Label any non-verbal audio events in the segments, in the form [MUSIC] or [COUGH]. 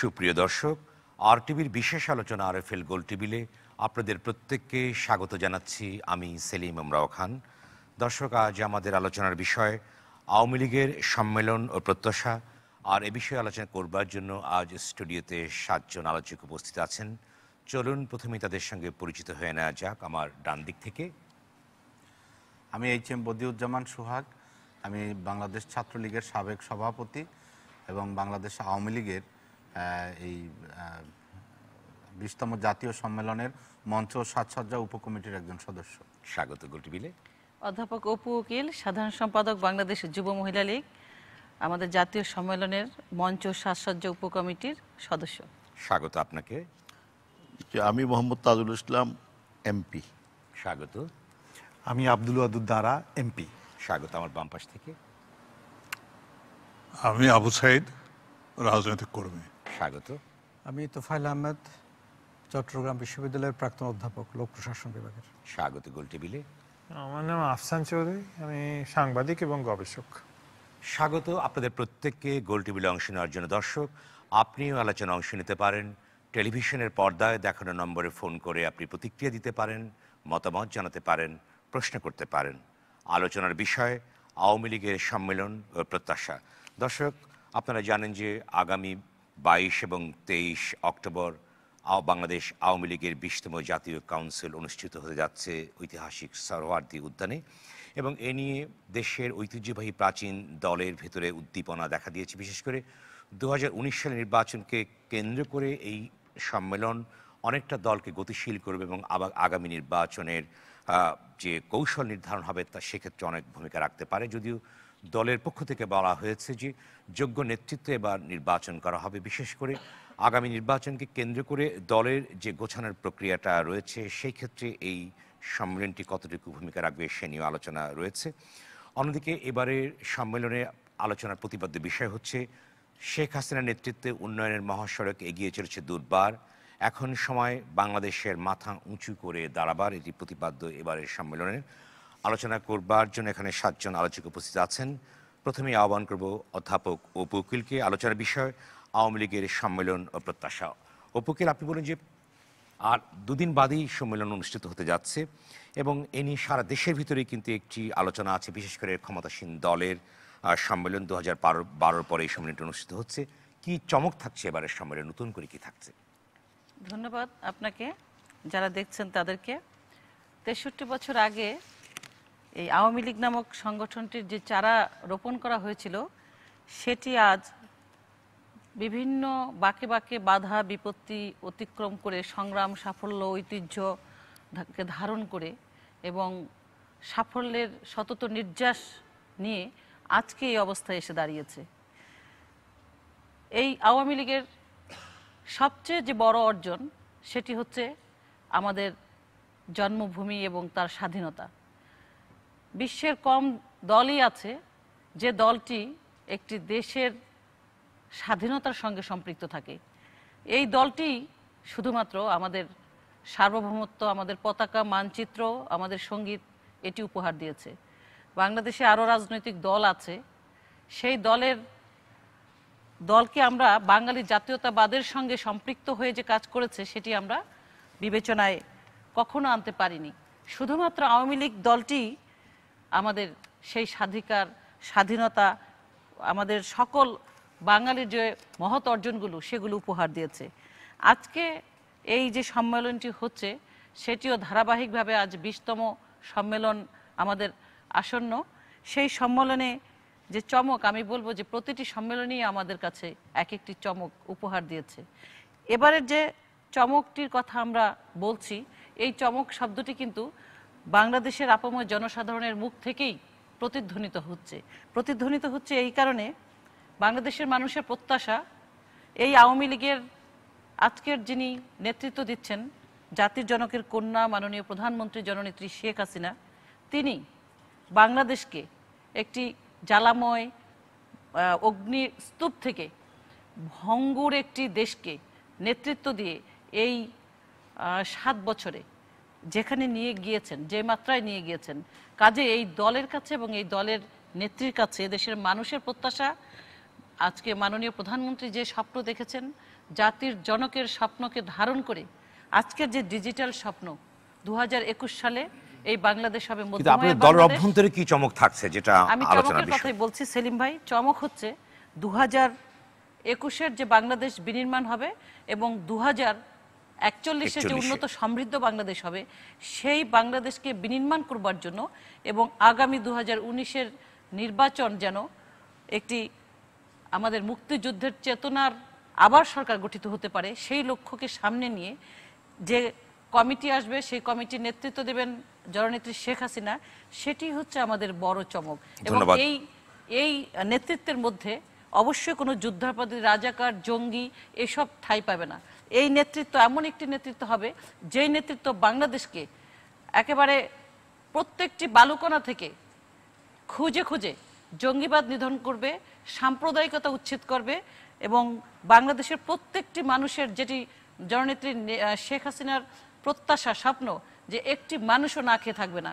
সুপ্রিয় দর্শক আর টিভির বিশেষ আলোচনা আর এফ এল গোল টিভিলে আপনাদের প্রত্যেককে স্বাগত জানাচ্ছি আমি সেলিম আমরাও খান দর্শক আজ আমাদের আলোচনার বিষয় আওয়ামী লীগের সম্মেলন ও প্রত্যাশা আর এ বিষয়ে আলোচনা করবার জন্য আজ স্টুডিওতে সাতজন আলোচক উপস্থিত আছেন চলুন প্রথমে তাদের সঙ্গে পরিচিত হয়ে নেওয়া যাক আমার ডান দিক থেকে আমি এইচ এম বদিউজ্জামান সোহাগ আমি বাংলাদেশ ছাত্রলীগের সাবেক সভাপতি এবং বাংলাদেশ আওয়ামী লীগের এই বিশতম জাতীয় সম্মেলনের মঞ্চ সাজসজ্জা উপকমিটির একজন সদস্য স্বাগত গুটিবিলে অধ্যাপক অপু উকিল সাধারণ সম্পাদক বাংলাদেশ যুব মহিলা লীগ আমাদের জাতীয় সম্মেলনের মঞ্চ সাজসজ্জা উপকমিটির সদস্য স্বাগত আপনাকে আমি মোহাম্মদ তাজুল ইসলাম এমপি স্বাগত আমি আব্দুল ওয়াদুদ দারা এমপি স্বাগত আমার বাম পাশ থেকে আমি আবু সাইদ রাজনৈতিক কর্মী স্বাগত আমি তোফাইল আহমেদ চট্টগ্রাম বিশ্ববিদ্যালয়ের প্রাক্তন অধ্যাপক লোক প্রশাসন বিভাগের স্বাগত গোলটেবিলে আমার নাম আফসান চৌধুরী আমি সাংবাদিক এবং গবেষক স্বাগত আপনাদের প্রত্যেককে গোলটেবিলে অংশ নেওয়ার জন্য দর্শক আপনিও আলোচনা অংশ নিতে পারেন টেলিভিশনের পর্দায় দেখানো নম্বরে ফোন করে আপনি প্রতিক্রিয়া দিতে পারেন মতামত জানাতে পারেন প্রশ্ন করতে পারেন আলোচনার বিষয় আওয়ামী লীগের সম্মেলন ও প্রত্যাশা দর্শক আপনারা জানেন যে আগামী বাইশ এবং তেইশ অক্টোবর বাংলাদেশ আওয়ামী লীগের বিশতম জাতীয় কাউন্সিল অনুষ্ঠিত হতে যাচ্ছে ঐতিহাসিক সরোয়ার্দি উদ্যানে এবং এ নিয়ে দেশের ঐতিহ্যবাহী প্রাচীন দলের ভেতরে উদ্দীপনা দেখা দিয়েছে বিশেষ করে দু হাজার সালের নির্বাচনকে কেন্দ্র করে এই সম্মেলন অনেকটা দলকে গতিশীল করবে এবং আবার আগামী নির্বাচনের যে কৌশল নির্ধারণ হবে তা সেক্ষেত্রে অনেক ভূমিকা রাখতে পারে যদিও দলের পক্ষ থেকে বলা হয়েছে যে যোগ্য নেতৃত্ব এবার নির্বাচন করা হবে বিশেষ করে আগামী নির্বাচনকে কেন্দ্র করে দলের যে গোছানোর প্রক্রিয়াটা রয়েছে সেই ক্ষেত্রে এই সম্মেলনটি কতটুকু ভূমিকা রাখবে সে নিয়ে আলোচনা রয়েছে অন্যদিকে এবারের সম্মেলনে আলোচনার প্রতিপাদ্য বিষয় হচ্ছে শেখ হাসিনার নেতৃত্বে উন্নয়নের মহাসড়ক এগিয়ে চলেছে দুর্বার এখন সময় বাংলাদেশের মাথা উঁচু করে দাঁড়াবার এটি প্রতিপাদ্য এবারের সম্মেলনে আলোচনা করবার জন্য এখানে সাতজন আলোচক উপস্থিত আছেন প্রথমে আহ্বান করব অধ্যাপক ও উকিলকে আলোচনার বিষয় আওয়ামী লীগের সম্মেলন ও প্রত্যাশা ও উকিল আপনি বলেন যে আর দুদিন বাদেই সম্মেলন অনুষ্ঠিত হতে যাচ্ছে এবং এ নিয়ে সারা দেশের ভিতরে কিন্তু একটি আলোচনা আছে বিশেষ করে ক্ষমতাসীন দলের সম্মেলন দু হাজার বারোর পরে এই সম্মেলনটি অনুষ্ঠিত হচ্ছে কি চমক থাকছে এবারের সম্মেলন নতুন করে কি থাকছে ধন্যবাদ আপনাকে যারা দেখছেন তাদেরকে তেষট্টি বছর আগে এই আওয়ামী লীগ নামক সংগঠনটির যে চারা রোপণ করা হয়েছিল সেটি আজ বিভিন্ন বাঁকে বাঁকে বাধা বিপত্তি অতিক্রম করে সংগ্রাম সাফল্য ঐতিহ্যকে ধারণ করে এবং সাফল্যের সতত নির্যাস নিয়ে আজকে এই অবস্থায় এসে দাঁড়িয়েছে এই আওয়ামী লীগের সবচেয়ে যে বড় অর্জন সেটি হচ্ছে আমাদের জন্মভূমি এবং তার স্বাধীনতা বিশ্বের কম দলই আছে যে দলটি একটি দেশের স্বাধীনতার সঙ্গে সম্পৃক্ত থাকে এই দলটি শুধুমাত্র আমাদের সার্বভৌমত্ব আমাদের পতাকা মানচিত্র আমাদের সঙ্গীত এটি উপহার দিয়েছে বাংলাদেশে আরও রাজনৈতিক দল আছে সেই দলের দলকে আমরা বাঙালি জাতীয়তাবাদের সঙ্গে সম্পৃক্ত হয়ে যে কাজ করেছে সেটি আমরা বিবেচনায় কখনো আনতে পারিনি শুধুমাত্র আওয়ামী লীগ দলটি আমাদের সেই স্বাধিকার স্বাধীনতা আমাদের সকল বাঙালির যে মহৎ অর্জনগুলো সেগুলো উপহার দিয়েছে আজকে এই যে সম্মেলনটি হচ্ছে সেটিও ধারাবাহিকভাবে আজ বিশতম সম্মেলন আমাদের আসন্ন সেই সম্মেলনে যে চমক আমি বলবো যে প্রতিটি সম্মেলনই আমাদের কাছে এক একটি চমক উপহার দিয়েছে এবারের যে চমকটির কথা আমরা বলছি এই চমক শব্দটি কিন্তু বাংলাদেশের আপাময় জনসাধারণের মুখ থেকেই প্রতিধ্বনিত হচ্ছে প্রতিধ্বনিত হচ্ছে এই কারণে বাংলাদেশের মানুষের প্রত্যাশা এই আওয়ামী লীগের আজকের যিনি নেতৃত্ব দিচ্ছেন জাতির জনকের কন্যা মাননীয় প্রধানমন্ত্রী জননেত্রী শেখ হাসিনা তিনি বাংলাদেশকে একটি জ্বালাময় অগ্নি স্তূপ থেকে ভঙ্গুর একটি দেশকে নেতৃত্ব দিয়ে এই সাত বছরে যেখানে নিয়ে গিয়েছেন যে মাত্রায় নিয়ে গিয়েছেন কাজে এই দলের কাছে এবং এই দলের নেত্রীর কাছে দেশের মানুষের প্রত্যাশা আজকে মাননীয় প্রধানমন্ত্রী যে স্বপ্ন দেখেছেন জাতির জনকের স্বপ্নকে ধারণ করে আজকের যে ডিজিটাল স্বপ্ন দু সালে এই বাংলাদেশ হবে দলের অভ্যন্তরে কি চমক থাকছে যেটা আমি চমকের কথাই বলছি সেলিম ভাই চমক হচ্ছে দু হাজার একুশের যে বাংলাদেশ বিনির্মাণ হবে এবং দু হাজার একচল্লিশে যে উন্নত সমৃদ্ধ বাংলাদেশ হবে সেই বাংলাদেশকে বিনির্মাণ করবার জন্য এবং আগামী দু হাজার নির্বাচন যেন একটি আমাদের মুক্তিযুদ্ধের চেতনার আবার সরকার গঠিত হতে পারে সেই লক্ষ্যকে সামনে নিয়ে যে কমিটি আসবে সেই কমিটির নেতৃত্ব দেবেন জননেত্রী শেখ হাসিনা সেটি হচ্ছে আমাদের বড় চমক এবং এই এই নেতৃত্বের মধ্যে অবশ্যই কোনো যুদ্ধাপাতি রাজাকার জঙ্গি এসব ঠাই পাবে না এই নেতৃত্ব এমন একটি নেতৃত্ব হবে যেই নেতৃত্ব বাংলাদেশকে একেবারে প্রত্যেকটি বালুকণা থেকে খুঁজে খুঁজে জঙ্গিবাদ নিধন করবে সাম্প্রদায়িকতা উচ্ছেদ করবে এবং বাংলাদেশের প্রত্যেকটি মানুষের যেটি জননেত্রী শেখ হাসিনার প্রত্যাশা স্বপ্ন যে একটি মানুষও না খেয়ে থাকবে না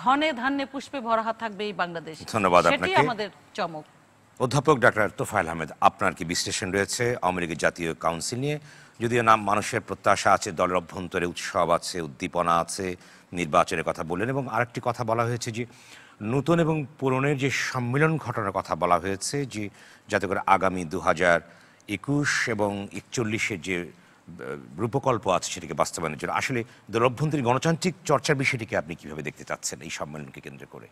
ধনে ধান্যে পুষ্পে ভরা থাকবে এই বাংলাদেশ ধন্যবাদ সেটি আমাদের চমক অধ্যাপক ডাক্তার তোফায়ল আহমেদ আপনার কি বিশ্লেষণ রয়েছে আওয়ামী লীগের জাতীয় কাউন্সিল নিয়ে যদিও নাম মানুষের প্রত্যাশা আছে দলের অভ্যন্তরে উৎসব আছে উদ্দীপনা আছে নির্বাচনের কথা বললেন এবং আরেকটি কথা বলা হয়েছে যে নতুন এবং পুরনের যে সম্মেলন ঘটনার কথা বলা হয়েছে যে যাতে করে আগামী দু হাজার একুশ এবং একচল্লিশের যে রূপকল্প আছে সেটিকে বাস্তবায়নের জন্য আসলে দলের অভ্যন্তরীণ গণতান্ত্রিক চর্চার বিষয়টিকে আপনি কিভাবে দেখতে চাচ্ছেন এই সম্মেলনকে কেন্দ্র করে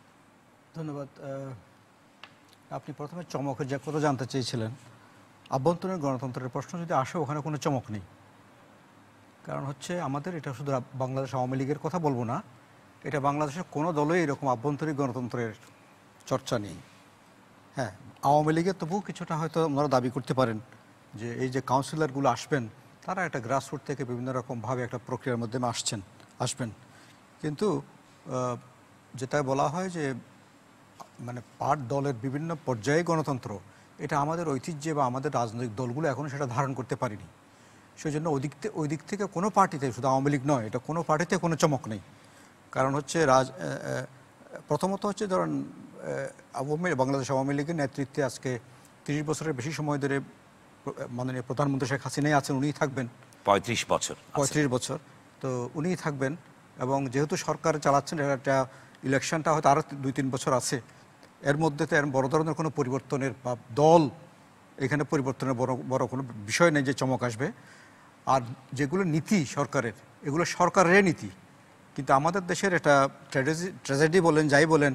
ধন্যবাদ আপনি প্রথমে চমকের যে কথা জানতে চেয়েছিলেন আভ্যন্তরীণ গণতন্ত্রের প্রশ্ন যদি আসে ওখানে কোনো চমক নেই কারণ হচ্ছে আমাদের এটা শুধু বাংলাদেশ আওয়ামী লীগের কথা বলবো না এটা বাংলাদেশের কোনো দলই এরকম আভ্যন্তরীণ গণতন্ত্রের চর্চা নেই হ্যাঁ আওয়ামী লীগের তবুও কিছুটা হয়তো আপনারা দাবি করতে পারেন যে এই যে কাউন্সিলরগুলো আসবেন তারা একটা গ্রাসরুট থেকে বিভিন্ন রকমভাবে একটা প্রক্রিয়ার মধ্যে আসছেন আসবেন কিন্তু যেটা বলা হয় যে মানে পার্ট দলের বিভিন্ন পর্যায়ে গণতন্ত্র এটা আমাদের ঐতিহ্যে বা আমাদের রাজনৈতিক দলগুলো এখনও সেটা ধারণ করতে পারেনি সেই জন্য ওদিক ওই দিক থেকে কোনো পার্টিতে শুধু আওয়ামী লীগ নয় এটা কোনো পার্টিতে কোনো চমক নেই কারণ হচ্ছে রাজ প্রথমত হচ্ছে ধরেন আওয়ামী বাংলাদেশ আওয়ামী লীগের নেতৃত্বে আজকে তিরিশ বছরের বেশি সময় ধরে মাননীয় প্রধানমন্ত্রী শেখ হাসিনাই আছেন উনিই থাকবেন পঁয়ত্রিশ বছর পঁয়ত্রিশ বছর তো উনিই থাকবেন এবং যেহেতু সরকার চালাচ্ছেন এটা ইলেকশনটা হয়তো আরও দুই তিন বছর আছে এর মধ্যে তো বড় ধরনের কোনো পরিবর্তনের বা দল এখানে পরিবর্তনের বড় বড় কোনো বিষয় নেই যে চমক আসবে আর যেগুলো নীতি সরকারের এগুলো সরকারের নীতি কিন্তু আমাদের দেশের এটা ট্র্যাজেডি বলেন যাই বলেন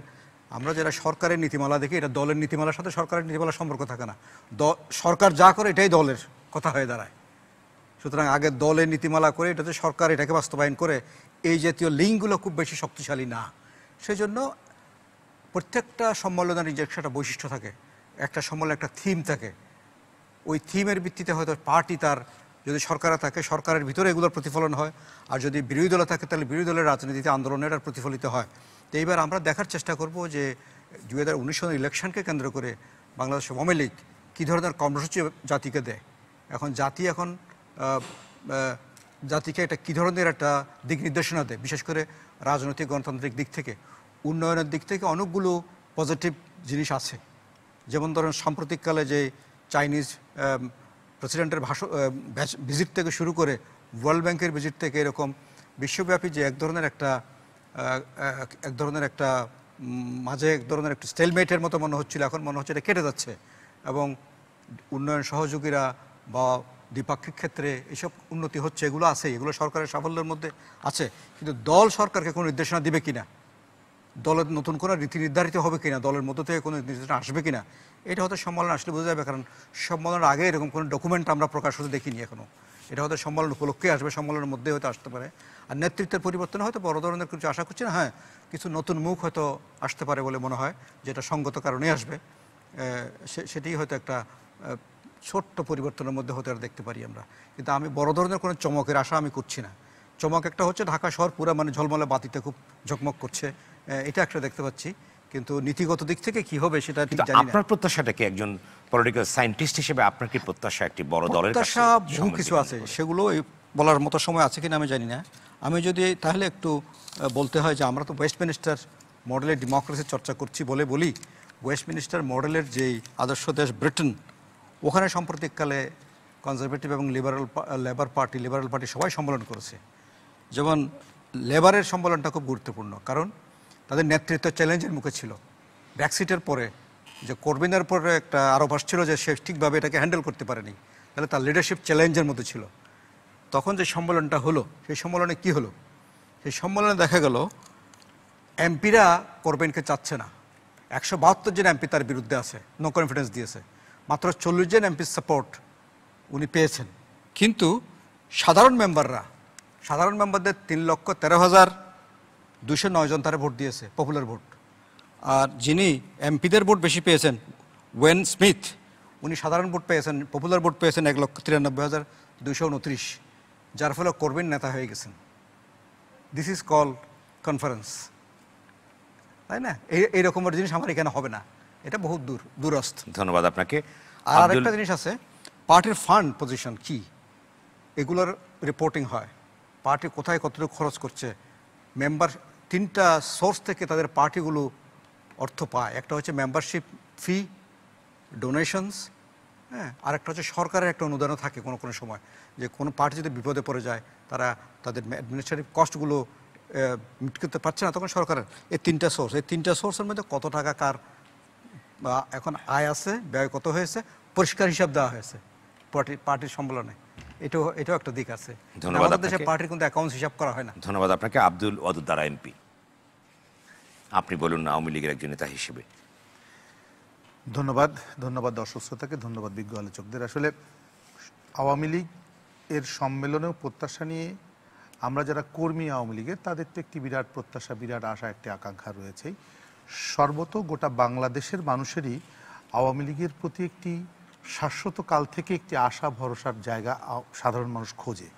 আমরা যারা সরকারের নীতিমালা দেখি এটা দলের নীতিমালার সাথে সরকারের নীতিমালার সম্পর্ক থাকে না সরকার যা করে এটাই দলের কথা হয়ে দাঁড়ায় সুতরাং আগে দলের নীতিমালা করে এটাতে সরকার এটাকে বাস্তবায়ন করে এই জাতীয় লিঙ্কগুলো খুব বেশি শক্তিশালী না সেই জন্য প্রত্যেকটা সম্মেলনের যে একটা বৈশিষ্ট্য থাকে একটা সম্মেলন একটা থিম থাকে ওই থিমের ভিত্তিতে হয়তো পার্টি তার যদি সরকারে থাকে সরকারের ভিতরে এগুলোর প্রতিফলন হয় আর যদি বিরোধী দলে থাকে তাহলে বিরোধী দলের রাজনীতিতে আন্দোলনের আর প্রতিফলিত হয় তো এইবার আমরা দেখার চেষ্টা করব যে দু হাজার উনিশ সনের ইলেকশনকে কেন্দ্র করে বাংলাদেশ আওয়ামী লীগ কী ধরনের কর্মসূচি জাতিকে দেয় এখন জাতি এখন জাতিকে একটা কী ধরনের একটা দিক নির্দেশনা দেয় বিশেষ করে রাজনৈতিক গণতান্ত্রিক দিক থেকে উন্নয়নের দিক থেকে অনেকগুলো পজিটিভ জিনিস আছে যেমন ধরেন সাম্প্রতিককালে যে চাইনিজ প্রেসিডেন্টের ভাষ ভিজিট থেকে শুরু করে ওয়ার্ল্ড ব্যাংকের ভিজিট থেকে এরকম বিশ্বব্যাপী যে এক ধরনের একটা এক ধরনের একটা মাঝে এক ধরনের একটা স্টেলমেটের মতো মনে হচ্ছিল এখন মনে হচ্ছে এটা কেটে যাচ্ছে এবং উন্নয়ন সহযোগীরা বা দ্বিপাক্ষিক ক্ষেত্রে এসব উন্নতি হচ্ছে এগুলো আছে এগুলো সরকারের সাফল্যের মধ্যে আছে কিন্তু দল সরকারকে কোনো নির্দেশনা দিবে কিনা দলের নতুন কোনো রীতি নির্ধারিত হবে কিনা দলের মধ্যে থেকে কোনো নির্দেশনা আসবে কিনা এটা হয়তো সম্মেলন আসলে বোঝা যাবে কারণ সম্মেলনের আগে এরকম কোনো ডকুমেন্ট আমরা প্রকাশ হতে দেখিনি এখনও এটা হয়তো সম্মেলন উপলক্ষে আসবে সম্মেলনের মধ্যে হয়তো আসতে পারে আর নেতৃত্বের পরিবর্তন হয়তো বড় ধরনের কিছু আশা করছি না হ্যাঁ কিছু নতুন মুখ হয়তো আসতে পারে বলে মনে হয় যেটা সঙ্গত কারণে আসবে সেটি হয়তো একটা ছোট্ট পরিবর্তনের মধ্যে হতে দেখতে পারি আমরা কিন্তু আমি বড় ধরনের কোনো চমকের আশা আমি করছি না চমক একটা হচ্ছে ঢাকা শহর পুরো মানে ঝলমলে বাতিতে খুব ঝকমক করছে এটা একটা দেখতে পাচ্ছি কিন্তু নীতিগত দিক থেকে কি হবে সেটা আপনার প্রত্যাশাটা কি একজন পলিটিক্যাল সায়েন্টিস্ট হিসেবে আপনার কি প্রত্যাশা একটি বড় দলের প্রত্যাশা বহু কিছু আছে সেগুলো বলার মতো সময় আছে কিনা আমি জানি না আমি যদি তাহলে একটু বলতে হয় যে আমরা তো ওয়েস্ট মিনিস্টার মডেলের ডেমোক্রেসি চর্চা করছি বলে বলি ওয়েস্ট মিনিস্টার মডেলের যেই আদর্শ দেশ ব্রিটেন ওখানে সাম্প্রতিককালে কনজারভেটিভ এবং liberal labour party liberal party সবাই সম্মেলন করেছে যেমন লেবারের সম্মেলনটা খুব গুরুত্বপূর্ণ কারণ তাদের নেতৃত্ব চ্যালেঞ্জের মুখে ছিল ব্যাকসিটের পরে যে করবিনের পরে একটা আরও আসছিল যে সে ঠিকভাবে এটাকে হ্যান্ডেল করতে পারেনি তাহলে তার লিডারশিপ চ্যালেঞ্জের মতো ছিল তখন যে সম্মেলনটা হলো সেই সম্মেলনে কি হলো সেই সম্মেলনে দেখা গেল এমপিরা করবেনকে চাচ্ছে না একশো বাহাত্তর জন এমপি তার বিরুদ্ধে আছে নো কনফিডেন্স দিয়েছে মাত্র চল্লিশ জন এমপির সাপোর্ট উনি পেয়েছেন কিন্তু সাধারণ মেম্বাররা সাধারণ মেম্বারদের তিন লক্ষ তেরো হাজার দুশো নয় জন তারা ভোট দিয়েছে পপুলার ভোট আর যিনি এমপিদের ভোট বেশি পেয়েছেন ওয়েন স্মিথ উনি সাধারণ ভোট পেয়েছেন পপুলার ভোট পেয়েছেন এক লক্ষ তিরানব্বই হাজার দুশো উনত্রিশ যার ফলে কর্মীর নেতা হয়ে গেছেন দিস ইজ কল কনফারেন্স তাই না এই এইরকমের জিনিস আমার এখানে হবে না এটা বহু দূর দূরস্থ ধন্যবাদ আপনাকে আর একটা জিনিস আছে পার্টির ফান্ড পজিশন কি এগুলোর রিপোর্টিং হয় পার্টি কোথায় কতটুকু খরচ করছে মেম্বার তিনটা সোর্স থেকে তাদের পার্টিগুলো অর্থ পায় একটা হচ্ছে মেম্বারশিপ ফি ডোনেশনস হ্যাঁ আর একটা হচ্ছে সরকারের একটা অনুদানও থাকে কোনো কোনো সময় যে কোনো পার্টি যদি বিপদে পড়ে যায় তারা তাদের অ্যাডমিনিস্ট্রেটিভ কস্টগুলো মিট করতে পারছে না তখন সরকারের এই তিনটা সোর্স এই তিনটা সোর্সের মধ্যে কত টাকা কার এখন আয় আছে ব্যয় কত হয়েছে পরিষ্কার হিসাব দেওয়া হয়েছে পার্টি পার্টির সম্মেলনে এটাও এটাও একটা দিক আছে ধন্যবাদ দেশে পার্টির কিন্তু অ্যাকাউন্টস হিসাব করা হয় না ধন্যবাদ আপনাকে আব্দুল ওয়াদুদ্দারা এমপি আপনি বলুন আওয়ামী লীগের একজন নেতা হিসেবে ধন্যবাদ ধন্যবাদ দর্শক শ্রোতাকে ধন্যবাদ বিজ্ঞ আলোচকদের আসলে আওয়ামী লীগ এর সম্মেলনেও প্রত্যাশা নিয়ে আমরা যারা কর্মী আওয়ামী লীগের তাদের তো একটি বিরাট প্রত্যাশা বিরাট আশা একটি আকাঙ্ক্ষা রয়েছেই সর্বত গোটা বাংলাদেশের মানুষেরই আওয়ামী লীগের প্রতি একটি শাশ্বতকাল থেকে একটি আশা ভরসার জায়গা সাধারণ মানুষ খোঁজে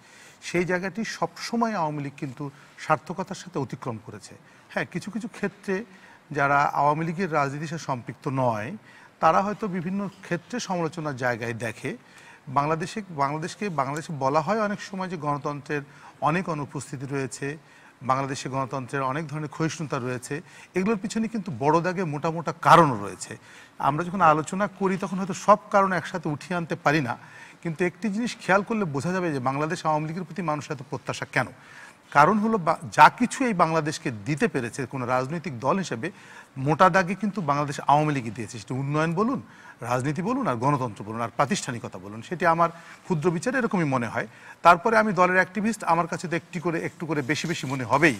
সেই জায়গাটি সবসময় আওয়ামী লীগ কিন্তু সার্থকতার সাথে অতিক্রম করেছে হ্যাঁ কিছু কিছু ক্ষেত্রে যারা আওয়ামী লীগের রাজনীতির সাথে সম্পৃক্ত নয় তারা হয়তো বিভিন্ন ক্ষেত্রে সমালোচনার জায়গায় দেখে বাংলাদেশে বাংলাদেশকে বাংলাদেশে বলা হয় অনেক সময় যে গণতন্ত্রের অনেক অনুপস্থিতি রয়েছে বাংলাদেশে গণতন্ত্রের অনেক ধরনের ক্ষয়িষ্ণুতা রয়েছে এগুলোর পিছনে কিন্তু বড় দাগে মোটা মোটা কারণও রয়েছে আমরা যখন আলোচনা করি তখন হয়তো সব কারণ একসাথে উঠিয়ে আনতে পারি না কিন্তু একটি জিনিস খেয়াল করলে বোঝা যাবে যে বাংলাদেশ আওয়ামী লীগের প্রতি মানুষ এত প্রত্যাশা কেন কারণ হলো যা কিছু এই বাংলাদেশকে দিতে পেরেছে কোনো রাজনৈতিক দল হিসেবে মোটা দাগে কিন্তু বাংলাদেশ আওয়ামী লীগই দিয়েছে সেটি উন্নয়ন বলুন রাজনীতি বলুন আর গণতন্ত্র বলুন আর প্রাতিষ্ঠানিকতা বলুন সেটি আমার ক্ষুদ্র বিচারে এরকমই মনে হয় তারপরে আমি দলের অ্যাক্টিভিস্ট আমার কাছে তো একটি করে একটু করে বেশি বেশি মনে হবেই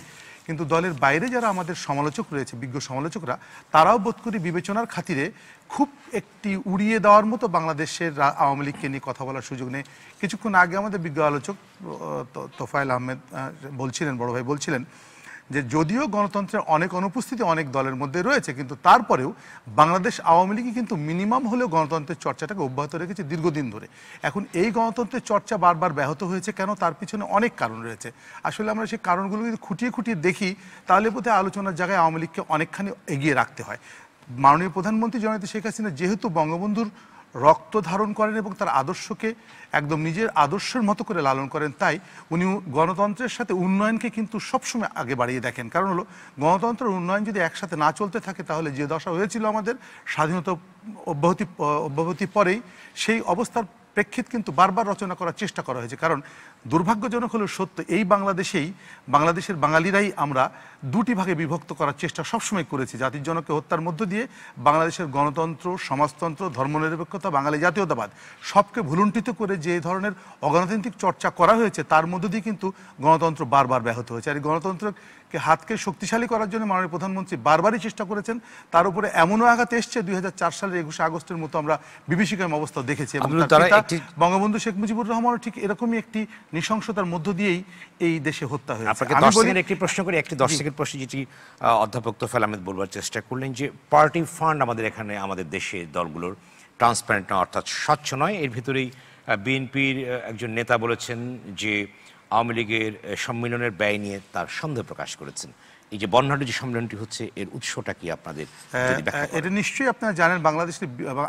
কিন্তু দলের বাইরে যারা আমাদের সমালোচক রয়েছে বিজ্ঞ সমালোচকরা তারাও বোধ করি বিবেচনার খাতিরে খুব একটি উড়িয়ে দেওয়ার মতো বাংলাদেশের আওয়ামী লীগকে নিয়ে কথা বলার সুযোগ নেই কিছুক্ষণ আগে আমাদের বিজ্ঞ আলোচক তোফায়েল আহমেদ বলছিলেন বড় ভাই বলছিলেন যে যদিও গণতন্ত্রের অনেক অনুপস্থিতি অনেক দলের মধ্যে রয়েছে কিন্তু তারপরেও বাংলাদেশ আওয়ামী লীগই কিন্তু মিনিমাম হলেও গণতন্ত্রের চর্চাটাকে অব্যাহত রেখেছে দীর্ঘদিন ধরে এখন এই গণতন্ত্রের চর্চা বারবার ব্যাহত হয়েছে কেন তার পিছনে অনেক কারণ রয়েছে আসলে আমরা সেই কারণগুলো যদি খুঁটিয়ে খুঁটিয়ে দেখি তাহলে বোধহয় আলোচনার জায়গায় আওয়ামী লীগকে অনেকখানি এগিয়ে রাখতে হয় মাননীয় প্রধানমন্ত্রী জনতা শেখ হাসিনা যেহেতু বঙ্গবন্ধুর রক্ত ধারণ করেন এবং তার আদর্শকে একদম নিজের আদর্শের মতো করে লালন করেন তাই উনি গণতন্ত্রের সাথে উন্নয়নকে কিন্তু সবসময় আগে বাড়িয়ে দেখেন কারণ হলো গণতন্ত্রের উন্নয়ন যদি একসাথে না চলতে থাকে তাহলে যে দশা হয়েছিল আমাদের স্বাধীনতা অব্যাহতি অব্যাহতি পরেই সেই অবস্থার প্রেক্ষিত কিন্তু বারবার রচনা করার চেষ্টা করা হয়েছে কারণ দুর্ভাগ্যজনক হলো সত্য এই বাংলাদেশেই বাংলাদেশের বাঙালিরাই আমরা দুটি ভাগে বিভক্ত করার চেষ্টা সবসময় করেছি জাতির জনকে হত্যার মধ্য দিয়ে বাংলাদেশের গণতন্ত্র সমাজতন্ত্র ধর্মনিরপেক্ষতা বাঙালি জাতীয়তাবাদ সবকে ভুলুণ্ঠিত করে যে ধরনের অগণতান্ত্রিক চর্চা করা হয়েছে তার মধ্য দিয়ে কিন্তু গণতন্ত্র বারবার ব্যাহত হয়েছে আর এই গণতন্ত্র কে হাতকে শক্তিশালী করার জন্য মাননীয় প্রধানমন্ত্রী বারবারই চেষ্টা করেছেন তার উপরে এমনও আঘাত এসছে দুই হাজার সালের একুশে আগস্টের মতো আমরা বিভীষিকার অবস্থা দেখেছি এবং বঙ্গবন্ধু শেখ মুজিবুর রহমানও ঠিক এরকমই একটি নৃশংসতার মধ্য দিয়েই এই দেশে হত্যা হয়েছে একটি প্রশ্ন করি একটি দর্শকের সেকেন্ড প্রশ্ন যেটি অধ্যাপক তোফেল আহমেদ বলবার চেষ্টা করলেন যে পার্টি ফান্ড আমাদের এখানে আমাদের দেশে দলগুলোর ট্রান্সপারেন্ট নয় অর্থাৎ স্বচ্ছ নয় এর ভিতরেই বিএনপির একজন নেতা বলেছেন যে আওয়ামী লীগের সম্মেলনের ব্যয় নিয়ে তার সন্দেহ প্রকাশ করেছেন এই যে বর্ণাঢ্য যে সম্মেলনটি হচ্ছে এর উৎসটা কি আপনাদের হ্যাঁ, এটা নিশ্চয়ই আপনারা জানেন বাংলাদেশের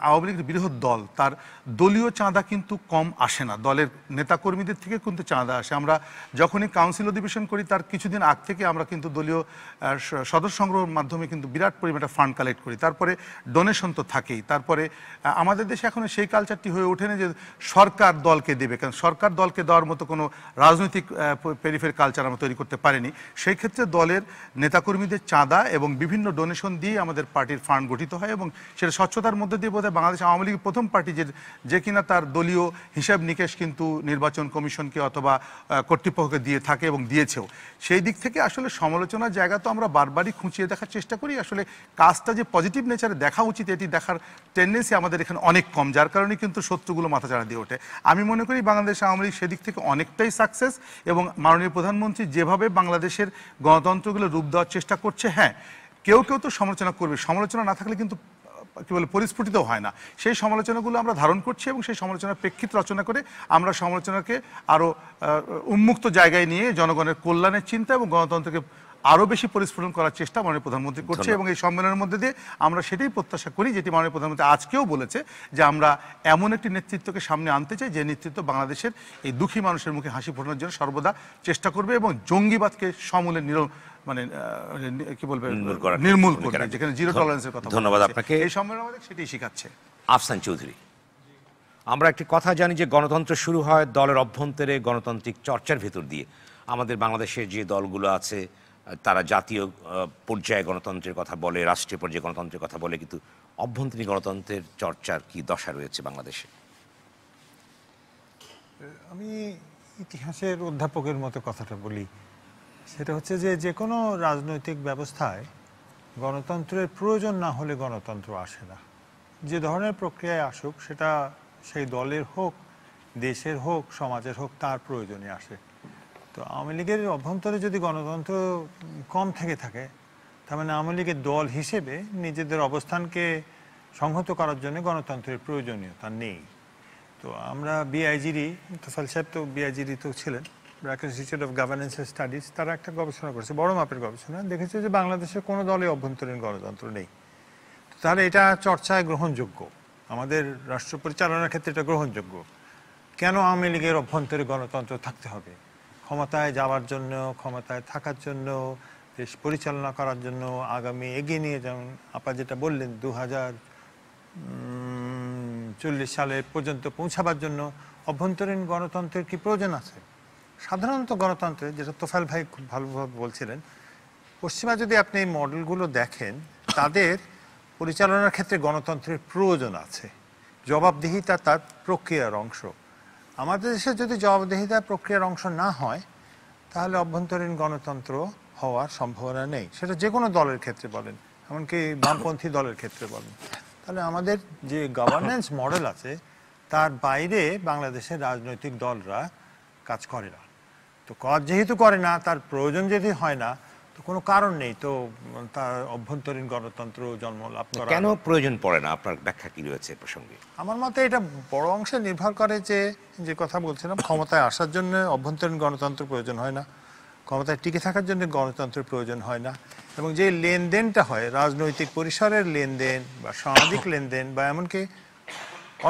আওয়ামী লীগের বৃহৎ দল তার দলীয় চাঁদা কিন্তু কম আসে না দলের নেতাকর্মীদের থেকে কিন্তু চাঁদা আসে আমরা যখনই কাউন্সিল অধিবেশন করি তার কিছুদিন আগ থেকে আমরা কিন্তু দলীয় সদস্য সংগ্রহের মাধ্যমে কিন্তু বিরাট পরিমাণে ফান্ড কালেক্ট করি তারপরে ডোনেশন তো থাকেই তারপরে আমাদের দেশে এখনও সেই কালচারটি হয়ে ওঠেনি যে সরকার দলকে দেবে কারণ সরকার দলকে দেওয়ার মতো কোনো রাজনৈতিক পেরিফের কালচার আমরা তৈরি করতে পারিনি সেই ক্ষেত্রে দলের নেতাকর্মীদের চাঁদা এবং বিভিন্ন ডোনেশন দিয়ে আমাদের পার্টির ফান্ড গঠিত হয় এবং সেটা স্বচ্ছতার মধ্যে দিয়ে বোধ বাংলাদেশ আওয়ামী লীগ প্রথম পার্টি যে যে কিনা তার দলীয় হিসাব নিকেশ কিন্তু নির্বাচন কমিশনকে অথবা কর্তৃপক্ষকে দিয়ে থাকে এবং দিয়েছেও সেই দিক থেকে আসলে সমালোচনার জায়গা তো আমরা বারবারই খুঁচিয়ে দেখার চেষ্টা করি আসলে কাজটা যে পজিটিভ নেচারে দেখা উচিত এটি দেখার টেন্ডেন্সি আমাদের এখানে অনেক কম যার কারণে কিন্তু শত্রুগুলো মাথাচাড়া দিয়ে ওঠে আমি মনে করি বাংলাদেশ আওয়ামী লীগ সেদিক থেকে অনেকটাই সাকসেস এবং মাননীয় প্রধানমন্ত্রী যেভাবে বাংলাদেশের গণতন্ত্রগুলো রূপ রূপ দেওয়ার চেষ্টা করছে হ্যাঁ কেউ কেউ তো সমালোচনা করবে সমালোচনা না থাকলে কিন্তু কি বলে পরিস্ফুটিত হয় না সেই সমালোচনাগুলো আমরা ধারণ করছি এবং সেই সমালোচনার প্রেক্ষিত রচনা করে আমরা সমালোচনাকে আরও উন্মুক্ত জায়গায় নিয়ে জনগণের কল্যাণের চিন্তা এবং গণতন্ত্রকে আরও বেশি পরিস্ফুটন করার চেষ্টা মাননীয় প্রধানমন্ত্রী করছে এবং এই সম্মেলনের মধ্যে দিয়ে আমরা সেটাই প্রত্যাশা করি যেটি মাননীয় প্রধানমন্ত্রী আজকেও বলেছে যে আমরা এমন একটি নেতৃত্বকে সামনে আনতে চাই যে নেতৃত্ব বাংলাদেশের এই দুঃখী মানুষের মুখে হাসি ফোটানোর জন্য সর্বদা চেষ্টা করবে এবং জঙ্গিবাদকে সমূলে নির মানে কি বলবে নির্মূল করবে যেখানে জিরো টলারেন্সের কথা ধন্যবাদ আপনাকে এই সময় আমাদের সেটাই শেখাচ্ছে আফসান চৌধুরী আমরা একটি কথা জানি যে গণতন্ত্র শুরু হয় দলের অভ্যন্তরে গণতান্ত্রিক চর্চার ভেতর দিয়ে আমাদের বাংলাদেশের যে দলগুলো আছে তারা জাতীয় পর্যায়ে গণতন্ত্রের কথা বলে রাষ্ট্রীয় পর্যায়ে গণতন্ত্রের কথা বলে কিন্তু অভ্যন্তরীণ গণতন্ত্রের চর্চার কি দশা রয়েছে বাংলাদেশে আমি ইতিহাসের অধ্যাপকের মতো কথাটা বলি সেটা হচ্ছে যে যে কোনো রাজনৈতিক ব্যবস্থায় গণতন্ত্রের প্রয়োজন না হলে গণতন্ত্র আসে না যে ধরনের প্রক্রিয়ায় আসুক সেটা সেই দলের হোক দেশের হোক সমাজের হোক তার প্রয়োজনে আসে তো আওয়ামী লীগের অভ্যন্তরে যদি গণতন্ত্র কম থেকে থাকে তার মানে আওয়ামী লীগের দল হিসেবে নিজেদের অবস্থানকে সংহত করার জন্য গণতন্ত্রের প্রয়োজনীয়তা নেই তো আমরা বিআইজিরই তোফাল সাহেব তো বিআইজিরই তো ছিলেন BRAC institute of governance studies তারা একটা গবেষণা করেছে বড় মাপের গবেষণা দেখেছে যে বাংলাদেশে কোনো দলে অভ্যন্তরীণ গণতন্ত্র নেই তাহলে এটা চর্চায় গ্রহণযোগ্য আমাদের রাষ্ট্র পরিচালনার ক্ষেত্রে এটা গ্রহণযোগ্য কেন আওয়ামী লীগের অভ্যন্তরীণ গণতন্ত্র থাকতে হবে ক্ষমতায় যাওয়ার জন্য ক্ষমতায় থাকার জন্য দেশ পরিচালনা করার জন্য আগামী এগিয়ে নিয়ে যেমন আপা যেটা বললেন দু হাজার চল্লিশ সালে পর্যন্ত পৌঁছাবার জন্য অভ্যন্তরীণ গণতন্ত্রের কি প্রয়োজন আছে সাধারণত গণতন্ত্রে যেটা তোফাল ভাই খুব ভালোভাবে বলছিলেন পশ্চিমা যদি আপনি এই মডেলগুলো দেখেন তাদের পরিচালনার ক্ষেত্রে গণতন্ত্রের প্রয়োজন আছে জবাবদিহিতা তার প্রক্রিয়ার অংশ আমাদের দেশে যদি জবাবদিহিতা প্রক্রিয়ার অংশ না হয় তাহলে অভ্যন্তরীণ গণতন্ত্র হওয়ার সম্ভাবনা নেই সেটা যে কোনো দলের ক্ষেত্রে বলেন এমনকি বামপন্থী দলের ক্ষেত্রে বলেন তাহলে আমাদের যে গভর্নেন্স মডেল আছে তার বাইরে বাংলাদেশের রাজনৈতিক দলরা কাজ করে না তো কর যেহেতু করে না তার প্রয়োজন যদি হয় না তো কোনো কারণ নেই তো তার অভ্যন্তরীণ গণতন্ত্র জন্ম লাভ করা কেন প্রয়োজন পড়ে না আপনার ব্যাখ্যা কি রয়েছে প্রসঙ্গে আমার মতে এটা বড় অংশে নির্ভর করে যে যে কথা বলছিলাম ক্ষমতায় আসার জন্য অভ্যন্তরীণ গণতন্ত্র প্রয়োজন হয় না ক্ষমতায় টিকে থাকার জন্য গণতন্ত্রের প্রয়োজন হয় না এবং যে লেনদেনটা হয় রাজনৈতিক পরিসরের লেনদেন বা সামাজিক [COUGHS] লেনদেন বা এমনকি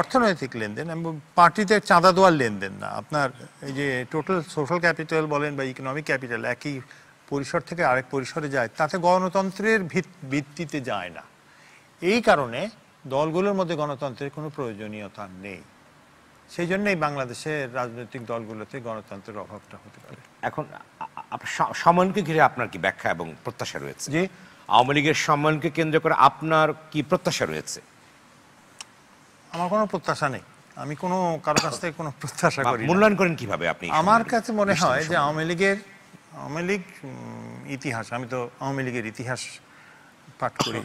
অর্থনৈতিক লেনদেন এবং পার্টিতে চাঁদা দেওয়ার লেনদেন না আপনার এই যে টোটাল সোশ্যাল ক্যাপিটাল বলেন বা ইকোনমিক ক্যাপিটাল একই পরিসর থেকে আরেক পরিসরে যায় তাতে গণতন্ত্রের ভিত্তিতে যায় না এই কারণে দলগুলোর মধ্যে গণতন্ত্রের কোনো প্রয়োজনীয়তা নেই সেই জন্যই বাংলাদেশের রাজনৈতিক দলগুলোতে গণতন্ত্রের অভাবটা হতে পারে এখন সম্মানকে ঘিরে আপনার কি ব্যাখ্যা এবং প্রত্যাশা রয়েছে যে আওয়ামী লীগের সম্মানকে কেন্দ্র করে আপনার কি প্রত্যাশা রয়েছে আমার কোনো প্রত্যাশা নেই আমি কোনো কারো কাছ থেকে কোনো প্রত্যাশা করি মূল্যায়ন করেন কিভাবে আপনি আমার কাছে মনে হয় যে আওয়ামী লীগের আওয়ামী লীগ ইতিহাস আমি তো আওয়ামী লীগের ইতিহাস পাঠ করি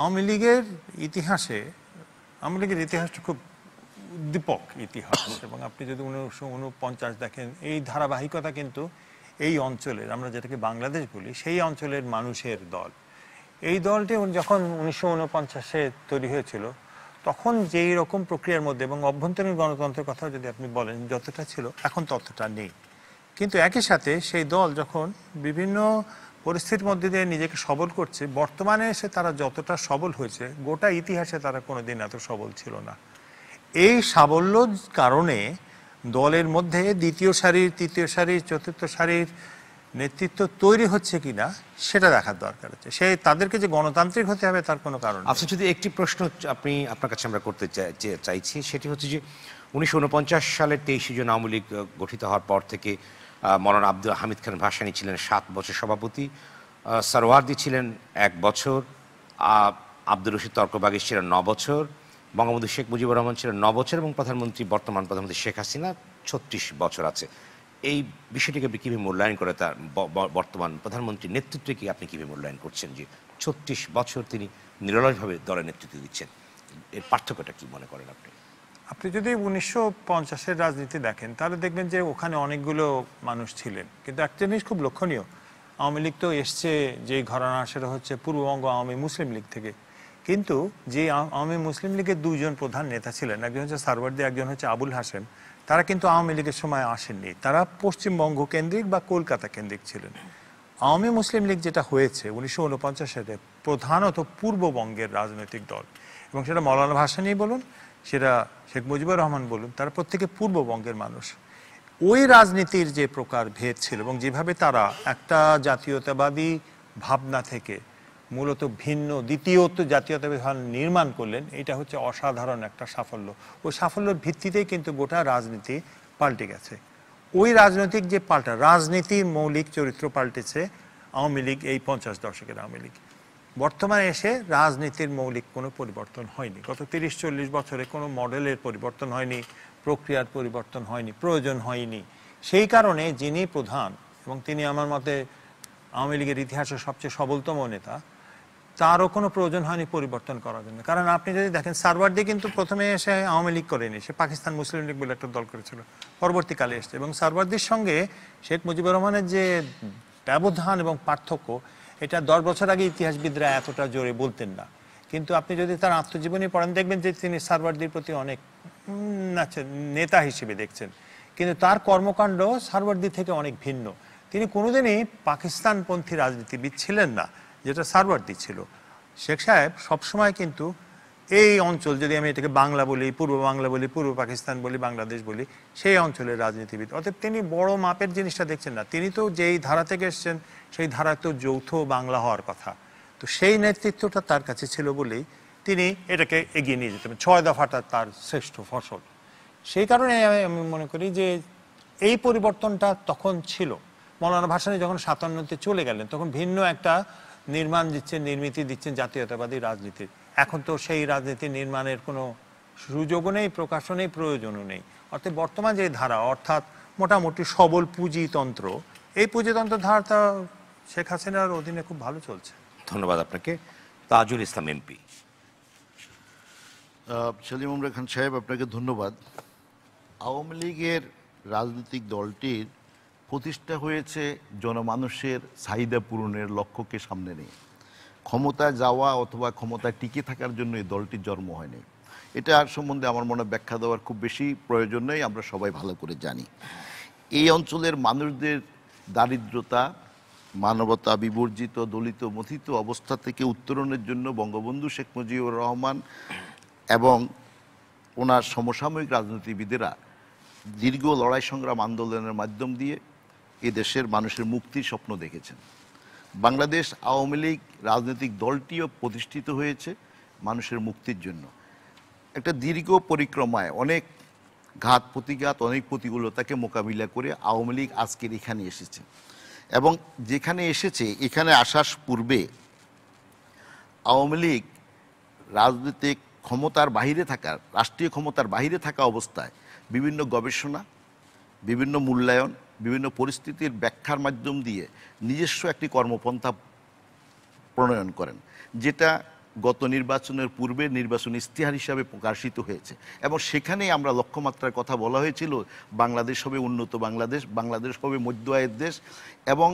আওয়ামী লীগের ইতিহাসে আওয়ামী লীগের ইতিহাসটা খুব উদ্দীপক ইতিহাস এবং আপনি যদি উনিশশো উনপঞ্চাশ দেখেন এই ধারাবাহিকতা কিন্তু এই অঞ্চলের আমরা যেটাকে বাংলাদেশ বলি সেই অঞ্চলের মানুষের দল এই দলটি যখন উনিশশো উনপঞ্চাশে তৈরি হয়েছিল তখন যেই রকম প্রক্রিয়ার মধ্যে এবং অভ্যন্তরীণ গণতন্ত্রের কথা যদি আপনি বলেন যতটা ছিল এখন ততটা নেই কিন্তু একই সাথে সেই দল যখন বিভিন্ন পরিস্থিতির মধ্যে দিয়ে নিজেকে সবল করছে বর্তমানে এসে তারা যতটা সবল হয়েছে গোটা ইতিহাসে তারা কোনো দিন এত সবল ছিল না এই সাবল্য কারণে দলের মধ্যে দ্বিতীয় সারির তৃতীয় সারির চতুর্থ সারির নেতৃত্ব তৈরি হচ্ছে কিনা সেটা দেখার দরকার আছে সে তাদেরকে যে গণতান্ত্রিক হতে হবে তার কোনো কারণ আপনি আচ্ছা, যদি একটি প্রশ্ন আপনি আপনার কাছে আমরা করতে চাইছি সেটি হচ্ছে যে উনিশশো উনপঞ্চাশ সালের তেইশে জন আওয়ামী লীগ গঠিত হওয়ার পর থেকে মরণ আব্দুল হামিদ খান ভাসানী ছিলেন সাত বছর সভাপতি সরওয়ার্দি ছিলেন এক বছর আব্দুর রশিদ তর্কবাগি ছিলেন ন বছর বঙ্গবন্ধু শেখ মুজিবুর রহমান ছিলেন ন বছর এবং প্রধানমন্ত্রী বর্তমান প্রধানমন্ত্রী শেখ হাসিনা ছত্রিশ বছর আছে এই বিষয়টিকে কীভাবে মূল্যায়ন করে তার বর্তমান প্রধানমন্ত্রীর নেতৃত্বে কি আপনি কীভাবে মূল্যায়ন করছেন যে ছত্রিশ বছর তিনি নিরলসভাবে দলের নেতৃত্ব দিচ্ছেন এর পার্থক্যটা কি মনে করেন আপনি আপনি যদি উনিশশো পঞ্চাশের রাজনীতি দেখেন তাহলে দেখবেন যে ওখানে অনেকগুলো মানুষ ছিলেন কিন্তু একটা জিনিস খুব লক্ষণীয় আওয়ামী লীগ তো এসছে যে ঘরানা সেটা হচ্ছে পূর্ববঙ্গ আওয়ামী মুসলিম লীগ থেকে কিন্তু যে আওয়ামী মুসলিম লীগের দুজন প্রধান নেতা ছিলেন একজন হচ্ছে সারবার্দি একজন হচ্ছে আবুল হাসেম তারা কিন্তু আওয়ামী লীগের সময় আসেননি তারা পশ্চিমবঙ্গ কেন্দ্রিক বা কলকাতা কেন্দ্রিক ছিলেন আওয়ামী মুসলিম লীগ যেটা হয়েছে উনিশশো উনপঞ্চাশ সালে প্রধানত পূর্ববঙ্গের রাজনৈতিক দল এবং সেটা মৌলানা ভাসানী বলুন সেটা শেখ মুজিবুর রহমান বলুন তারা প্রত্যেকে পূর্ববঙ্গের মানুষ ওই রাজনীতির যে প্রকার ভেদ ছিল এবং যেভাবে তারা একটা জাতীয়তাবাদী ভাবনা থেকে মূলত ভিন্ন দ্বিতীয়ত জাতীয়তাবিধান নির্মাণ করলেন এটা হচ্ছে অসাধারণ একটা সাফল্য ওই সাফল্যের ভিত্তিতেই কিন্তু গোটা রাজনীতি পাল্টে গেছে ওই রাজনৈতিক যে পাল্টা রাজনীতির মৌলিক চরিত্র পাল্টেছে আওয়ামী লীগ এই পঞ্চাশ দশকের আওয়ামী লীগ বর্তমানে এসে রাজনীতির মৌলিক কোনো পরিবর্তন হয়নি গত তিরিশ চল্লিশ বছরে কোনো মডেলের পরিবর্তন হয়নি প্রক্রিয়ার পরিবর্তন হয়নি প্রয়োজন হয়নি সেই কারণে যিনি প্রধান এবং তিনি আমার মতে আওয়ামী লীগের ইতিহাসের সবচেয়ে সবলতম নেতা তারও কোনো প্রয়োজন হয়নি পরিবর্তন করার জন্য কারণ আপনি যদি দেখেন দিয়ে কিন্তু প্রথমে এসে আওয়ামী লীগ করেনি সে পাকিস্তান মুসলিম লীগ বলে একটা দল করেছিল পরবর্তীকালে এসছে এবং সার্ভারদের সঙ্গে শেখ মুজিবুর রহমানের যে ব্যবধান এবং পার্থক্য এটা দশ বছর আগে ইতিহাসবিদরা এতটা জোরে বলতেন না কিন্তু আপনি যদি তার আত্মজীবনী পড়েন দেখবেন যে তিনি সার্ভারদের প্রতি অনেক আচ্ছা, নেতা হিসেবে দেখছেন কিন্তু তার কর্মকাণ্ড সারওয়ার্দি থেকে অনেক ভিন্ন তিনি কোনোদিনই পাকিস্তানপন্থী রাজনীতিবিদ ছিলেন না যেটা সার্ভার দিচ্ছিল শেখ সাহেব সবসময় কিন্তু এই অঞ্চল যদি আমি এটাকে বাংলা বলি পূর্ব বাংলা বলি পূর্ব পাকিস্তান বলি বাংলাদেশ বলি সেই অঞ্চলের রাজনীতিবিদ অর্থাৎ তিনি বড় মাপের জিনিসটা দেখছেন না তিনি তো যেই ধারা থেকে এসছেন সেই ধারা তো যৌথ বাংলা হওয়ার কথা তো সেই নেতৃত্বটা তার কাছে ছিল বলেই তিনি এটাকে এগিয়ে নিয়ে যেতে ছয় দফাটা তার শ্রেষ্ঠ ফসল সেই কারণে আমি মনে করি যে এই পরিবর্তনটা তখন ছিল মৌলানা ভাসানি যখন সাতান্নতে চলে গেলেন তখন ভিন্ন একটা নির্মাণ দিচ্ছেন নির্মিতি দিচ্ছেন জাতীয়তাবাদী রাজনীতির এখন তো সেই রাজনীতি নির্মাণের কোনো সুযোগও নেই প্রকাশনেই প্রয়োজনও নেই অর্থাৎ বর্তমান যে ধারা অর্থাৎ মোটামুটি সবল পুঁজিতন্ত্র এই পুঁজিতন্ত্র ধারাটা শেখ হাসিনার অধীনে খুব ভালো চলছে ধন্যবাদ আপনাকে তাজুল ইসলাম এমপি সেলিম উমরা খান সাহেব আপনাকে ধন্যবাদ আওয়ামী লীগের রাজনৈতিক দলটির প্রতিষ্ঠা হয়েছে জনমানুষের চাহিদা পূরণের লক্ষ্যকে সামনে নিয়ে ক্ষমতা যাওয়া অথবা ক্ষমতা টিকে থাকার জন্য এই দলটির জন্ম হয়নি এটা আর সম্বন্ধে আমার মনে ব্যাখ্যা দেওয়ার খুব বেশি প্রয়োজন নেই আমরা সবাই ভালো করে জানি এই অঞ্চলের মানুষদের দারিদ্রতা মানবতা বিবর্জিত দলিত মথিত অবস্থা থেকে উত্তরণের জন্য বঙ্গবন্ধু শেখ মুজিবুর রহমান এবং ওনার সমসাময়িক রাজনীতিবিদেরা দীর্ঘ লড়াই সংগ্রাম আন্দোলনের মাধ্যম দিয়ে দেশের মানুষের মুক্তির স্বপ্ন দেখেছেন বাংলাদেশ আওয়ামী লীগ রাজনৈতিক দলটিও প্রতিষ্ঠিত হয়েছে মানুষের মুক্তির জন্য একটা দীর্ঘ পরিক্রমায় অনেক ঘাত প্রতিঘাত অনেক প্রতিকূলতাকে মোকাবিলা করে আওয়ামী লীগ আজকের এখানে এসেছে এবং যেখানে এসেছে এখানে আসার পূর্বে আওয়ামী লীগ রাজনৈতিক ক্ষমতার বাহিরে থাকার রাষ্ট্রীয় ক্ষমতার বাহিরে থাকা অবস্থায় বিভিন্ন গবেষণা বিভিন্ন মূল্যায়ন বিভিন্ন পরিস্থিতির ব্যাখ্যার মাধ্যম দিয়ে নিজস্ব একটি কর্মপন্থা প্রণয়ন করেন যেটা গত নির্বাচনের পূর্বে নির্বাচন ইস্তিহার হিসাবে প্রকাশিত হয়েছে এবং সেখানেই আমরা লক্ষ্যমাত্রার কথা বলা হয়েছিল বাংলাদেশ হবে উন্নত বাংলাদেশ বাংলাদেশ হবে মধ্য আয়ের দেশ এবং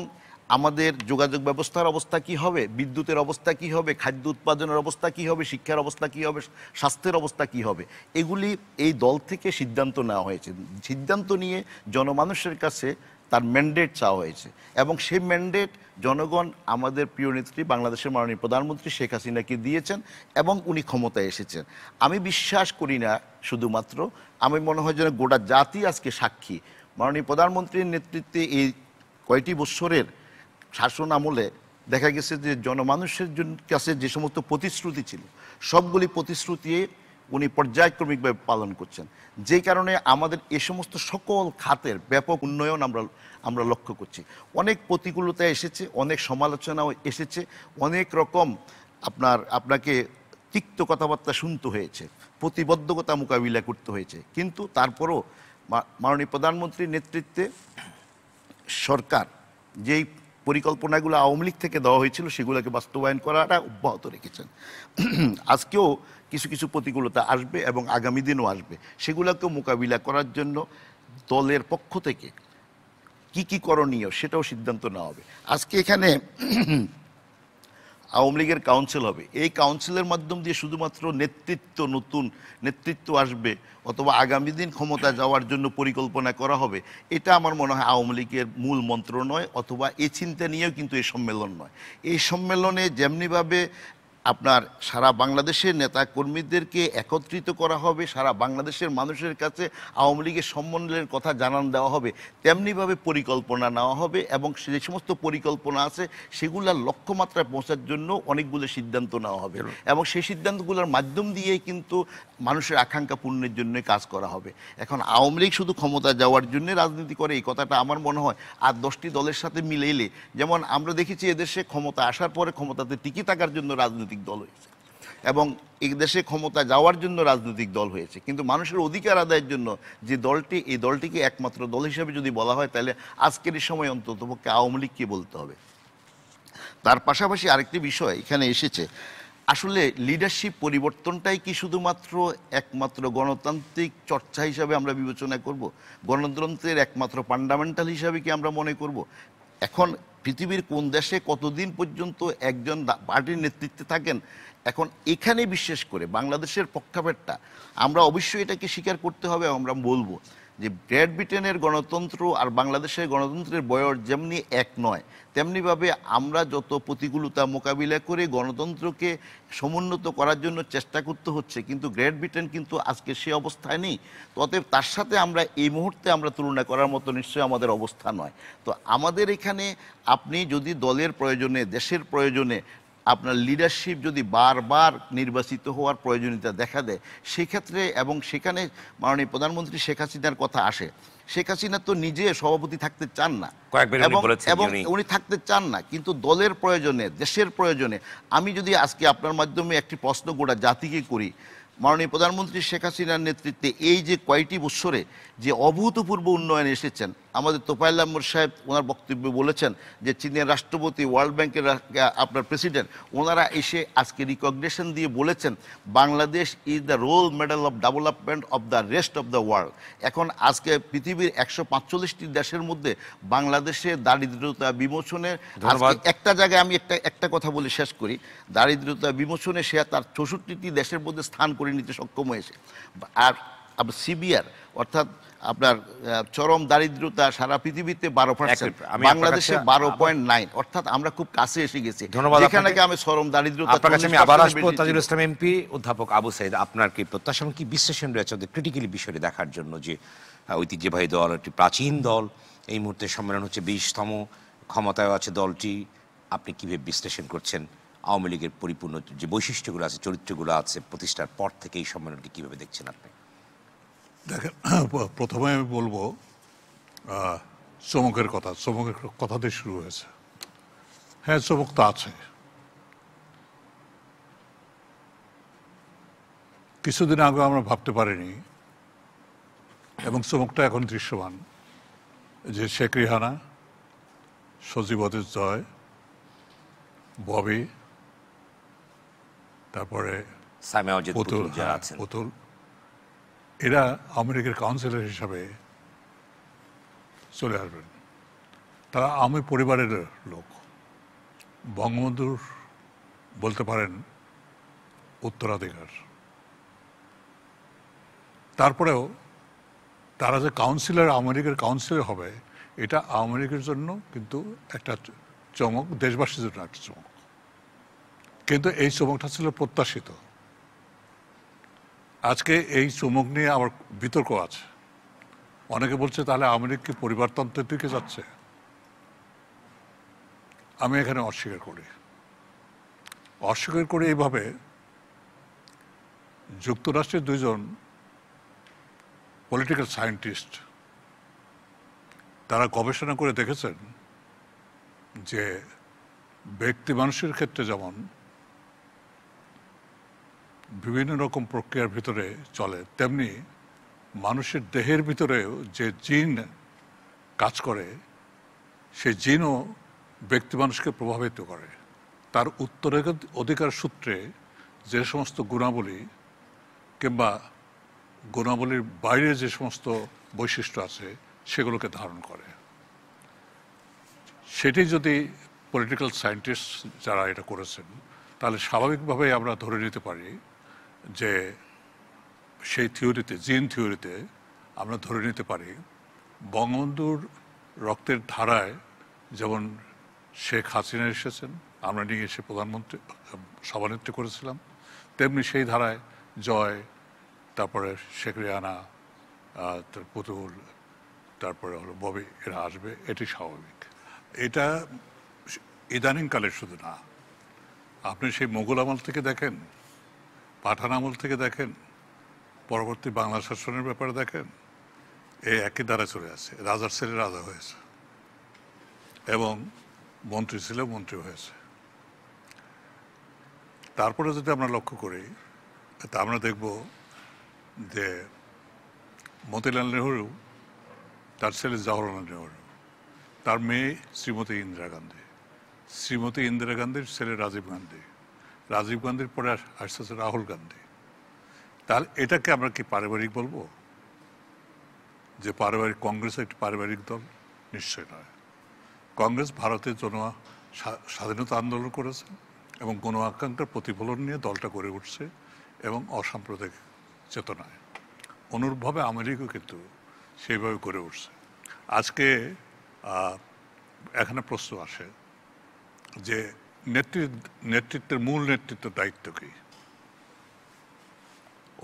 আমাদের যোগাযোগ ব্যবস্থার অবস্থা কি হবে বিদ্যুতের অবস্থা কি হবে খাদ্য উৎপাদনের অবস্থা কি হবে শিক্ষার অবস্থা কি হবে স্বাস্থ্যের অবস্থা কি হবে এগুলি এই দল থেকে সিদ্ধান্ত নেওয়া হয়েছে সিদ্ধান্ত নিয়ে জনমানুষের কাছে তার ম্যান্ডেট চাওয়া হয়েছে এবং সেই ম্যান্ডেট জনগণ আমাদের প্রিয় নেত্রী বাংলাদেশের মাননীয় প্রধানমন্ত্রী শেখ হাসিনাকে দিয়েছেন এবং উনি ক্ষমতায় এসেছেন আমি বিশ্বাস করি না শুধুমাত্র আমি মনে হয় যেন গোটা জাতি আজকে সাক্ষী মাননীয় প্রধানমন্ত্রীর নেতৃত্বে এই কয়টি বৎসরের শাসন আমলে দেখা গেছে যে জনমানুষের কাছে যে সমস্ত প্রতিশ্রুতি ছিল সবগুলি প্রতিশ্রুতি উনি পর্যায়ক্রমিকভাবে পালন করছেন যে কারণে আমাদের এ সমস্ত সকল খাতের ব্যাপক উন্নয়ন আমরা আমরা লক্ষ্য করছি অনেক প্রতিকূলতা এসেছে অনেক সমালোচনাও এসেছে অনেক রকম আপনার আপনাকে তিক্ত কথাবার্তা শুনতে হয়েছে প্রতিবদ্ধকতা মোকাবিলা করতে হয়েছে কিন্তু তারপরও মাননীয় প্রধানমন্ত্রীর নেতৃত্বে সরকার যেই পরিকল্পনাগুলো আওয়ামী লীগ থেকে দেওয়া হয়েছিল সেগুলোকে বাস্তবায়ন করাটা অব্যাহত রেখেছেন আজকেও কিছু কিছু প্রতিকূলতা আসবে এবং আগামী দিনও আসবে সেগুলোকে মোকাবিলা করার জন্য দলের পক্ষ থেকে কি কি করণীয় সেটাও সিদ্ধান্ত নেওয়া হবে আজকে এখানে আওয়ামী লীগের কাউন্সিল হবে এই কাউন্সিলের মাধ্যম দিয়ে শুধুমাত্র নেতৃত্ব নতুন নেতৃত্ব আসবে অথবা আগামী দিন ক্ষমতা যাওয়ার জন্য পরিকল্পনা করা হবে এটা আমার মনে হয় আওয়ামী লীগের মূল মন্ত্র নয় অথবা এই চিন্তা নিয়েও কিন্তু এই সম্মেলন নয় এই সম্মেলনে যেমনিভাবে আপনার সারা বাংলাদেশের নেতা কর্মীদেরকে একত্রিত করা হবে সারা বাংলাদেশের মানুষের কাছে আওয়ামী লীগের সম্মেলনের কথা জানান দেওয়া হবে তেমনিভাবে পরিকল্পনা নেওয়া হবে এবং যে সমস্ত পরিকল্পনা আছে সেগুলোর লক্ষ্যমাত্রায় পৌঁছার জন্য অনেকগুলো সিদ্ধান্ত নেওয়া হবে এবং সেই সিদ্ধান্তগুলোর মাধ্যম দিয়ে কিন্তু মানুষের আকাঙ্ক্ষা পূর্ণের জন্য কাজ করা হবে এখন আওয়ামী লীগ শুধু ক্ষমতা যাওয়ার জন্য রাজনীতি করে এই কথাটা আমার মনে হয় আর দশটি দলের সাথে মিলে এলে যেমন আমরা দেখেছি এদেশে ক্ষমতা আসার পরে ক্ষমতাতে টিকে থাকার জন্য রাজনীতি রাজনৈতিক দল হয়েছে এবং এই দেশে ক্ষমতা যাওয়ার জন্য রাজনৈতিক দল হয়েছে কিন্তু মানুষের অধিকার আদায়ের জন্য যে দলটি এই দলটিকে একমাত্র দল হিসেবে যদি বলা হয় তাহলে আজকের এই সময় অন্ততপক্ষে আওয়ামী লীগকে বলতে হবে তার পাশাপাশি আরেকটি বিষয় এখানে এসেছে আসলে লিডারশিপ পরিবর্তনটাই কি শুধুমাত্র একমাত্র গণতান্ত্রিক চর্চা হিসাবে আমরা বিবেচনা করব গণতন্ত্রের একমাত্র ফান্ডামেন্টাল হিসাবে কি আমরা মনে করব এখন পৃথিবীর কোন দেশে কতদিন পর্যন্ত একজন পার্টির নেতৃত্বে থাকেন এখন এখানে বিশেষ করে বাংলাদেশের পক্ষাপেটটা আমরা অবশ্যই এটাকে স্বীকার করতে হবে আমরা বলবো যে গ্রেট ব্রিটেনের গণতন্ত্র আর বাংলাদেশের গণতন্ত্রের বয়স যেমনি এক নয় তেমনিভাবে আমরা যত প্রতিকূলতা মোকাবিলা করে গণতন্ত্রকে সমুন্নত করার জন্য চেষ্টা করতে হচ্ছে কিন্তু গ্রেট ব্রিটেন কিন্তু আজকে সে অবস্থায় নেই ততএব তার সাথে আমরা এই মুহূর্তে আমরা তুলনা করার মতো নিশ্চয়ই আমাদের অবস্থা নয় তো আমাদের এখানে আপনি যদি দলের প্রয়োজনে দেশের প্রয়োজনে আপনার লিডারশিপ যদি বারবার নির্বাচিত হওয়ার প্রয়োজনীয়তা দেখা দেয় সেক্ষেত্রে এবং সেখানে মাননীয় প্রধানমন্ত্রী শেখ হাসিনার কথা আসে শেখ হাসিনা তো নিজে সভাপতি থাকতে চান না এবং উনি থাকতে চান না কিন্তু দলের প্রয়োজনে দেশের প্রয়োজনে আমি যদি আজকে আপনার মাধ্যমে একটি প্রশ্ন গোটা জাতিকে করি মাননীয় প্রধানমন্ত্রী শেখ হাসিনার নেতৃত্বে এই যে কয়টি বৎসরে যে অভূতপূর্ব উন্নয়ন এসেছেন আমাদের তোফাইল্লা মুর সাহেব ওনার বক্তব্যে বলেছেন যে চীনের রাষ্ট্রপতি ওয়ার্ল্ড ব্যাংকের আপনার প্রেসিডেন্ট ওনারা এসে আজকে রিকগনেশন দিয়ে বলেছেন Bangladesh is the role model of development of the rest of the world এখন আজকে পৃথিবীর একশো পাঁচচল্লিশটি দেশের মধ্যে বাংলাদেশে দারিদ্রতা বিমোচনের একটা জায়গায় আমি একটা একটা কথা বলে শেষ করি দারিদ্রতা বিমোচনে সে তার চৌষট্টিটি দেশের মধ্যে স্থান করে নিতে সক্ষম হয়েছে আর সিবিআর অর্থাৎ আপনার চরম দারিদ্রতা সারা পৃথিবীতে বারো পার্সেন্ট বাংলাদেশে বারো পয়েন্ট নাইন অর্থাৎ আমরা খুব কাছে এসে গেছি ধন্যবাদ এখানে আমি চরম দারিদ্রতা আমি আবার আসবো তাজুল ইসলাম এমপি অধ্যাপক আবু সাইদ আপনার কি প্রত্যাশা কি বিশ্লেষণ রয়েছে ওদের ক্রিটিক্যালি বিষয়টি দেখার জন্য যে ঐতিহ্যবাহী দল একটি প্রাচীন দল এই মুহূর্তে সম্মেলন হচ্ছে বিশতম ক্ষমতায় আছে দলটি আপনি কীভাবে বিশ্লেষণ করছেন আওয়ামী লীগের পরিপূর্ণ যে বৈশিষ্ট্যগুলো আছে চরিত্রগুলো আছে প্রতিষ্ঠার পর থেকে এই সম্মেলনটি কীভাবে দেখছেন আপনি দেখেন [CLEARS THROAT] প্রথমে আমি বলবো চমকের কথা চমকের কথা দিয়ে শুরু হয়েছে হ্যাঁ চমক তো আছে কিছুদিন আগে আমরা ভাবতে পারিনি এবং চমকটা এখন দৃশ্যমান যে শেখ রিহানা সজীবদের জয় ববি তারপরে পুতুল পুতুল এরা আমেরিকার কাউন্সিলর হিসাবে চলে আসবেন তারা আমি পরিবারের লোক বঙ্গবন্ধুর বলতে পারেন উত্তরাধিকার তারপরেও তারা যে কাউন্সিলর আমেরিকার কাউন্সিলর হবে এটা আমেরিকার জন্য কিন্তু একটা চমক দেশবাসীর জন্য একটা চমক কিন্তু এই চমকটা ছিল প্রত্যাশিত আজকে এই চুমুক নিয়ে আমার বিতর্ক আছে অনেকে বলছে তাহলে আওয়ামী লীগ কি পরিবারতন্ত্রের দিকে যাচ্ছে আমি এখানে অস্বীকার করি অস্বীকার করে এইভাবে যুক্তরাষ্ট্রের দুইজন পলিটিক্যাল সায়েন্টিস্ট তারা গবেষণা করে দেখেছেন যে ব্যক্তি মানুষের ক্ষেত্রে যেমন বিভিন্ন রকম প্রক্রিয়ার ভিতরে চলে তেমনি মানুষের দেহের ভিতরেও যে জিন কাজ করে সে জিনও ব্যক্তি মানুষকে প্রভাবিত করে তার অধিকার সূত্রে যে সমস্ত গুণাবলী কিংবা গুণাবলীর বাইরে যে সমস্ত বৈশিষ্ট্য আছে সেগুলোকে ধারণ করে সেটি যদি পলিটিক্যাল সায়েন্টিস্ট যারা এটা করেছেন তাহলে স্বাভাবিকভাবেই আমরা ধরে নিতে পারি যে সেই থিওরিতে জিন থিওরিতে আমরা ধরে নিতে পারি বঙ্গবন্ধুর রক্তের ধারায় যেমন শেখ হাসিনা এসেছেন আমরা নিয়ে এসে প্রধানমন্ত্রী সভানেত্রী করেছিলাম তেমনি সেই ধারায় জয় তারপরে শেখ রিয়ানা পুতুল তারপরে হলো ববি এরা আসবে এটি স্বাভাবিক এটা ইদানিংকালের শুধু না আপনি সেই মোগল আমল থেকে দেখেন পাঠান আমল থেকে দেখেন পরবর্তী বাংলা শাসনের ব্যাপারে দেখেন এ একই দ্বারা চলে আসে রাজার ছেলে রাজা হয়েছে এবং মন্ত্রী ছিল মন্ত্রী হয়েছে তারপরে যদি আমরা লক্ষ্য করি তা আমরা দেখব যে মতিলাল নেহরু তার ছেলে জওহরলাল নেহরু তার মেয়ে শ্রীমতী ইন্দিরা গান্ধী শ্রীমতী ইন্দিরা গান্ধীর ছেলে রাজীব গান্ধী রাজীব গান্ধীর পরে আসতেছে রাহুল গান্ধী তাহলে এটাকে আমরা কি পারিবারিক বলবো যে পারিবারিক কংগ্রেস একটি পারিবারিক দল নিশ্চয় নয় কংগ্রেস ভারতের জন্য স্বাধীনতা আন্দোলন করেছে এবং গণ আকাঙ্ক্ষার প্রতিফলন নিয়ে দলটা গড়ে উঠছে এবং অসাম্প্রদায়িক চেতনায় অনুরূপভাবে আমেরিকও কিন্তু সেইভাবে গড়ে উঠছে আজকে এখানে প্রশ্ন আসে যে নেতৃত্বের মূল নেতৃত্ব দায়িত্ব কি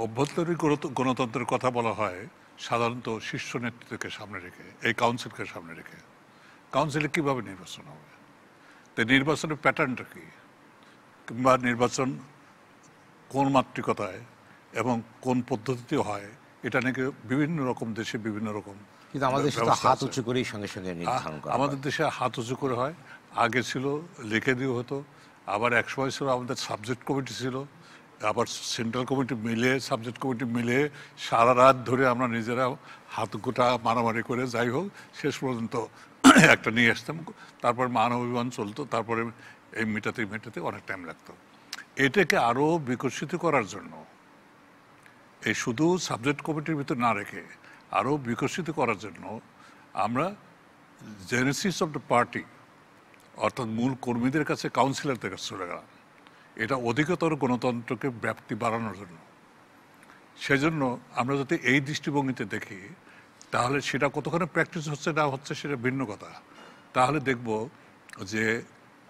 অভ্যন্তরীণ গণতন্ত্রের কথা বলা হয় সাধারণত শীর্ষ নেতৃত্বকে সামনে রেখে এই কাউন্সিলকে সামনে রেখে কাউন্সিলে কিভাবে নির্বাচন হবে তাই নির্বাচনের প্যাটার্নটা কি কিংবা নির্বাচন কোন মাতৃকতায় এবং কোন পদ্ধতিতে হয় এটা নাকি বিভিন্ন রকম দেশে বিভিন্ন রকম কিন্তু আমাদের দেশে হাত উঁচু করেই সঙ্গে সঙ্গে আমাদের দেশে হাত উঁচু করে হয় আগে ছিল লিখে দিয়ে হতো আবার এক সময় ছিল আমাদের সাবজেক্ট কমিটি ছিল আবার সেন্ট্রাল কমিটি মিলে সাবজেক্ট কমিটি মিলে সারা রাত ধরে আমরা নিজেরা হাত গোটা মারামারি করে যাই হোক শেষ পর্যন্ত একটা নিয়ে আসতাম তারপর অভিমান চলতো তারপরে এই মেটাতে মেটাতে অনেক টাইম লাগতো এটাকে আরও বিকশিত করার জন্য এই শুধু সাবজেক্ট কমিটির ভিতর না রেখে আরও বিকশিত করার জন্য আমরা জেনেসিস অফ দ্য পার্টি অর্থাৎ মূল কর্মীদের কাছে কাউন্সিলরদের কাছে চলে গেলাম এটা অধিকতর গণতন্ত্রকে ব্যাপ্তি বাড়ানোর জন্য সেজন্য আমরা যদি এই দৃষ্টিভঙ্গিতে দেখি তাহলে সেটা কতখানি প্র্যাকটিস হচ্ছে না হচ্ছে সেটা ভিন্ন কথা তাহলে দেখব যে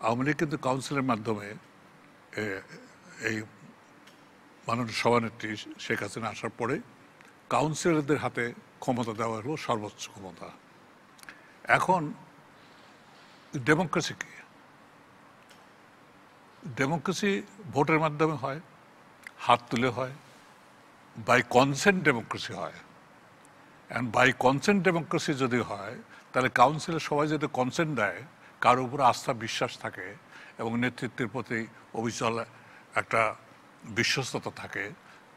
আওয়ামী লীগ কিন্তু কাউন্সিলের মাধ্যমে এই মাননীয় সভানেত্রী শেখ হাসিনা আসার পরে কাউন্সিলরদের হাতে ক্ষমতা দেওয়া হলো সর্বোচ্চ ক্ষমতা এখন ডেমোক্রেসি কি ডেমোক্রেসি ভোটের মাধ্যমে হয় হাত তুলে হয় বাই কনসেন্ট ডেমোক্রেসি হয় অ্যান্ড বাই কনসেন্ট ডেমোক্রেসি যদি হয় তাহলে কাউন্সিলের সবাই যদি কনসেন্ট দেয় কার উপর আস্থা বিশ্বাস থাকে এবং নেতৃত্বের প্রতি অবিচল একটা বিশ্বস্ততা থাকে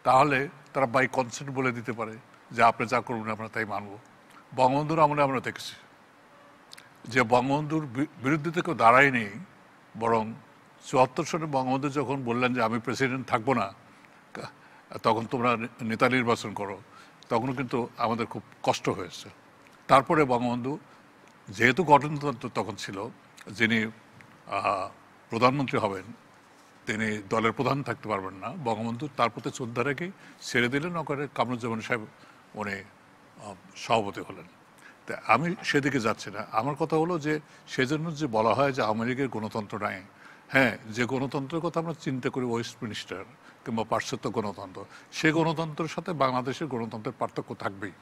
তাহলে তারা বাই কনসেন্ট বলে দিতে পারে যে আপনি যা করবেন আমরা তাই মানব বঙ্গবন্ধুর আমরা আমরা দেখেছি যে বঙ্গবন্ধুর বিরুদ্ধে তো কেউ দাঁড়ায়নি বরং চুয়াত্তর সালে বঙ্গবন্ধু যখন বললেন যে আমি প্রেসিডেন্ট থাকবো না তখন তোমরা নেতা নির্বাচন করো তখনও কিন্তু আমাদের খুব কষ্ট হয়েছে তারপরে বঙ্গবন্ধু যেহেতু গঠনতন্ত্র তখন ছিল যিনি প্রধানমন্ত্রী হবেন তিনি দলের প্রধান থাকতে পারবেন না বঙ্গবন্ধু তার প্রতি শ্রদ্ধা রেখে ছেড়ে দিলেন ওখানে কামরুজ্জামান সাহেব উনি সভাপতি হলেন আমি সেদিকে যাচ্ছি না আমার কথা হলো যে সেজন্য যে বলা হয় যে আওয়ামী লীগের গণতন্ত্র নাই হ্যাঁ যে গণতন্ত্রের কথা আমরা চিন্তা করি ওয়েস্ট মিনিস্টার কিংবা পাশ্চাত্য গণতন্ত্র সে গণতন্ত্রের সাথে বাংলাদেশের গণতন্ত্রের পার্থক্য থাকবেই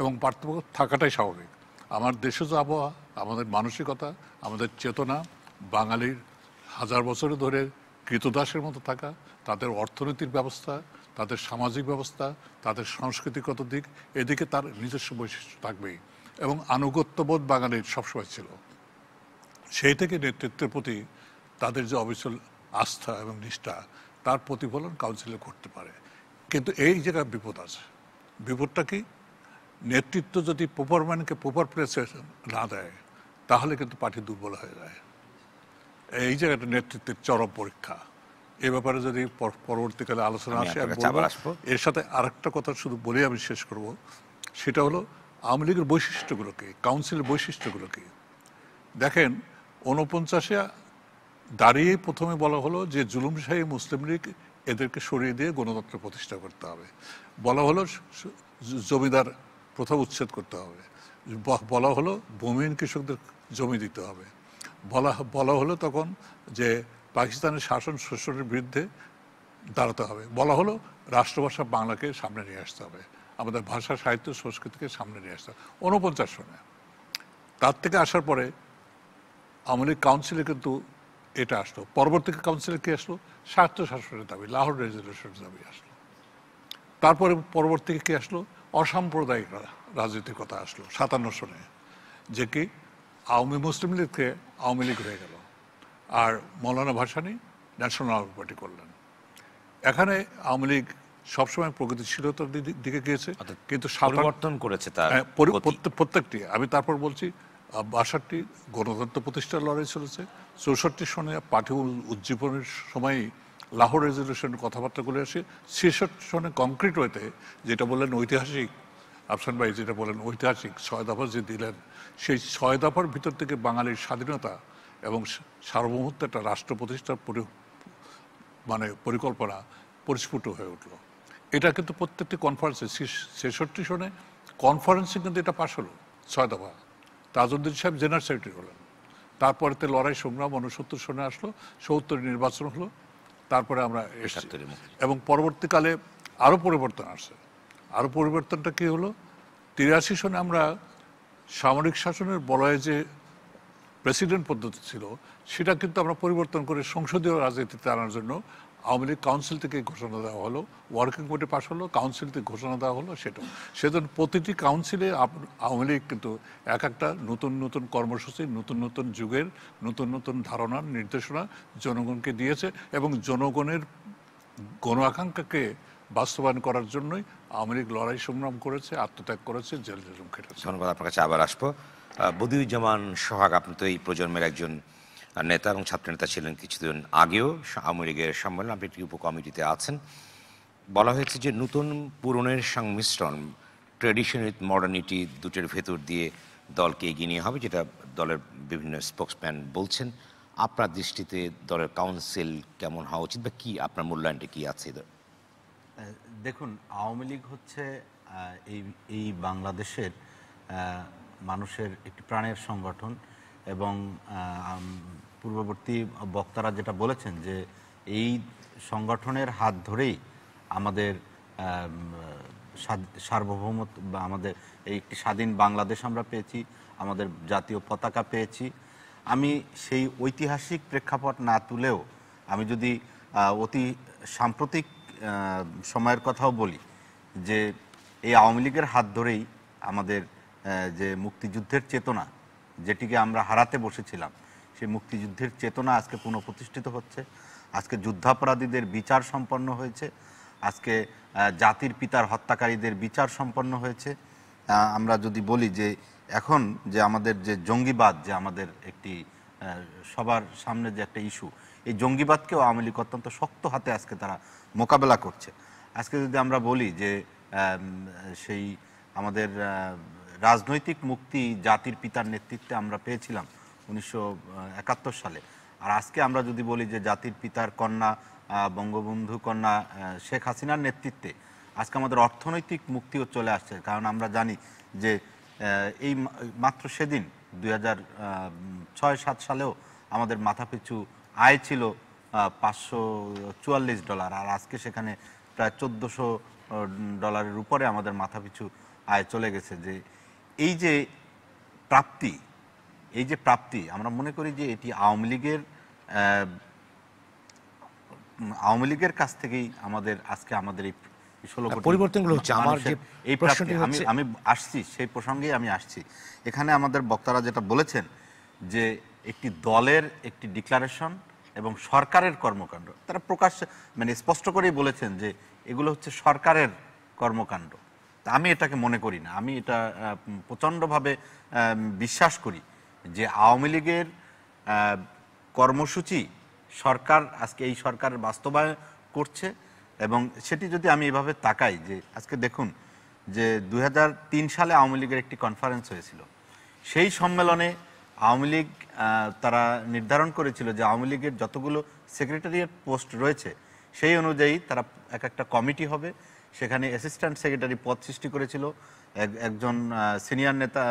এবং পার্থক্য থাকাটাই স্বাভাবিক আমার দেশজ আবহাওয়া আমাদের মানসিকতা আমাদের চেতনা বাঙালির হাজার বছর ধরে কৃতদাসের মতো থাকা তাদের অর্থনৈতিক ব্যবস্থা তাদের সামাজিক ব্যবস্থা তাদের সংস্কৃতিগত দিক এদিকে তার নিজস্ব বৈশিষ্ট্য থাকবেই এবং আনুগত্যবোধ বাঙালির সবসময় ছিল সেই থেকে নেতৃত্বের প্রতি তাদের যে অবিচল আস্থা এবং নিষ্ঠা তার প্রতিফলন কাউন্সিলে করতে পারে কিন্তু এই জায়গায় বিপদ আছে বিপদটা কি নেতৃত্ব যদি প্রপার ম্যানকে প্রপার প্লেসে না দেয় তাহলে কিন্তু পার্টি দুর্বল হয়ে যায় এই জায়গাটা নেতৃত্বের চরম পরীক্ষা এ ব্যাপারে যদি পরবর্তীকালে আলোচনা আসে এর সাথে আরেকটা কথা শুধু বলেই আমি শেষ করব সেটা হলো আওয়ামী লীগের কি কাউন্সিলের বৈশিষ্ট্যগুলো কি দেখেন ঊনপঞ্চাশে দাঁড়িয়ে প্রথমে বলা হলো যে জুলুমশাহী মুসলিম লীগ এদেরকে সরিয়ে দিয়ে গণতন্ত্র প্রতিষ্ঠা করতে হবে বলা হলো জমিদার প্রথা উচ্ছেদ করতে হবে বলা হলো ভূমিহীন কৃষকদের জমি দিতে হবে বলা বলা হলো তখন যে পাকিস্তানের শাসন শোষণের বিরুদ্ধে দাঁড়াতে হবে বলা হলো রাষ্ট্রভাষা বাংলাকে সামনে নিয়ে আসতে হবে আমাদের ভাষা সাহিত্য সংস্কৃতিকে সামনে নিয়ে আসতে হবে ঊনপঞ্চাশ সনে তার থেকে আসার পরে আওয়ামী লীগ কাউন্সিলে কিন্তু এটা আসলো পরবর্তী কাউন্সিলে কে আসলো স্বার্থ শাসনের দাবি লাহোর রেজলিউশনের দাবি আসলো তারপরে পরবর্তীকে কে আসলো অসাম্প্রদায়িক রাজনীতির কথা আসলো সাতান্ন সনে যে কি আওয়ামী মুসলিম লীগকে আওয়ামী লীগ হয়ে গেল আর মৌলানা ভাসানি ন্যাশনাল পার্টি করলেন এখানে আওয়ামী লীগ সবসময় প্রগতিশীলতার দিকে গিয়েছে কিন্তু পরিবর্তন করেছে তার হ্যাঁ, প্রত্যেকটি আমি তারপর বলছি বাষট্টি গণতন্ত্র প্রতিষ্ঠার লড়াই চলেছে চৌষট্টি সনে পার্টি উজ্জীবনের সময়ই লাহোর রেজলিউশন করে আসে ছেষট্টি সনে কংক্রিট হইতে যেটা বললেন ঐতিহাসিক আফসান ভাই যেটা বলেন ঐতিহাসিক ছয় দফা যে দিলেন সেই ছয় দফার ভিতর থেকে বাঙালির স্বাধীনতা এবং সার্বভৌমত্ব একটা রাষ্ট্র প্রতিষ্ঠার পরি মানে পরিকল্পনা পরিস্ফুট হয়ে উঠল এটা কিন্তু প্রত্যেকটি কনফারেন্সে ছেষট্টি সনে কনফারেন্সে কিন্তু এটা পাশ হলো ছয় দফা তাজউদ্দিন সাহেব জেনারেল সেক্রেটারি হলেন তারপরেতে লড়াই সংগ্রাম উনসত্তর সনে আসলো সত্তর নির্বাচন হলো তারপরে আমরা এসেছি এবং পরবর্তীকালে আরও পরিবর্তন আসছে আরও পরিবর্তনটা কী হলো তিরাশি সনে আমরা সামরিক শাসনের বলয়ে যে প্রেসিডেন্ট পদ্ধতি ছিল সেটা কিন্তু আমরা পরিবর্তন করে সংসদীয় রাজনীতিতে আনার জন্য আওয়ামী লীগ কাউন্সিল থেকে ঘোষণা দেওয়া হলো ওয়ার্কিং কমিটি পাশ হলো কাউন্সিল থেকে ঘোষণা দেওয়া হলো সেটা সেজন্য প্রতিটি কাউন্সিলে আওয়ামী লীগ কিন্তু এক একটা নতুন নতুন কর্মসূচি নতুন নতুন যুগের নতুন নতুন ধারণার নির্দেশনা জনগণকে দিয়েছে এবং জনগণের গণ আকাঙ্ক্ষাকে বাস্তবায়ন করার জন্যই আওয়ামী লীগ লড়াই সংগ্রাম করেছে আত্মত্যাগ করেছে জেল জেলুম খেটেছে ধন্যবাদ আপনার কাছে আবার আসবো বদিউজ্জামান সোহাগ আপনি তো এই প্রজন্মের একজন নেতা এবং ছাত্রনেতা ছিলেন কিছুদিন আগেও আওয়ামী লীগের সম্মেলন আপনি একটি উপকমিটিতে আছেন বলা হয়েছে যে নতুন পুরনের সংমিশ্রণ ট্রেডিশন উইথ মডার্নিটি দুটোর ভেতর দিয়ে দলকে এগিয়ে নিয়ে হবে যেটা দলের বিভিন্ন স্পোক্সম্যান বলছেন আপনার দৃষ্টিতে দলের কাউন্সিল কেমন হওয়া উচিত বা কী আপনার মূল্যায়নটা কী আছে দেখুন আওয়ামী লীগ হচ্ছে এই এই বাংলাদেশের মানুষের একটি প্রাণের সংগঠন এবং পূর্ববর্তী বক্তারা যেটা বলেছেন যে এই সংগঠনের হাত ধরেই আমাদের সার্বভৌমত্ব বা আমাদের এই একটি স্বাধীন বাংলাদেশ আমরা পেয়েছি আমাদের জাতীয় পতাকা পেয়েছি আমি সেই ঐতিহাসিক প্রেক্ষাপট না তুলেও আমি যদি অতি সাম্প্রতিক সময়ের কথাও বলি যে এই আওয়ামী লীগের হাত ধরেই আমাদের যে মুক্তিযুদ্ধের চেতনা যেটিকে আমরা হারাতে বসেছিলাম সেই মুক্তিযুদ্ধের চেতনা আজকে পুনঃপ্রতিষ্ঠিত হচ্ছে আজকে যুদ্ধাপরাধীদের বিচার সম্পন্ন হয়েছে আজকে জাতির পিতার হত্যাকারীদের বিচার সম্পন্ন হয়েছে আমরা যদি বলি যে এখন যে আমাদের যে জঙ্গিবাদ যে আমাদের একটি সবার সামনে যে একটা ইস্যু এই জঙ্গিবাদকেও আওয়ামী লীগ অত্যন্ত শক্ত হাতে আজকে তারা মোকাবেলা করছে আজকে যদি আমরা বলি যে সেই আমাদের রাজনৈতিক মুক্তি জাতির পিতার নেতৃত্বে আমরা পেয়েছিলাম উনিশশো সালে আর আজকে আমরা যদি বলি যে জাতির পিতার কন্যা বঙ্গবন্ধু কন্যা শেখ হাসিনার নেতৃত্বে আজকে আমাদের অর্থনৈতিক মুক্তিও চলে আসছে কারণ আমরা জানি যে এই মাত্র সেদিন দুই হাজার ছয় সাত সালেও আমাদের মাথাপিছু আয় ছিল পাঁচশো চুয়াল্লিশ ডলার আর আজকে সেখানে প্রায় চোদ্দোশো ডলারের উপরে আমাদের মাথাপিছু আয় চলে গেছে যে এই যে প্রাপ্তি এই যে প্রাপ্তি আমরা মনে করি যে এটি আওয়ামী লীগের আওয়ামী লীগের কাছ থেকেই আমাদের আজকে আমাদের এই আমি আসছি সেই প্রসঙ্গেই আমি আসছি এখানে আমাদের বক্তারা যেটা বলেছেন যে একটি দলের একটি ডিক্লারেশন এবং সরকারের কর্মকাণ্ড তারা প্রকাশ মানে স্পষ্ট করেই বলেছেন যে এগুলো হচ্ছে সরকারের কর্মকাণ্ড আমি এটাকে মনে করি না আমি এটা প্রচণ্ডভাবে বিশ্বাস করি যে আওয়ামী লীগের কর্মসূচি সরকার আজকে এই সরকার বাস্তবায়ন করছে এবং সেটি যদি আমি এভাবে তাকাই যে আজকে দেখুন যে দু সালে আওয়ামী লীগের একটি কনফারেন্স হয়েছিল সেই সম্মেলনে আওয়ামী লীগ তারা নির্ধারণ করেছিল যে আওয়ামী লীগের যতগুলো সেক্রেটারিয়েট পোস্ট রয়েছে সেই অনুযায়ী তারা এক একটা কমিটি হবে সেখানে অ্যাসিস্ট্যান্ট সেক্রেটারি পদ সৃষ্টি করেছিল একজন সিনিয়র নেতা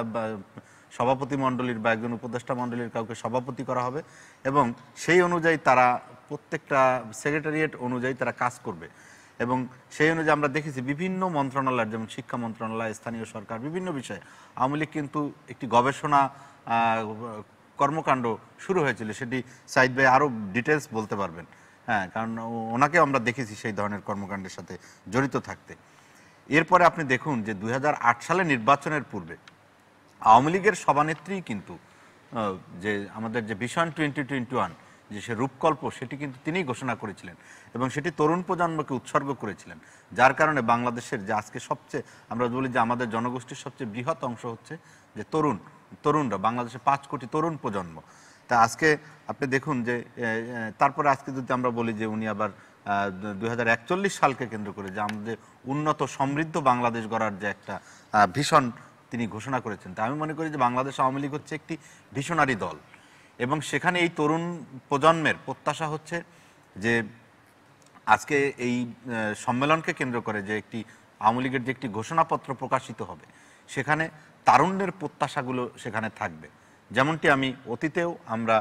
সভাপতি মণ্ডলীর বা একজন উপদেষ্টা মণ্ডলীর কাউকে সভাপতি করা হবে এবং সেই অনুযায়ী তারা প্রত্যেকটা সেক্রেটারিয়েট অনুযায়ী তারা কাজ করবে এবং সেই অনুযায়ী আমরা দেখেছি বিভিন্ন মন্ত্রণালয়ের যেমন শিক্ষা মন্ত্রণালয় স্থানীয় সরকার বিভিন্ন বিষয়ে আওয়ামী লীগ কিন্তু একটি গবেষণা কর্মকাণ্ড শুরু হয়েছিল সেটি সাইদ ভাই আরও ডিটেলস বলতে পারবেন হ্যাঁ কারণ ওনাকে আমরা দেখেছি সেই ধরনের কর্মকাণ্ডের সাথে জড়িত থাকতে এরপরে আপনি দেখুন যে দুই সালে নির্বাচনের পূর্বে আওয়ামী লীগের সভানেত্রী কিন্তু যে আমাদের যে ভিশন টোয়েন্টি টোয়েন্টি ওয়ান যে সে রূপকল্প সেটি কিন্তু তিনি ঘোষণা করেছিলেন এবং সেটি তরুণ প্রজন্মকে উৎসর্গ করেছিলেন যার কারণে বাংলাদেশের যে আজকে সবচেয়ে আমরা বলি যে আমাদের জনগোষ্ঠীর সবচেয়ে বৃহৎ অংশ হচ্ছে যে তরুণ তরুণরা বাংলাদেশে পাঁচ কোটি তরুণ প্রজন্ম তা আজকে আপনি দেখুন যে তারপরে আজকে যদি আমরা বলি যে উনি আবার দুই সালকে কেন্দ্র করে যে আমাদের উন্নত সমৃদ্ধ বাংলাদেশ গড়ার যে একটা ভীষণ তিনি ঘোষণা করেছেন তা আমি মনে করি যে বাংলাদেশ আওয়ামী লীগ হচ্ছে একটি ভীষণারি দল এবং সেখানে এই তরুণ প্রজন্মের প্রত্যাশা হচ্ছে যে আজকে এই সম্মেলনকে কেন্দ্র করে যে একটি আওয়ামী লীগের যে একটি ঘোষণাপত্র প্রকাশিত হবে সেখানে তারুণ্যের প্রত্যাশাগুলো সেখানে থাকবে যেমনটি আমি অতীতেও আমরা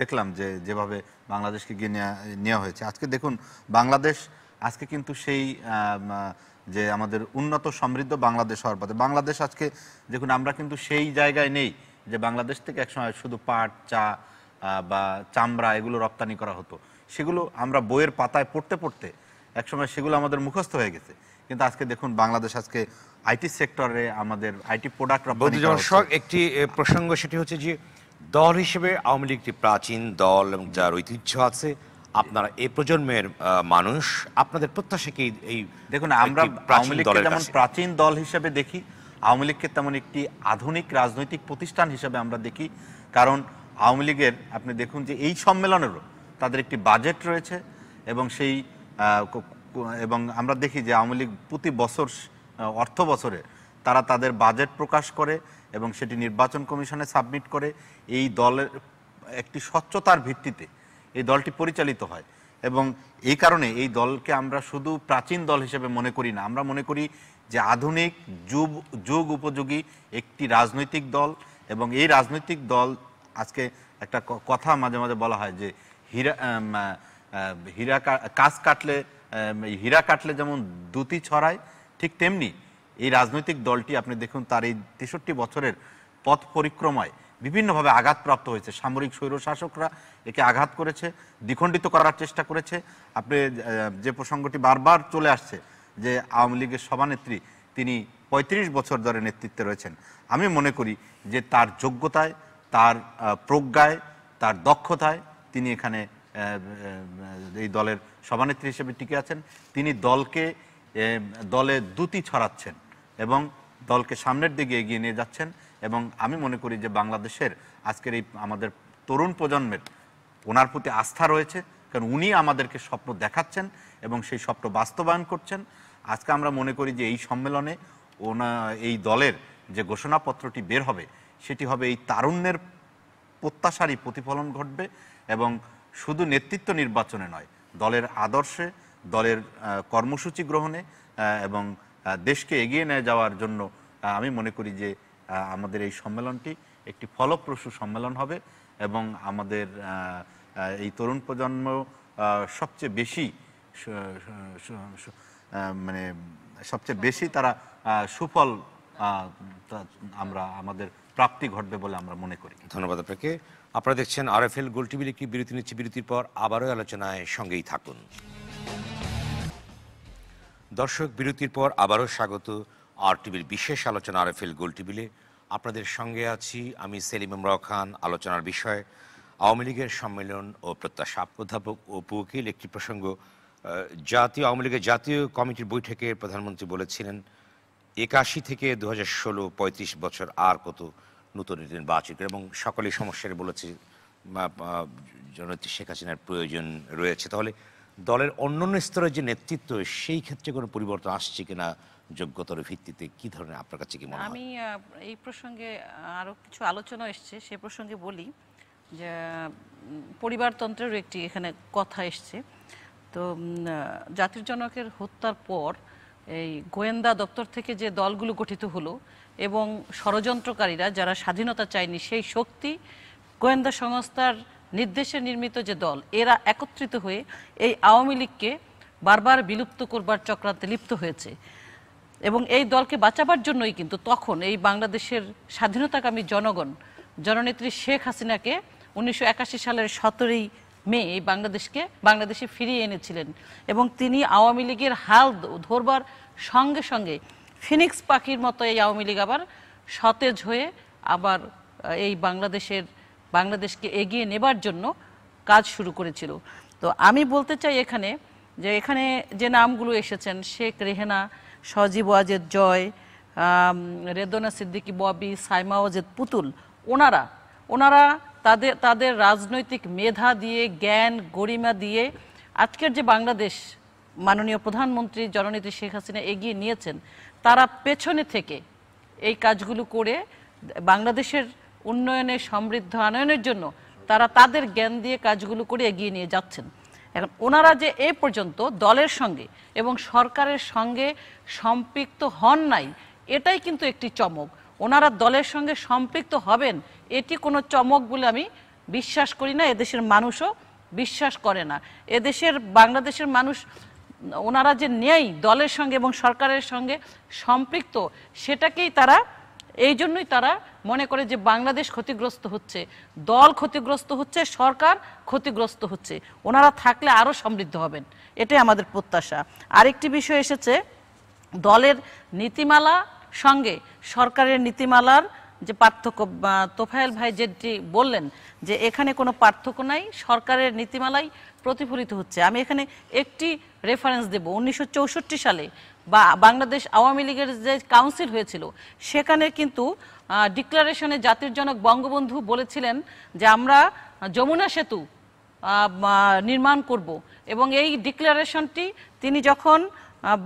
দেখলাম যে যেভাবে বাংলাদেশকে গিয়ে নেওয়া হয়েছে আজকে দেখুন বাংলাদেশ আজকে কিন্তু সেই যে আমাদের উন্নত সমৃদ্ধ বাংলাদেশ হওয়ার পথে বাংলাদেশ আজকে দেখুন আমরা কিন্তু সেই জায়গায় নেই যে বাংলাদেশ থেকে একসময় শুধু পাট চা বা চামড়া এগুলো রপ্তানি করা হতো সেগুলো আমরা বইয়ের পাতায় পড়তে পড়তে একসময় সেগুলো আমাদের মুখস্থ হয়ে গেছে কিন্তু আজকে দেখুন বাংলাদেশ আজকে আইটি সেক্টরে আমাদের আইটি প্রোডাক্ট দর্শক একটি প্রসঙ্গ সেটি হচ্ছে যে দল হিসেবে আওয়ামী লীগ প্রাচীন দল এবং যার ঐতিহ্য আছে আপনারা এই প্রজন্মের মানুষ আপনাদের প্রত্যাশা কি এই দেখুন আমরা আওয়ামী লীগকে যেমন প্রাচীন দল হিসেবে দেখি আওয়ামী লীগকে তেমন একটি আধুনিক রাজনৈতিক প্রতিষ্ঠান হিসেবে আমরা দেখি কারণ আওয়ামী লীগের আপনি দেখুন যে এই সম্মেলনেরও তাদের একটি বাজেট রয়েছে এবং সেই এবং আমরা দেখি যে আওয়ামী লীগ প্রতি বছর অর্থ বছরে তারা তাদের বাজেট প্রকাশ করে এবং সেটি নির্বাচন কমিশনে সাবমিট করে এই দলের একটি স্বচ্ছতার ভিত্তিতে এই দলটি পরিচালিত হয় এবং এই কারণে এই দলকে আমরা শুধু প্রাচীন দল হিসেবে মনে করি না আমরা মনে করি যে আধুনিক যুগ যুগ উপযোগী একটি রাজনৈতিক দল এবং এই রাজনৈতিক দল আজকে একটা কথা মাঝে মাঝে বলা হয় যে হীরা হীরা কাজ কাটলে হীরা কাটলে যেমন দুতি ছড়ায় ঠিক তেমনি এই রাজনৈতিক দলটি আপনি দেখুন তার এই তেষট্টি বছরের পথ পরিক্রমায় বিভিন্নভাবে আঘাতপ্রাপ্ত হয়েছে সামরিক স্বৈরশাসকরা একে আঘাত করেছে দ্বিখণ্ডিত করার চেষ্টা করেছে আপনি যে প্রসঙ্গটি বারবার চলে আসছে যে আওয়ামী লীগের সভানেত্রী তিনি ৩৫ বছর ধরে নেতৃত্বে রয়েছেন আমি মনে করি যে তার যোগ্যতায় তার প্রজ্ঞায় তার দক্ষতায় তিনি এখানে এই দলের সভানেত্রী হিসেবে টিকে আছেন তিনি দলকে দলে দ্যুতি ছড়াচ্ছেন এবং দলকে সামনের দিকে এগিয়ে নিয়ে যাচ্ছেন এবং আমি মনে করি যে বাংলাদেশের আজকের এই আমাদের তরুণ প্রজন্মের ওনার প্রতি আস্থা রয়েছে কারণ উনি আমাদেরকে স্বপ্ন দেখাচ্ছেন এবং সেই স্বপ্ন বাস্তবায়ন করছেন আজকে আমরা মনে করি যে এই সম্মেলনে ওনা এই দলের যে ঘোষণাপত্রটি বের হবে সেটি হবে এই তারুণ্যের প্রত্যাশারই প্রতিফলন ঘটবে এবং শুধু নেতৃত্ব নির্বাচনে নয় দলের আদর্শে দলের কর্মসূচি গ্রহণে এবং দেশকে এগিয়ে নিয়ে যাওয়ার জন্য আমি মনে করি যে আমাদের এই সম্মেলনটি একটি ফলপ্রসূ সম্মেলন হবে এবং আমাদের এই তরুণ প্রজন্ম সবচেয়ে বেশি মানে সবচেয়ে বেশি তারা সুফল আমরা আমাদের প্রাপ্তি ঘটবে বলে আমরা মনে করি ধন্যবাদ আপনাকে আপনারা দেখছেন আর এফ এল গোল টিভির একটি বিরতি নিচ্ছে বিরতির পর আবারও আলোচনায় সঙ্গেই থাকুন দর্শক বিরতির পর আবারও স্বাগত আর টিভির বিশেষ আলোচনা আর এল গোল টিভিলে আপনাদের সঙ্গে আছি আমি সেলিম ইমর খান আলোচনার বিষয় আওয়ামী লীগের সম্মেলন ও প্রত্যাশা অধ্যাপক ও পুকিল একটি প্রসঙ্গ জাতীয় আওয়ামী লীগের জাতীয় কমিটির বৈঠকে প্রধানমন্ত্রী বলেছিলেন একাশি থেকে দু হাজার ষোলো পঁয়ত্রিশ বছর আর কত নতুন নির্বাচিত এবং সকলেই সমস্যার বলেছে জননেত্রী শেখ হাসিনার প্রয়োজন রয়েছে তাহলে দলের অন্যান্য স্তরের যে নেতৃত্ব সেই ক্ষেত্রে কোনো পরিবর্তন আসছে কিনা যোগ্যতার ভিত্তিতে কি ধরনের আপনার কাছে কি মনে হয় আমি এই প্রসঙ্গে আরও কিছু আলোচনা এসছে সে প্রসঙ্গে বলি যে পরিবারতন্ত্রেরও একটি এখানে কথা এসছে তো জাতির জনকের হত্যার পর এই গোয়েন্দা দপ্তর থেকে যে দলগুলো গঠিত হলো এবং ষড়যন্ত্রকারীরা যারা স্বাধীনতা চায়নি সেই শক্তি গোয়েন্দা সংস্থার নির্দেশে নির্মিত যে দল এরা একত্রিত হয়ে এই আওয়ামী লীগকে বারবার বিলুপ্ত করবার চক্রান্তে লিপ্ত হয়েছে এবং এই দলকে বাঁচাবার জন্যই কিন্তু তখন এই বাংলাদেশের স্বাধীনতাকামী জনগণ জননেত্রী শেখ হাসিনাকে উনিশশো সালের সতেরোই মে এই বাংলাদেশকে বাংলাদেশে ফিরিয়ে এনেছিলেন এবং তিনি আওয়ামী লীগের হাল ধরবার সঙ্গে সঙ্গে ফিনিক্স পাখির মতো এই আওয়ামী লীগ আবার সতেজ হয়ে আবার এই বাংলাদেশের বাংলাদেশকে এগিয়ে নেবার জন্য কাজ শুরু করেছিল তো আমি বলতে চাই এখানে যে এখানে যে নামগুলো এসেছেন শেখ রেহেনা সজীব ওয়াজেদ জয় রেদনা সিদ্দিকী ববি সাইমা ওয়াজেদ পুতুল ওনারা ওনারা তাদের তাদের রাজনৈতিক মেধা দিয়ে জ্ঞান গরিমা দিয়ে আজকের যে বাংলাদেশ মাননীয় প্রধানমন্ত্রী জননেত্রী শেখ হাসিনা এগিয়ে নিয়েছেন তারা পেছনে থেকে এই কাজগুলো করে বাংলাদেশের উন্নয়নে সমৃদ্ধ আনয়নের জন্য তারা তাদের জ্ঞান দিয়ে কাজগুলো করে এগিয়ে নিয়ে যাচ্ছেন এখন ওনারা যে এ পর্যন্ত দলের সঙ্গে এবং সরকারের সঙ্গে সম্পৃক্ত হন নাই এটাই কিন্তু একটি চমক ওনারা দলের সঙ্গে সম্পৃক্ত হবেন এটি কোনো চমক বলে আমি বিশ্বাস করি না এদেশের মানুষও বিশ্বাস করে না এদেশের বাংলাদেশের মানুষ ওনারা যে নেই দলের সঙ্গে এবং সরকারের সঙ্গে সম্পৃক্ত সেটাকেই তারা এই জন্যই তারা মনে করে যে বাংলাদেশ ক্ষতিগ্রস্ত হচ্ছে দল ক্ষতিগ্রস্ত হচ্ছে সরকার ক্ষতিগ্রস্ত হচ্ছে ওনারা থাকলে আরও সমৃদ্ধ হবেন এটাই আমাদের প্রত্যাশা আরেকটি বিষয় এসেছে দলের নীতিমালা সঙ্গে সরকারের নীতিমালার যে পার্থক্য তোফায়েল ভাই যেটি বললেন যে এখানে কোনো পার্থক্য নাই সরকারের নীতিমালাই প্রতিফলিত হচ্ছে আমি এখানে একটি রেফারেন্স দেব উনিশশো সালে বা বাংলাদেশ আওয়ামী লীগের যে কাউন্সিল হয়েছিল সেখানে কিন্তু ডিক্লারেশনে জাতির জনক বঙ্গবন্ধু বলেছিলেন যে আমরা যমুনা সেতু নির্মাণ করব এবং এই ডিক্লারেশনটি তিনি যখন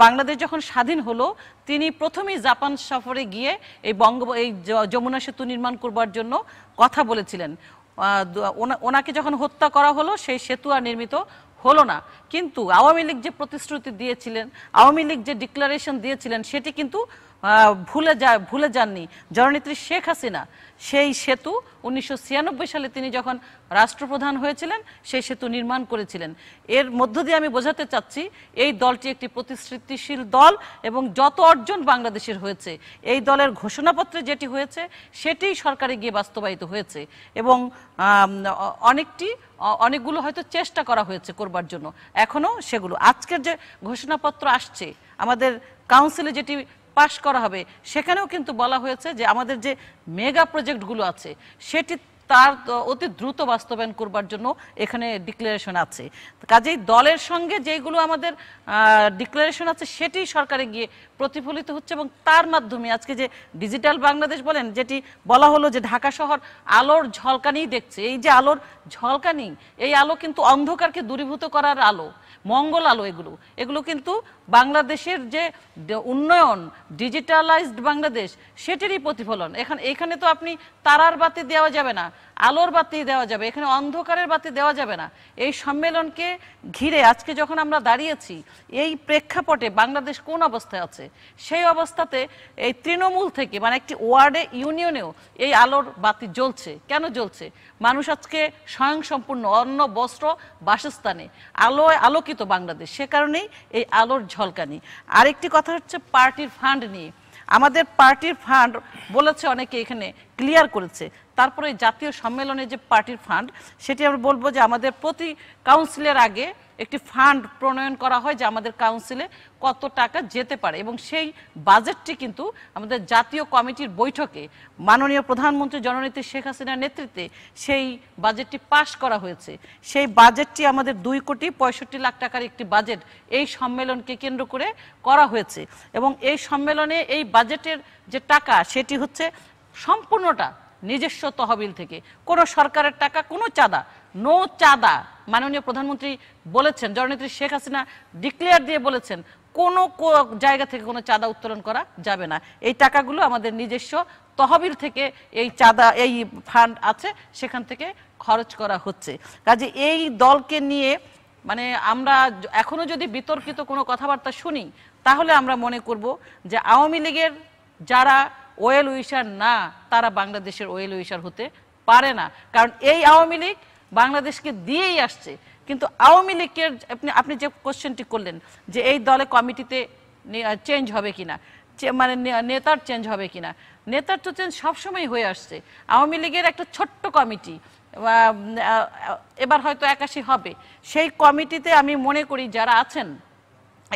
বাংলাদেশ যখন স্বাধীন হলো তিনি প্রথমেই জাপান সফরে গিয়ে এই বঙ্গ এই যমুনা সেতু নির্মাণ করবার জন্য কথা বলেছিলেন ওনাকে যখন হত্যা করা হলো সেই সেতু আর নির্মিত হলো না কিন্তু আওয়ামী লীগ যে প্রতিশ্রুতি দিয়েছিলেন আওয়ামী লীগ যে ডিক্লারেশন দিয়েছিলেন সেটি কিন্তু ভুলে যা ভুলে যাননি জননেত্রী শেখ হাসিনা সেই সেতু উনিশশো সালে তিনি যখন রাষ্ট্রপ্রধান হয়েছিলেন সেই সেতু নির্মাণ করেছিলেন এর মধ্য দিয়ে আমি বোঝাতে চাচ্ছি এই দলটি একটি প্রতিশ্রুতিশীল দল এবং যত অর্জন বাংলাদেশের হয়েছে এই দলের ঘোষণাপত্রে যেটি হয়েছে সেটি সরকারে গিয়ে বাস্তবায়িত হয়েছে এবং অনেকটি অনেকগুলো হয়তো চেষ্টা করা হয়েছে করবার জন্য এখনও সেগুলো আজকের যে ঘোষণাপত্র আসছে আমাদের কাউন্সিলে যেটি পাশ করা হবে সেখানেও কিন্তু বলা হয়েছে যে আমাদের যে মেগা প্রজেক্টগুলো আছে সেটি তার অতি দ্রুত বাস্তবায়ন করবার জন্য এখানে ডিক্লারেশন আছে কাজেই দলের সঙ্গে যেগুলো আমাদের ডিক্লারেশন আছে সেটি সরকারে গিয়ে প্রতিফলিত হচ্ছে এবং তার মাধ্যমে আজকে যে ডিজিটাল বাংলাদেশ বলেন যেটি বলা হলো যে ঢাকা শহর আলোর ঝলকানি দেখছে এই যে আলোর ঝলকানি এই আলো কিন্তু অন্ধকারকে দূরীভূত করার আলো মঙ্গল আলো এগুলো এগুলো কিন্তু বাংলাদেশের যে উন্নয়ন ডিজিটালাইজড বাংলাদেশ সেটিরই প্রতিফলন এখানে এখানে তো আপনি তারার বাতি দেওয়া যাবে না আলোর বাতি দেওয়া যাবে এখানে অন্ধকারের বাতি দেওয়া যাবে না এই সম্মেলনকে ঘিরে আজকে যখন আমরা দাঁড়িয়েছি এই প্রেক্ষাপটে বাংলাদেশ কোন অবস্থায় আছে সেই অবস্থাতে এই তৃণমূল থেকে মানে একটি ওয়ার্ডে ইউনিয়নেও এই আলোর বাতি জ্বলছে কেন জ্বলছে মানুষ আজকে স্বয়ংসম্পূর্ণ অন্ন বস্ত্র বাসস্থানে আলোয় আলোকিত বাংলাদেশ সে কারণেই এই আলোর ঝলকানি আরেকটি কথা হচ্ছে পার্টির ফান্ড নিয়ে আমাদের পার্টির ফান্ড বলেছে অনেকে এখানে ক্লিয়ার করেছে তারপরে জাতীয় সম্মেলনে যে পার্টির ফান্ড সেটি আমরা বলবো যে আমাদের প্রতি কাউন্সিলের আগে একটি ফান্ড প্রণয়ন করা হয় যে আমাদের কাউন্সিলে কত টাকা যেতে পারে এবং সেই বাজেটটি কিন্তু আমাদের জাতীয় কমিটির বৈঠকে মাননীয় প্রধানমন্ত্রী জননেত্রী শেখ হাসিনার নেতৃত্বে সেই বাজেটটি পাশ করা হয়েছে সেই বাজেটটি আমাদের দুই কোটি পঁয়ষট্টি লাখ টাকার একটি বাজেট এই সম্মেলনকে কেন্দ্র করে করা হয়েছে এবং এই সম্মেলনে এই বাজেটের যে টাকা সেটি হচ্ছে সম্পূর্ণটা নিজস্ব তহবিল থেকে কোনো সরকারের টাকা কোনো চাঁদা নো চাঁদা মাননীয় প্রধানমন্ত্রী বলেছেন জননেত্রী শেখ হাসিনা ডিক্লেয়ার দিয়ে বলেছেন কোনো জায়গা থেকে কোনো চাঁদা উত্তোলন করা যাবে না এই টাকাগুলো আমাদের নিজস্ব তহবিল থেকে এই চাঁদা এই ফান্ড আছে সেখান থেকে খরচ করা হচ্ছে কাজে এই দলকে নিয়ে মানে আমরা এখনো যদি বিতর্কিত কোনো কথাবার্তা শুনি তাহলে আমরা মনে করব যে আওয়ামী লীগের যারা ওয়েল উইশার না তারা বাংলাদেশের ওয়েল উইশার হতে পারে না কারণ এই আওয়ামী লীগ বাংলাদেশকে দিয়েই আসছে কিন্তু আওয়ামী লীগের আপনি আপনি যে কোশ্চেনটি করলেন যে এই দলে কমিটিতে চেঞ্জ হবে কিনা মানে নেতার চেঞ্জ হবে কিনা নেতার তো চেঞ্জ সবসময় হয়ে আসছে আওয়ামী লীগের একটা ছোট্ট কমিটি এবার হয়তো একাশি হবে সেই কমিটিতে আমি মনে করি যারা আছেন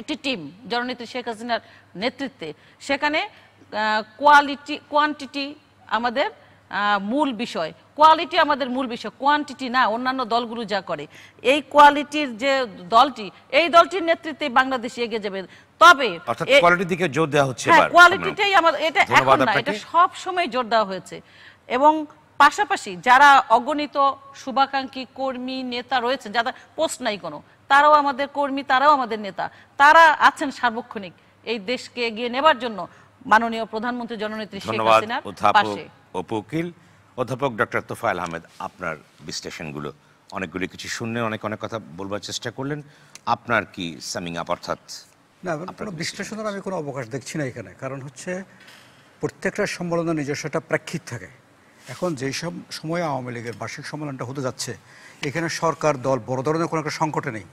একটি টিম জননেত্রী শেখ হাসিনার নেতৃত্বে সেখানে কোয়ালিটি কোয়ান্টিটি আমাদের মূল বিষয় কোয়ালিটি আমাদের মূল বিষয় কোয়ান্টিটি না অন্যান্য দলগুলো যা করে এই কোয়ালিটির যে দলটি এই দলটির নেতৃত্বে বাংলাদেশ এগিয়ে যাবে তবে কোয়ালিটির দিকে জোর দেওয়া হচ্ছে হ্যাঁ কোয়ালিটিটাই আমাদের এটা এখন না এটা সব সময় জোর দেওয়া হয়েছে এবং পাশাপাশি যারা অগণিত শুভাকাঙ্ক্ষী কর্মী নেতা রয়েছে যাদের পোস্ট নাই কোনো তারাও আমাদের কর্মী তারাও আমাদের নেতা তারা আছেন সার্বক্ষণিক এই দেশকে এগিয়ে নেবার জন্য মাননীয় প্রধানমন্ত্রী জননেত্রী শেখ হাসিনার পাশে উকিল অধ্যাপক ডক্টর তোফায়েল আহমেদ আপনার বিশ্লেষণগুলো অনেকগুলি কিছু শুনলেন অনেক অনেক কথা বলবার চেষ্টা করলেন আপনার কি সামিং আপ অর্থাৎ না কোনো বিশ্লেষণের আমি কোনো অবকাশ দেখছি না এখানে কারণ হচ্ছে প্রত্যেকটা সম্মেলনের নিজস্ব একটা প্রেক্ষিত থাকে এখন যেই সব সময়ে আওয়ামী লীগের বার্ষিক সম্মেলনটা হতে যাচ্ছে এখানে সরকার দল বড় ধরনের কোনো একটা সংকটে নেই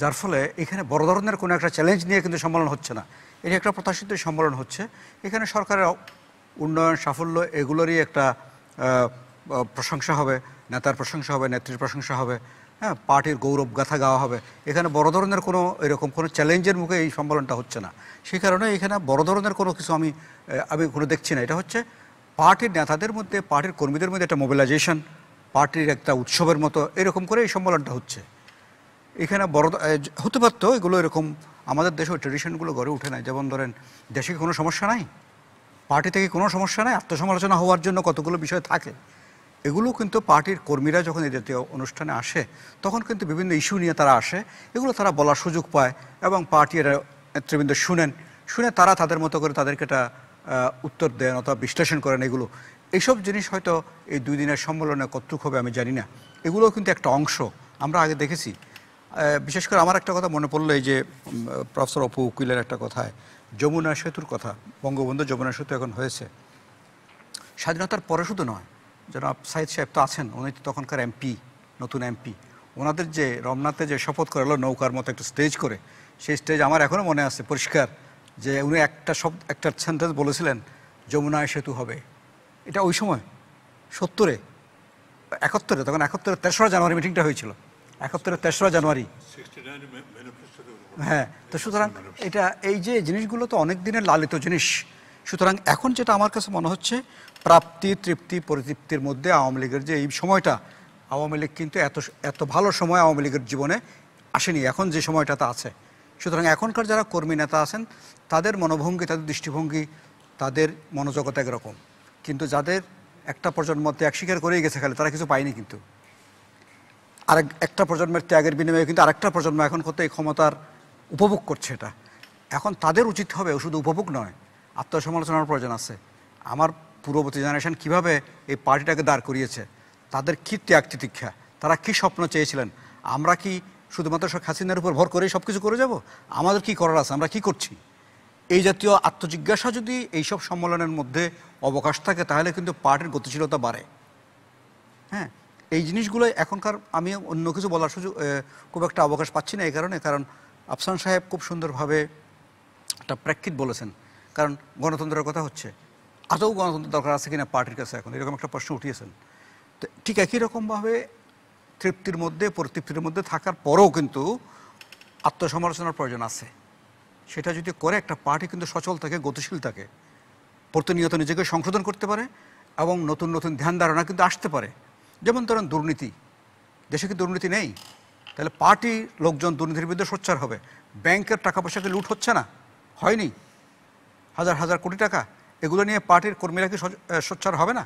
যার ফলে এখানে বড় ধরনের কোনো একটা চ্যালেঞ্জ নিয়ে কিন্তু সম্মেলন হচ্ছে না এটি একটা প্রত্যাশিত সম্মেলন হচ্ছে এখানে সরকারের উন্নয়ন সাফল্য এগুলোরই একটা প্রশংসা হবে নেতার প্রশংসা হবে নেত্রীর প্রশংসা হবে হ্যাঁ পার্টির গৌরব গাথা গাওয়া হবে এখানে বড় ধরনের কোনো এরকম কোনো চ্যালেঞ্জের মুখে এই সম্মেলনটা হচ্ছে না সেই কারণে এখানে বড় ধরনের কোনো কিছু আমি আমি কোনো দেখছি না এটা হচ্ছে পার্টির নেতাদের মধ্যে পার্টির কর্মীদের মধ্যে একটা মোবিলাইজেশন পার্টির একটা উৎসবের মতো এরকম করে এই সম্মেলনটা হচ্ছে এখানে বড় হতে পারতো এগুলো এরকম আমাদের দেশে ওই ট্রেডিশনগুলো গড়ে উঠে না যেমন ধরেন দেশে কোনো সমস্যা নাই পার্টি থেকে কোনো সমস্যা নাই আত্মসমালোচনা হওয়ার জন্য কতগুলো বিষয় থাকে এগুলো কিন্তু পার্টির কর্মীরা যখন এই জাতীয় অনুষ্ঠানে আসে তখন কিন্তু বিভিন্ন ইস্যু নিয়ে তারা আসে এগুলো তারা বলার সুযোগ পায় এবং পার্টির নেতৃবৃন্দ শুনেন শুনে তারা তাদের মতো করে তাদেরকে এটা উত্তর দেন অথবা বিশ্লেষণ করেন এগুলো এইসব জিনিস হয়তো এই দুই দিনের সম্মেলনে কতটুক হবে আমি জানি না এগুলোও কিন্তু একটা অংশ আমরা আগে দেখেছি বিশেষ করে আমার একটা কথা মনে পড়লো এই যে প্রফেসর অপু উকিলের একটা কথায় যমুনা সেতুর কথা বঙ্গবন্ধু যমুনা সেতু এখন হয়েছে স্বাধীনতার পরে শুধু নয় জনাব সাইদ সাহেব তো আছেন উনি তো তখনকার এমপি নতুন এমপি ওনাদের যে রমনাতে যে শপথ করালো নৌকার মতো একটা স্টেজ করে সেই স্টেজ আমার এখনও মনে আছে পরিষ্কার যে উনি একটা শব্দ একটা সেন্টেন্স বলেছিলেন যমুনা সেতু হবে এটা ওই সময় সত্তরে একাত্তরে তখন একাত্তরে তেসরা জানুয়ারি মিটিংটা হয়েছিল একাত্তরের তেসরা জানুয়ারি হ্যাঁ তো সুতরাং এটা এই যে জিনিসগুলো তো অনেক দিনের লালিত জিনিস সুতরাং এখন যেটা আমার কাছে মনে হচ্ছে প্রাপ্তি তৃপ্তি পরিতৃপ্তির মধ্যে আওয়ামী লীগের যে এই সময়টা আওয়ামী লীগ কিন্তু এত এত ভালো সময় আওয়ামী লীগের জীবনে আসেনি এখন যে সময়টাতে আছে সুতরাং এখনকার যারা কর্মী নেতা আছেন তাদের মনোভঙ্গি তাদের দৃষ্টিভঙ্গি তাদের মনোযোগতা একরকম কিন্তু যাদের একটা প্রজন্মতে এক স্বীকার করেই গেছে খালি তারা কিছু পায়নি কিন্তু আরেক একটা প্রজন্মের ত্যাগের বিনিময়ে কিন্তু আরেকটা প্রজন্ম এখন কত এই ক্ষমতার উপভোগ করছে এটা এখন তাদের উচিত হবে শুধু উপভোগ নয় আত্মসমালোচনার প্রয়োজন আছে আমার পূর্ববর্তী জেনারেশন কিভাবে এই পার্টিটাকে দাঁড় করিয়েছে তাদের কী ত্যাগ তিতীক্ষা তারা কি স্বপ্ন চেয়েছিলেন আমরা কি শুধুমাত্র শেখ হাসিনার উপর ভর করে সব কিছু করে যাব আমাদের কি করার আছে আমরা কি করছি এই জাতীয় আত্মজিজ্ঞাসা যদি এইসব সম্মেলনের মধ্যে অবকাশ থাকে তাহলে কিন্তু পার্টির গতিশীলতা বাড়ে হ্যাঁ এই জিনিসগুলো এখনকার আমি অন্য কিছু বলার সুযোগ খুব একটা অবকাশ পাচ্ছি না এই কারণে কারণ আফসান সাহেব খুব সুন্দরভাবে একটা প্রেক্ষিত বলেছেন কারণ গণতন্ত্রের কথা হচ্ছে আদৌ গণতন্ত্র দরকার আছে কিনা পার্টির কাছে এখন এরকম একটা প্রশ্ন উঠিয়েছেন তো ঠিক একই রকমভাবে তৃপ্তির মধ্যে পরিতৃপ্তির মধ্যে থাকার পরেও কিন্তু আত্মসমালোচনার প্রয়োজন আছে সেটা যদি করে একটা পার্টি কিন্তু সচল থাকে গতিশীল থাকে প্রতিনিয়ত নিজেকে সংশোধন করতে পারে এবং নতুন নতুন ধ্যান ধারণা কিন্তু আসতে পারে যেমন ধরেন দুর্নীতি দেশে কি দুর্নীতি নেই তাহলে পার্টি লোকজন দুর্নীতির বিরুদ্ধে সোচ্চার হবে ব্যাংকের টাকা পয়সাকে লুট হচ্ছে না হয়নি হাজার হাজার কোটি টাকা এগুলো নিয়ে পার্টির কর্মীরা কি সোচ্চার হবে না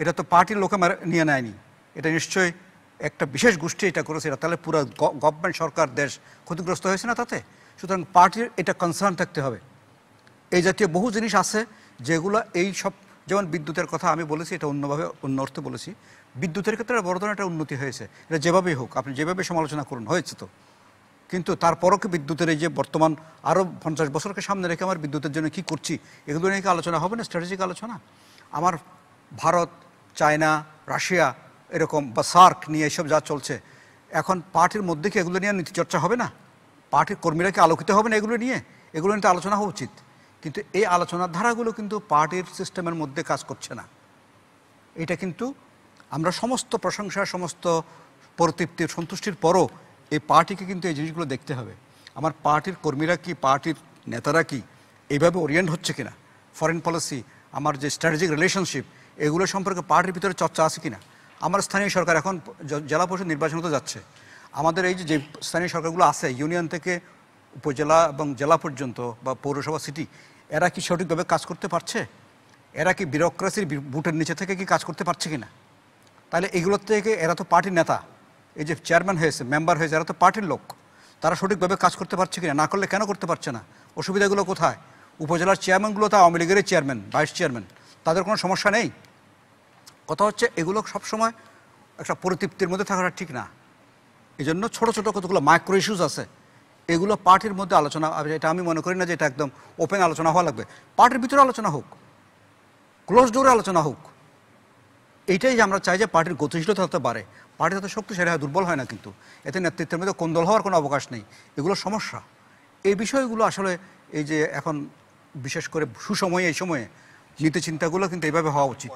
এটা তো পার্টির লোকে নিয়ে নেয়নি এটা নিশ্চয়ই একটা বিশেষ গোষ্ঠী এটা করেছে এটা তাহলে পুরো গভর্নমেন্ট সরকার দেশ ক্ষতিগ্রস্ত হয়েছে না তাতে সুতরাং পার্টির এটা কনসার্ন থাকতে হবে এই জাতীয় বহু জিনিস আছে যেগুলো এই সব যেমন বিদ্যুতের কথা আমি বলেছি এটা অন্যভাবে অন্য অর্থে বলেছি বিদ্যুতের ক্ষেত্রে বড় ধরনের একটা উন্নতি হয়েছে এটা যেভাবেই হোক আপনি যেভাবে সমালোচনা করুন হয়েছে তো কিন্তু তারপরও কি বিদ্যুতের এই যে বর্তমান আরও পঞ্চাশ বছরকে সামনে রেখে আমার বিদ্যুতের জন্য কি করছি এগুলো নিয়ে কি আলোচনা হবে না স্ট্র্যাটেজিক আলোচনা আমার ভারত চায়না রাশিয়া এরকম বা সার্ক নিয়ে এসব যা চলছে এখন পার্টির মধ্যে কি এগুলো নিয়ে নীতিচর্চা হবে না পার্টির কর্মীরা কি আলোকিত হবে না এগুলো নিয়ে এগুলো নিয়ে আলোচনা হওয়া উচিত কিন্তু এই আলোচনার ধারাগুলো কিন্তু পার্টির সিস্টেমের মধ্যে কাজ করছে না এটা কিন্তু আমরা সমস্ত প্রশংসা সমস্ত পরতৃপ্তি সন্তুষ্টির পরও এই পার্টিকে কিন্তু এই জিনিসগুলো দেখতে হবে আমার পার্টির কর্মীরা কি পার্টির নেতারা কি এইভাবে ওরিয়েন্ট হচ্ছে কিনা ফরেন পলিসি আমার যে স্ট্র্যাটেজিক রিলেশনশিপ এগুলো সম্পর্কে পার্টির ভিতরে চর্চা আছে কিনা আমার স্থানীয় সরকার এখন জেলা পরিষদ নির্বাচন তো যাচ্ছে আমাদের এই যে স্থানীয় সরকারগুলো আছে ইউনিয়ন থেকে উপজেলা এবং জেলা পর্যন্ত বা পৌরসভা সিটি এরা কি সঠিকভাবে কাজ করতে পারছে এরা কি বিরোক্রাসির বুটের নিচে থেকে কি কাজ করতে পারছে কিনা তাহলে এগুলোর থেকে এরা তো পার্টির নেতা এই যে চেয়ারম্যান হয়েছে মেম্বার হয়েছে এরা তো পার্টির লোক তারা সঠিকভাবে কাজ করতে পারছে কিনা না করলে কেন করতে পারছে না অসুবিধাগুলো কোথায় উপজেলার চেয়ারম্যানগুলো তো আওয়ামী লীগেরই চেয়ারম্যান ভাইস চেয়ারম্যান তাদের কোনো সমস্যা নেই কথা হচ্ছে এগুলো সবসময় একটা পরিতৃপ্তির মধ্যে থাকাটা ঠিক না এই জন্য ছোটো ছোটো কতগুলো মাইক্রো ইস্যুস আছে এগুলো পার্টির মধ্যে আলোচনা এটা আমি মনে করি না যে এটা একদম ওপেন আলোচনা হওয়া লাগবে পার্টির ভিতরে আলোচনা হোক ক্লোজ ডোরে আলোচনা হোক এইটাই যে আমরা চাই যে পার্টির গতিশীলতা হতে পারে পার্টি তাতে শক্তিশালী হয় দুর্বল হয় না কিন্তু এতে নেতৃত্বের মধ্যে কোন্দল হওয়ার কোনো অবকাশ নেই এগুলো সমস্যা এই বিষয়গুলো আসলে এই যে এখন বিশেষ করে সুসময়ে এই সময়ে নীতি চিন্তাগুলো কিন্তু এইভাবে হওয়া উচিত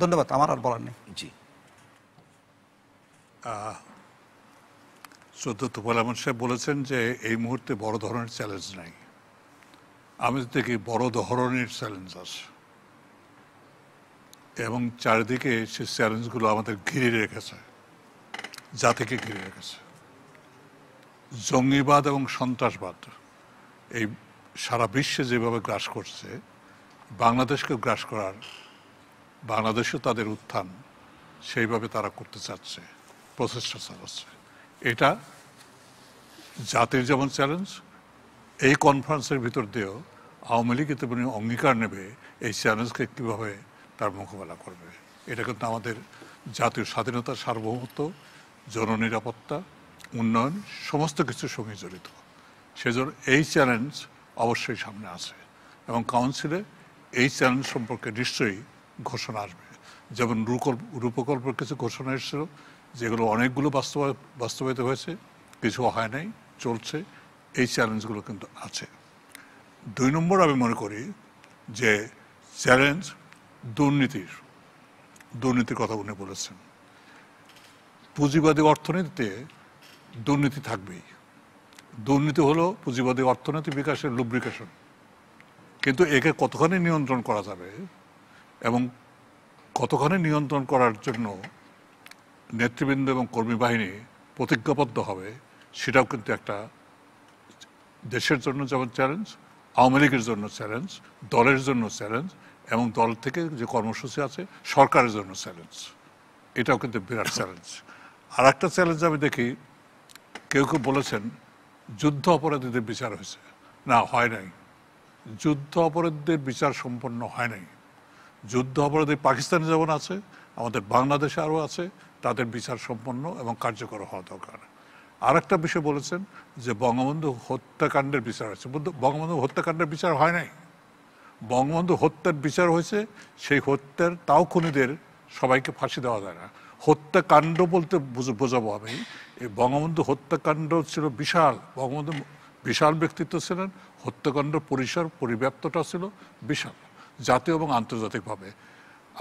ধন্যবাদ আমার আর বলার নেই জি শ্রদ্ধা তুফাল আহমদ সাহেব বলেছেন যে এই মুহূর্তে বড় ধরনের চ্যালেঞ্জ নাই আমি দেখি বড় ধরনের চ্যালেঞ্জ আছে এবং চারিদিকে সে চ্যালেঞ্জগুলো আমাদের ঘিরে রেখেছে জাতিকে ঘিরে রেখেছে জঙ্গিবাদ এবং সন্ত্রাসবাদ এই সারা বিশ্বে যেভাবে গ্রাস করছে বাংলাদেশকে গ্রাস করার বাংলাদেশও তাদের উত্থান সেইভাবে তারা করতে চাচ্ছে প্রচেষ্টা চালাচ্ছে এটা জাতির যেমন চ্যালেঞ্জ এই কনফারেন্সের ভিতর দিয়েও আওয়ামী লীগ তেমনি অঙ্গীকার নেবে এই চ্যালেঞ্জকে কীভাবে তার মোকাবেলা করবে এটা কিন্তু আমাদের জাতীয় স্বাধীনতার সার্বভৌমত্ব জননিরাপত্তা উন্নয়ন সমস্ত কিছুর সঙ্গে জড়িত সেজন্য এই চ্যালেঞ্জ অবশ্যই সামনে আছে এবং কাউন্সিলে এই চ্যালেঞ্জ সম্পর্কে নিশ্চয়ই ঘোষণা আসবে যেমন রূপকল্প রূপকল্পের কিছু ঘোষণা এসেছিল যেগুলো অনেকগুলো বাস্তবায় বাস্তবায়িত হয়েছে কিছু হয় নাই চলছে এই চ্যালেঞ্জগুলো কিন্তু আছে দুই নম্বর আমি মনে করি যে চ্যালেঞ্জ দুর্নীতির দুর্নীতির কথা উনি বলেছেন পুঁজিবাদী অর্থনীতিতে দুর্নীতি থাকবেই দুর্নীতি হলো পুঁজিবাদী অর্থনীতি বিকাশের লুব্রিকেশন কিন্তু একে কতখানি নিয়ন্ত্রণ করা যাবে এবং কতখানি নিয়ন্ত্রণ করার জন্য নেতৃবৃন্দ এবং কর্মী বাহিনী প্রতিজ্ঞাবদ্ধ হবে সেটাও কিন্তু একটা দেশের জন্য যেমন চ্যালেঞ্জ আওয়ামী লীগের জন্য চ্যালেঞ্জ দলের জন্য চ্যালেঞ্জ এবং দল থেকে যে কর্মসূচি আছে সরকারের জন্য চ্যালেঞ্জ এটাও কিন্তু বিরাট চ্যালেঞ্জ আর একটা চ্যালেঞ্জ আমি দেখি কেউ কেউ বলেছেন যুদ্ধ অপরাধীদের বিচার হয়েছে না হয় নাই যুদ্ধ অপরাধীদের বিচার সম্পন্ন হয় নাই যুদ্ধ অপরাধী পাকিস্তানে যেমন আছে আমাদের বাংলাদেশে আরও আছে তাদের বিচার সম্পন্ন এবং কার্যকর হওয়া দরকার আর একটা বিষয় বলেছেন যে বঙ্গবন্ধু হত্যাকাণ্ডের বিচার আছে বঙ্গবন্ধু হত্যাকাণ্ডের বিচার হয় নাই বঙ্গবন্ধু হত্যার বিচার হয়েছে সেই হত্যার তাও খুনিদের সবাইকে ফাঁসি দেওয়া যায় না হত্যাকাণ্ড বলতে বোঝাবো আমি এই বঙ্গবন্ধু হত্যাকাণ্ড ছিল বিশাল বঙ্গবন্ধু বিশাল ব্যক্তিত্ব ছিলেন হত্যাকাণ্ড পরিসর পরিব্যাপ্তটা ছিল বিশাল জাতীয় এবং আন্তর্জাতিকভাবে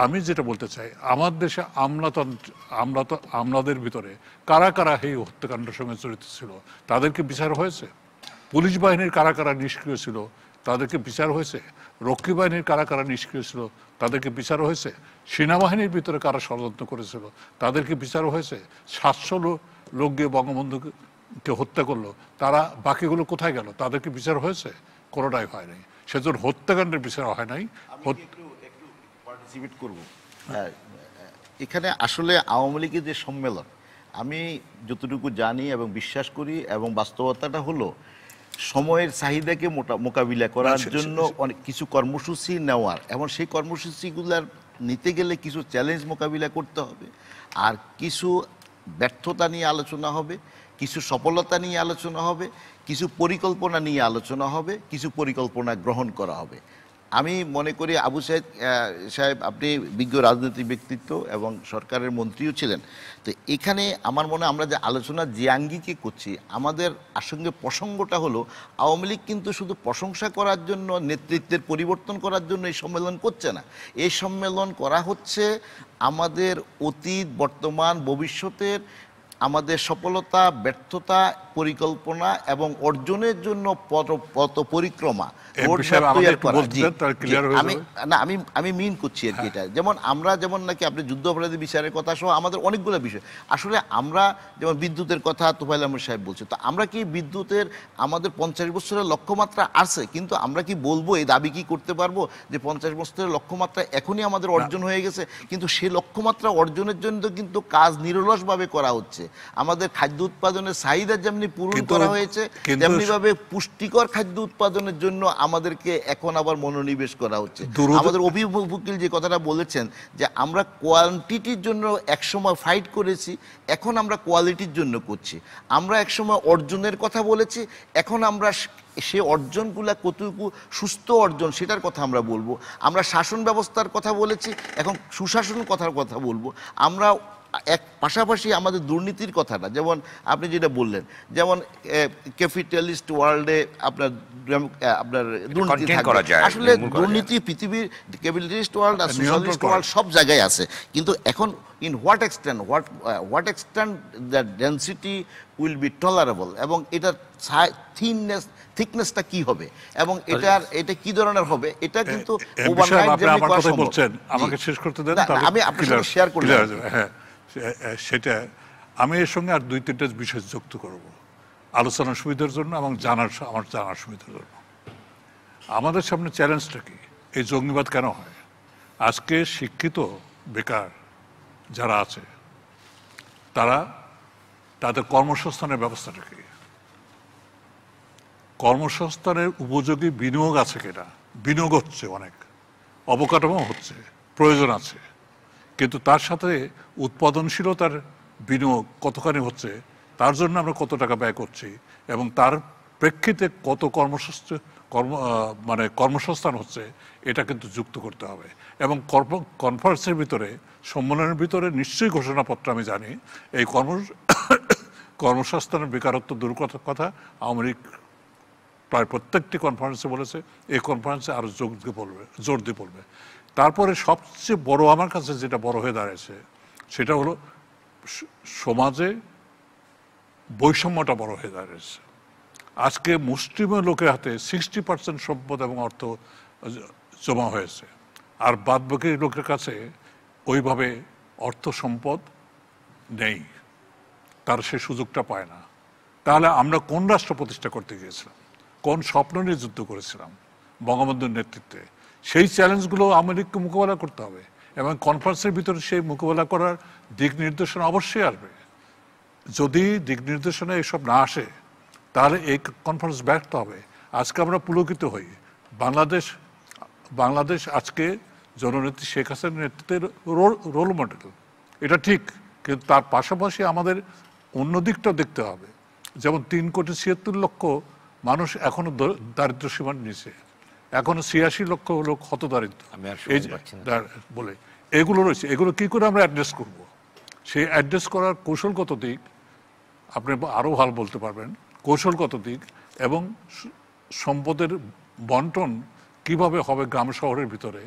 আমি যেটা বলতে চাই আমার দেশে আমলাতন্ত্র আমলাত আমলাদের ভিতরে কারা কারা এই হত্যাকাণ্ডের সঙ্গে জড়িত ছিল তাদেরকে বিচার হয়েছে পুলিশ বাহিনীর কারা কারা নিষ্ক্রিয় ছিল তাদেরকে বিচার হয়েছে রক্ষী বাহিনীর কারা কারা নিষ্ক্রিয় ছিল তাদেরকে বিচার হয়েছে সেনাবাহিনীর ভিতরে কারা ষড়যন্ত্র করেছিল তাদেরকে বিচার হয়েছে সাতশো লোক গিয়ে বঙ্গবন্ধুকে হত্যা করলো তারা বাকিগুলো কোথায় গেল তাদেরকে বিচার হয়েছে কোনোটাই হয় নাই সেজন্য হত্যাকাণ্ডের বিচার হয় নাই হ্যাঁ, এখানে আসলে আওয়ামী লীগের যে সম্মেলন আমি যতটুকু জানি এবং বিশ্বাস করি এবং বাস্তবতাটা হলো সময়ের চাহিদাকে মোটা মোকাবিলা করার আচ্ছা, আচ্ছা, জন্য আচ্ছা। অনেক কিছু কর্মসূচি নেওয়ার এবং সেই কর্মসূচিগুলার নিতে গেলে কিছু চ্যালেঞ্জ মোকাবিলা করতে হবে আর কিছু ব্যর্থতা নিয়ে আলোচনা হবে কিছু সফলতা নিয়ে আলোচনা হবে কিছু পরিকল্পনা নিয়ে আলোচনা হবে কিছু পরিকল্পনা গ্রহণ করা হবে আমি মনে করি আবু সাহেদ সাহেব আপনি বিজ্ঞ রাজনৈতিক ব্যক্তিত্ব এবং সরকারের মন্ত্রীও ছিলেন তো এখানে আমার মনে আমরা যে আলোচনা যে আঙ্গিকে করছি আমাদের আসঙ্গে প্রসঙ্গটা হলো আওয়ামী লীগ কিন্তু শুধু প্রশংসা করার জন্য নেতৃত্বের পরিবর্তন করার জন্য এই সম্মেলন করছে না এই সম্মেলন করা হচ্ছে আমাদের অতীত বর্তমান ভবিষ্যতের আমাদের সফলতা ব্যর্থতা পরিকল্পনা এবং অর্জনের জন্য পথ পরিক্রমা আমি না আমি আমি মিন করছি আর কি এটা হ্যাঁ। যেমন আমরা যেমন নাকি আপনি যুদ্ধ অপরাধী বিচারের কথা সহ আমাদের অনেকগুলো বিষয় আসলে আমরা যেমন বিদ্যুতের কথা তোফাইল আহমদ সাহেব বলছে তো আমরা কি বিদ্যুতের আমাদের পঞ্চাশ বছরের লক্ষ্যমাত্রা আছে কিন্তু আমরা কি বলবো এই দাবি কি করতে পারবো যে পঞ্চাশ বছরের লক্ষ্যমাত্রা এখনই আমাদের অর্জন হয়ে গেছে কিন্তু সেই লক্ষ্যমাত্রা অর্জনের জন্য কিন্তু কাজ নিরলসভাবে করা হচ্ছে আমাদের খাদ্য উৎপাদনের চাহিদা যেমনি পূরণ করা হয়েছে তেমনিভাবে পুষ্টিকর খাদ্য উৎপাদনের জন্য আমাদেরকে এখন আবার মনোনিবেশ করা হচ্ছে আমাদের অভিভাবক যে কথাটা বলেছেন যে আমরা কোয়ান্টিটির জন্য একসময় ফাইট করেছি এখন আমরা কোয়ালিটির জন্য করছি আমরা একসময় অর্জনের কথা বলেছি এখন আমরা সে অর্জনগুলা কতটুকু সুস্থ অর্জন সেটার কথা আমরা বলবো আমরা শাসন ব্যবস্থার কথা বলেছি এখন সুশাসন কথার কথা বলবো আমরা এক পাশাপাশি আমাদের দুর্নীতির কথাটা যেমন আপনি যেটা বললেন যেমন ক্যাপিটালিস্ট ওয়ার্ল্ডে আপনার আপনার দুর্নীতি আসলে দুর্নীতি পৃথিবীর ক্যাপিটালিস্ট ওয়ার্ল্ড আর সোশ্যালিস্ট ওয়ার্ল্ড সব জায়গায় আছে কিন্তু এখন in what extent what what extent the density will be tolerable এবং এটার থিননেস থিকনেসটা কি হবে এবং এটার এটা কি ধরনের হবে এটা কিন্তু আমাকে শেষ করতে দেন আমি আপনার সাথে শেয়ার করি হ্যাঁ সেটা আমি এর সঙ্গে আর দুই তিনটা বিষয় যুক্ত করব আলোচনার সুবিধার জন্য এবং জানার আমার জানার সুবিধার জন্য আমাদের সামনে চ্যালেঞ্জটা কি এই জঙ্গিবাদ কেন হয় আজকে শিক্ষিত বেকার যারা আছে তারা তাদের কর্মসংস্থানের ব্যবস্থাটা কি কর্মসংস্থানের উপযোগী বিনিয়োগ আছে কিনা বিনিয়োগ হচ্ছে অনেক অবকাঠামো হচ্ছে প্রয়োজন আছে কিন্তু তার সাথে উৎপাদনশীলতার বিনিয়োগ কতখানি হচ্ছে তার জন্য আমরা কত টাকা ব্যয় করছি এবং তার প্রেক্ষিতে কত কর্মসংস্থ কর্ম মানে কর্মসংস্থান হচ্ছে এটা কিন্তু যুক্ত করতে হবে এবং কর্ম কনফারেন্সের ভিতরে সম্মেলনের ভিতরে নিশ্চয়ই ঘোষণাপত্র আমি জানি এই কর্ম কর্মসংস্থানের বেকারত্ব দূর কথা আওয়ামী প্রায় প্রত্যেকটি কনফারেন্সে বলেছে এই কনফারেন্সে আরও যোগ দিয়ে পড়বে জোর দিয়ে পড়বে তারপরে সবচেয়ে বড় আমার কাছে যেটা বড় হয়ে দাঁড়িয়েছে সেটা হলো সমাজে বৈষম্যটা বড় হয়ে দাঁড়িয়েছে আজকে মুসলিমের লোকের হাতে সিক্সটি পার্সেন্ট সম্পদ এবং অর্থ জমা হয়েছে আর বাদবাকি লোকের কাছে ওইভাবে অর্থ সম্পদ নেই তার সে সুযোগটা পায় না তাহলে আমরা কোন রাষ্ট্র প্রতিষ্ঠা করতে গিয়েছিলাম কোন স্বপ্ন নিয়ে যুদ্ধ করেছিলাম বঙ্গবন্ধুর নেতৃত্বে সেই চ্যালেঞ্জগুলো আমেরিকাকে মোকাবেলা করতে হবে এবং কনফারেন্সের ভিতরে সেই মোকাবেলা করার দিক নির্দেশনা অবশ্যই আসবে যদি দিক নির্দেশনা এসব না আসে তাহলে এই কনফারেন্স ব্যর্থ হবে আজকে আমরা পুলকিত হই বাংলাদেশ বাংলাদেশ আজকে জননেত্রী শেখ হাসিনার নেতৃত্বে রোল মডেল এটা ঠিক কিন্তু তার পাশাপাশি আমাদের অন্য দিকটাও দেখতে হবে যেমন তিন কোটি ছিয়াত্তর লক্ষ মানুষ এখনও দারিদ্র সীমার নিচে এখনো ছিয়াশি লক্ষ লোক হতদারিদ্র বলে এগুলো রয়েছে এগুলো কি করে আমরা অ্যাড্রেস করব সেই অ্যাড্রেস করার কৌশলগত দিক আপনি আরও ভালো বলতে পারবেন কৌশলগত দিক এবং সম্পদের বন্টন কিভাবে হবে গ্রাম শহরের ভিতরে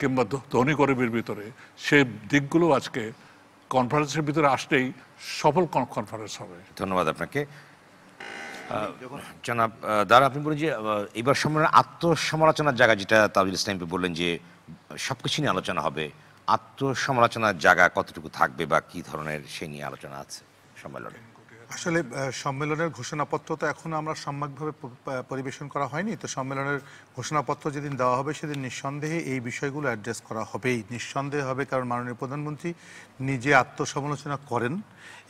কিংবা ধনী গরিবের ভিতরে সে দিকগুলো আজকে কনফারেন্সের ভিতরে আসতেই সফল কনফারেন্স হবে ধন্যবাদ আপনাকে জনাব দাঁড়া আপনি বলেন যে এবার সম্মেলনে আত্মসমালোচনার জায়গা যেটা তাজুল ইসলাম বললেন যে সব কিছু নিয়ে আলোচনা হবে আত্মসমালোচনার জায়গা কতটুকু থাকবে বা কি ধরনের সে নিয়ে আলোচনা আছে সম্মেলনে আসলে সম্মেলনের ঘোষণাপত্র তো এখনও আমরা সম্যকভাবে পরিবেশন করা হয়নি তো সম্মেলনের ঘোষণাপত্র যেদিন দেওয়া হবে সেদিন নিঃসন্দেহে এই বিষয়গুলো অ্যাড্রেস করা হবেই নিঃসন্দেহে হবে কারণ মাননীয় প্রধানমন্ত্রী নিজে আত্মসমালোচনা করেন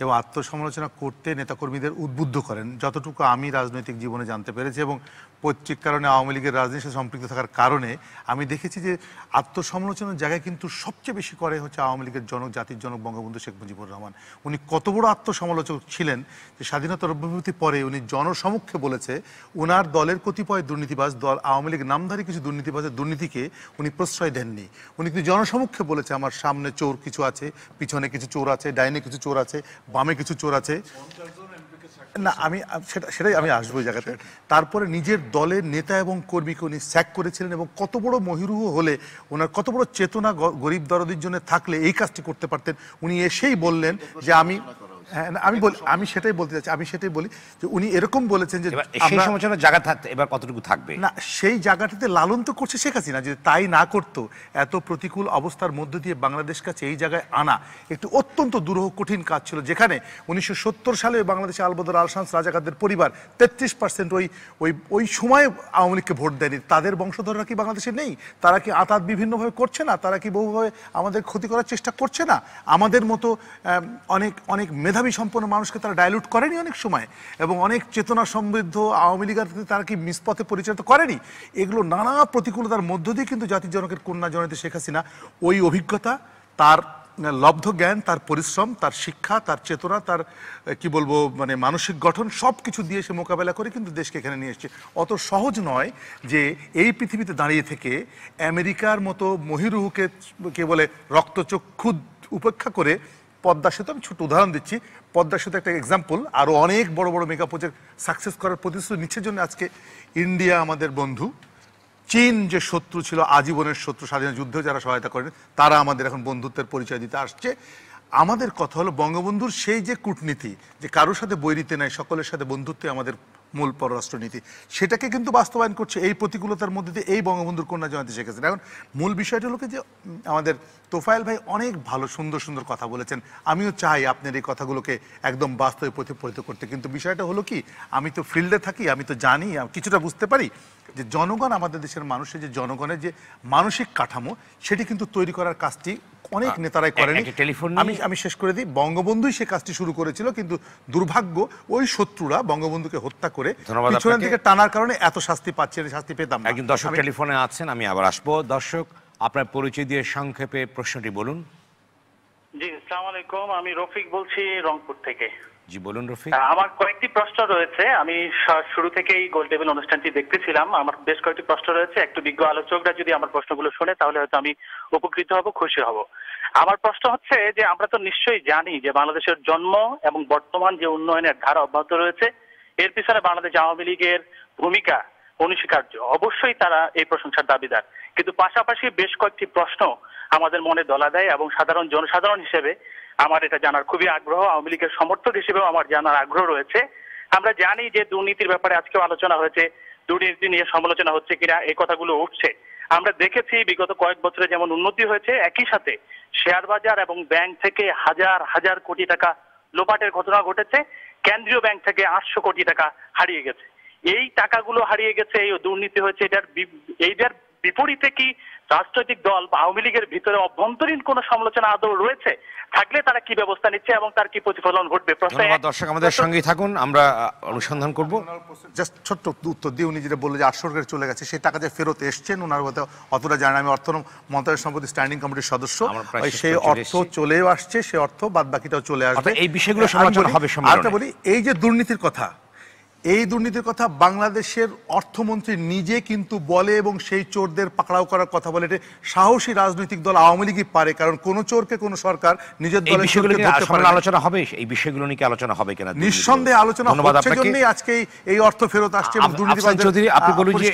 এবং আত্মসমালোচনা করতে নেতাকর্মীদের উদ্বুদ্ধ করেন যতটুকু আমি রাজনৈতিক জীবনে জানতে পেরেছি এবং পৈতৃক কারণে আওয়ামী লীগের রাজনীতির সম্পৃক্ত থাকার কারণে আমি দেখেছি যে আত্মসমালোচনার জায়গায় কিন্তু সবচেয়ে বেশি করে হচ্ছে আওয়ামী লীগের জনক জাতির জনক বঙ্গবন্ধু শেখ মুজিবুর রহমান উনি কত বড় আত্মসমালোচক ছিলেন যে স্বাধীনতার অভিভূতি পরে উনি জনসমক্ষে বলেছে ওনার দলের কতিপয় দুর্নীতিবাজ দল আওয়ামী লীগ নামধারী কিছু দুর্নীতিবাজের দুর্নীতিকে উনি প্রশ্রয় দেননি উনি কিন্তু জনসমক্ষে বলেছে আমার সামনে চোর কিছু আছে পিছনে কিছু চোর আছে ডাইনে কিছু চোর আছে বামে কিছু চোর আছে না আমি সেটা সেটাই আমি আসবো জায়গাতে তারপরে নিজের দলের নেতা এবং কর্মীকে উনি স্যাক করেছিলেন এবং কত বড় মহিরুহ হলে ওনার কত বড় চেতনা গরিব দরদির জন্য থাকলে এই কাজটি করতে পারতেন উনি এসেই বললেন যে আমি হ্যাঁ, আমি আমি সেটাই বলতে চাচ্ছি আমি সেটাই বলি যে উনি এরকম বলেছেন যে সেই জায়গা থাকতে এবার কতটুকু থাকবে না সেই জায়গাটাতে লালন তো করছে শেখ হাসিনা যে তাই না করতো এত প্রতিকূল অবস্থার মধ্য দিয়ে বাংলাদেশ কাছে এই জায়গায় আনা একটি অত্যন্ত কঠিন কাজ ছিল যেখানে উনিশশো সালে বাংলাদেশে আলবদর আলশান্স রাজাকারদের পরিবার তেত্রিশ পার্সেন্ট ওই ওই ওই সময় আওয়ামী লীগকে ভোট দেয়নি তাদের বংশধররা কি বাংলাদেশে নেই তারা কি আতাত বিভিন্নভাবে করছে না তারা কি বহুভাবে আমাদের ক্ষতি করার চেষ্টা করছে না আমাদের মতো অনেক অনেক মেধা মেধাবী সম্পন্ন মানুষকে তারা ডাইলুট করেনি অনেক সময় এবং অনেক চেতনা সমৃদ্ধ আওয়ামী লীগের তারা কি মিসপথে পরিচালিত করেনি এগুলো নানা প্রতিকূলতার মধ্য দিয়ে কিন্তু জাতির জনকের কন্যা জনতে শেখ হাসিনা ওই অভিজ্ঞতা তার লব্ধ জ্ঞান তার পরিশ্রম তার শিক্ষা তার চেতনা তার কি বলবো মানে মানসিক গঠন সব কিছু দিয়ে সে মোকাবেলা করে কিন্তু দেশকে এখানে নিয়ে এসছে অত সহজ নয় যে এই পৃথিবীতে দাঁড়িয়ে থেকে আমেরিকার মতো মহিরুহুকে কে বলে রক্তচক্ষু উপেক্ষা করে পদ্মা সেতু আমি ছোট উদাহরণ দিচ্ছি পদ্মা সেতু একটা এক্সাম্পল আরও অনেক বড় বড় মেগা প্রজেক্ট সাকসেস করার প্রতিশ্রুতি নিচ্ছে জন্য আজকে ইন্ডিয়া আমাদের বন্ধু চীন যে শত্রু ছিল আজীবনের শত্রু স্বাধীন যুদ্ধে যারা সহায়তা করেন তারা আমাদের এখন বন্ধুত্বের পরিচয় দিতে আসছে আমাদের কথা হলো বঙ্গবন্ধুর সেই যে কূটনীতি যে কারোর সাথে বৈরিতে নাই সকলের সাথে বন্ধুত্বে আমাদের মূল পররাষ্ট্রনীতি সেটাকে কিন্তু বাস্তবায়ন করছে এই প্রতিকূলতার মধ্যে দিয়ে এই বঙ্গবন্ধুর কন্যা জয়ন্তী শেখ হাসিনা এখন মূল বিষয়টা হলো যে আমাদের তোফায়েল ভাই অনেক ভালো সুন্দর সুন্দর কথা বলেছেন আমিও চাই আপনার এই কথাগুলোকে একদম বাস্তবে প্রতিফলিত করতে কিন্তু বিষয়টা হলো কি আমি তো ফিল্ডে থাকি আমি তো জানি কিছুটা বুঝতে পারি যে জনগণ আমাদের দেশের মানুষের যে জনগণের যে মানসিক কাঠামো সেটি কিন্তু তৈরি করার কাজটি অনেক নেতারাই করেনি আমি আমি শেষ করে দিই বঙ্গবন্ধুই সে কাজটি শুরু করেছিল কিন্তু দুর্ভাগ্য ওই শত্রুরা বঙ্গবন্ধুকে হত্যা করে পিছনের দিকে টানার কারণে এত শাস্তি পাচ্ছে শাস্তি পেতাম একজন দর্শক টেলিফোনে আছেন আমি আবার আসবো দর্শক আপনার পরিচয় দিয়ে সংক্ষেপে প্রশ্নটি বলুন জি আসসালামু আলাইকুম আমি রফিক বলছি রংপুর থেকে জি বলুন রফিক আমার কয়েকটি প্রশ্ন রয়েছে আমি শুরু থেকেই গোল টেবিল অনুষ্ঠানটি দেখতেছিলাম আমার বেশ কয়েকটি প্রশ্ন রয়েছে একটু বিজ্ঞ আলোচকরা যদি আমার প্রশ্নগুলো শুনে তাহলে হয়তো আমি উপকৃত হব খুশি হব আমার প্রশ্ন হচ্ছে যে আমরা তো নিশ্চয়ই জানি যে বাংলাদেশের জন্ম এবং বর্তমান যে উন্নয়নের ধারা অব্যাহত রয়েছে এর পিছনে বাংলাদেশ আওয়ামী লীগের ভূমিকা অনস্বীকার্য অবশ্যই তারা এই প্রশংসার দাবিদার কিন্তু পাশাপাশি বেশ কয়েকটি প্রশ্ন আমাদের মনে দলা দেয় এবং সাধারণ জনসাধারণ হিসেবে আমার এটা জানার খুবই আগ্রহ আওয়ামী লীগের সমর্থক হিসেবেও আমার জানার আগ্রহ রয়েছে আমরা জানি যে দুর্নীতির ব্যাপারে আজকেও আলোচনা হয়েছে দুর্নীতি নিয়ে সমালোচনা হচ্ছে কিনা এই কথাগুলো উঠছে আমরা দেখেছি বিগত কয়েক বছরে যেমন উন্নতি হয়েছে একই সাথে শেয়ার বাজার এবং ব্যাংক থেকে হাজার হাজার কোটি টাকা লোপাটের ঘটনা ঘটেছে কেন্দ্রীয় ব্যাংক থেকে আটশো কোটি টাকা হারিয়ে গেছে এই টাকাগুলো হারিয়ে গেছে এই দুর্নীতি হয়েছে এটার এইটার বিপরীতে কি রাজনৈতিক দল বা আওয়ামী লীগের ভিতরে অভ্যন্তরীণ কোন সমালোচনা আদৌ রয়েছে থাকলে তারা কি ব্যবস্থা নিচ্ছে এবং তার কি প্রতিফলন ঘটবে দর্শক আমাদের সঙ্গেই থাকুন আমরা অনুসন্ধান করব জাস্ট ছোট্ট উত্তর দিয়ে উনি যেটা বললেন যে আটশো সরকার চলে গেছে সেই টাকা যে ফেরত এসছেন ওনার কথা অতটা জানেন আমি অর্থ মন্ত্রণালয় সম্পত্তি স্ট্যান্ডিং কমিটির সদস্য সেই অর্থ চলেও আসছে সে অর্থ বাদ বাকিটাও চলে আসবে এই বিষয়গুলো সমালোচনা হবে আর বলি এই যে দুর্নীতির কথা এই দুর্নীতির কথা বাংলাদেশের অর্থমন্ত্রী নিজে কিন্তু বলে এবং সেই চোরদের পাকড়াও করার কথা বলে এটা সাহসী রাজনৈতিক দল আওয়ামী লীগই পারে কারণ কোন চোরকে কোন সরকার নিজের দলের বিষয়গুলো আলোচনা হবে এই বিষয়গুলো নিয়ে আলোচনা হবে কিনা নিঃসন্দেহে আলোচনা হচ্ছে জন্যই আজকে এই অর্থ ফেরত আসছে এবং চৌধুরী আপনি বলুন যে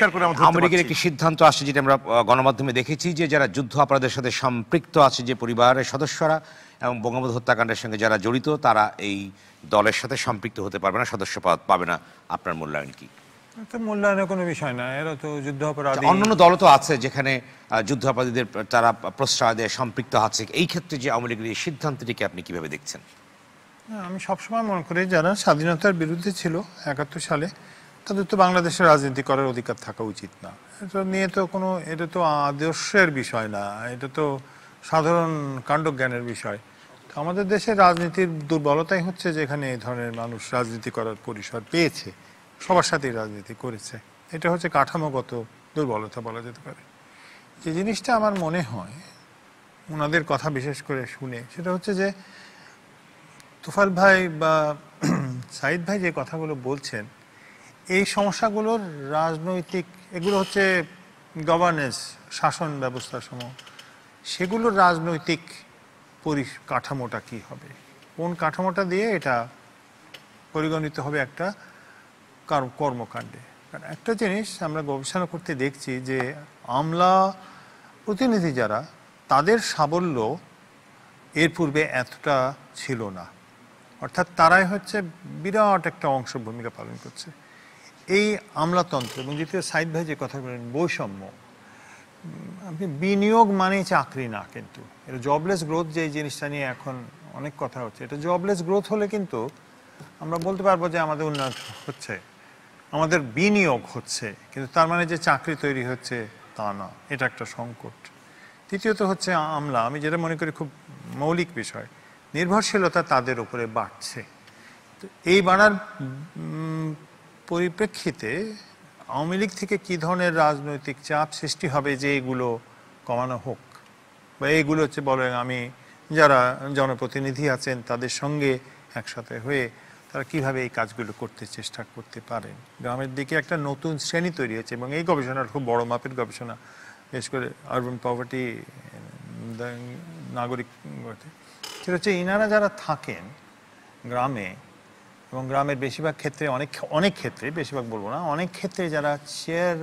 আওয়ামী লীগের একটি সিদ্ধান্ত আসছে যেটা আমরা গণমাধ্যমে দেখেছি যে যারা যুদ্ধ অপরাধের সাথে সম্পৃক্ত আছে যে পরিবারের সদস্যরা এবং বঙ্গবন্ধু হত্যাকাণ্ডের সঙ্গে যারা জড়িত তারা এই দলের সাথে সম্পৃক্ত হতে পারবে না সদস্য পদ পাবে না আপনার মূল্যায়ন কি মূল্যায়নের কোনো বিষয় না এরা তো যুদ্ধাপরাধী আচ্ছা, অন্যান্য দল তো আছে যেখানে অপরাধীদের তারা প্রশ্রয় দেয় সম্পৃক্ত আছে এই ক্ষেত্রে যে আওয়ামী লীগের এই সিদ্ধান্তটিকে আপনি কিভাবে দেখছেন আমি সবসময় মনে করি যারা স্বাধীনতার বিরুদ্ধে ছিল একাত্তর সালে তাদের তো বাংলাদেশের রাজনীতি করার অধিকার থাকা উচিত না এটা নিয়ে তো কোনো এটা তো আদর্শের বিষয় না এটা তো সাধারণ কাণ্ডজ্ঞানের বিষয় তো আমাদের দেশে রাজনীতির দুর্বলতাই হচ্ছে যে এখানে এই ধরনের মানুষ রাজনীতি করার পরিসর পেয়েছে সবার সাথেই রাজনীতি করেছে এটা হচ্ছে কাঠামোগত দুর্বলতা বলা যেতে পারে যে জিনিসটা আমার মনে হয় ওনাদের কথা বিশেষ করে শুনে সেটা হচ্ছে যে তুফার ভাই বা [CLEARS THROAT] সাইদ ভাই যে কথাগুলো বলছেন এই সমস্যাগুলোর রাজনৈতিক এগুলো হচ্ছে গভর্নেন্স শাসন ব্যবস্থা সমূহ সেগুলোর রাজনৈতিক কাঠামোটা কি হবে কোন কাঠামোটা দিয়ে এটা পরিগণিত হবে একটা কর্মকাণ্ডে কারণ একটা জিনিস আমরা গবেষণা করতে দেখছি যে আমলা প্রতিনিধি যারা তাদের সাবল্য এর পূর্বে এতটা ছিল না অর্থাৎ তারাই হচ্ছে বিরাট একটা অংশ ভূমিকা পালন করছে এই আমলাতন্ত্র এবং দ্বিতীয় সাইদ ভাই যে কথা বলেন বৈষম্য আপনি বিনিয়োগ মানে চাকরি না কিন্তু এটা জবলেস গ্রোথ যে জিনিসটা নিয়ে এখন অনেক কথা হচ্ছে এটা জবলেস গ্রোথ হলে কিন্তু আমরা বলতে পারবো যে আমাদের উন্নয়ন হচ্ছে আমাদের বিনিয়োগ হচ্ছে কিন্তু তার মানে যে চাকরি তৈরি হচ্ছে তা না এটা একটা সংকট তৃতীয়ত হচ্ছে আমলা আমি যেটা মনে করি খুব মৌলিক বিষয় নির্ভরশীলতা তাদের উপরে বাড়ছে তো এই বাড়ার পরিপ্রেক্ষিতে আওয়ামী লীগ থেকে কি ধরনের রাজনৈতিক চাপ সৃষ্টি হবে যে এগুলো কমানো হোক বা এইগুলো হচ্ছে বলেন আমি যারা জনপ্রতিনিধি আছেন তাদের সঙ্গে একসাথে হয়ে তারা কিভাবে এই কাজগুলো করতে চেষ্টা করতে পারেন গ্রামের দিকে একটা নতুন শ্রেণী তৈরি হয়েছে এবং এই গবেষণার খুব বড় মাপের গবেষণা বিশেষ করে আরবান পভার্টি নাগরিক সেটা হচ্ছে ইনারা যারা থাকেন গ্রামে এবং গ্রামের বেশিরভাগ ক্ষেত্রে অনেক অনেক ক্ষেত্রে বেশিরভাগ বলবো না অনেক ক্ষেত্রে যারা চেয়ার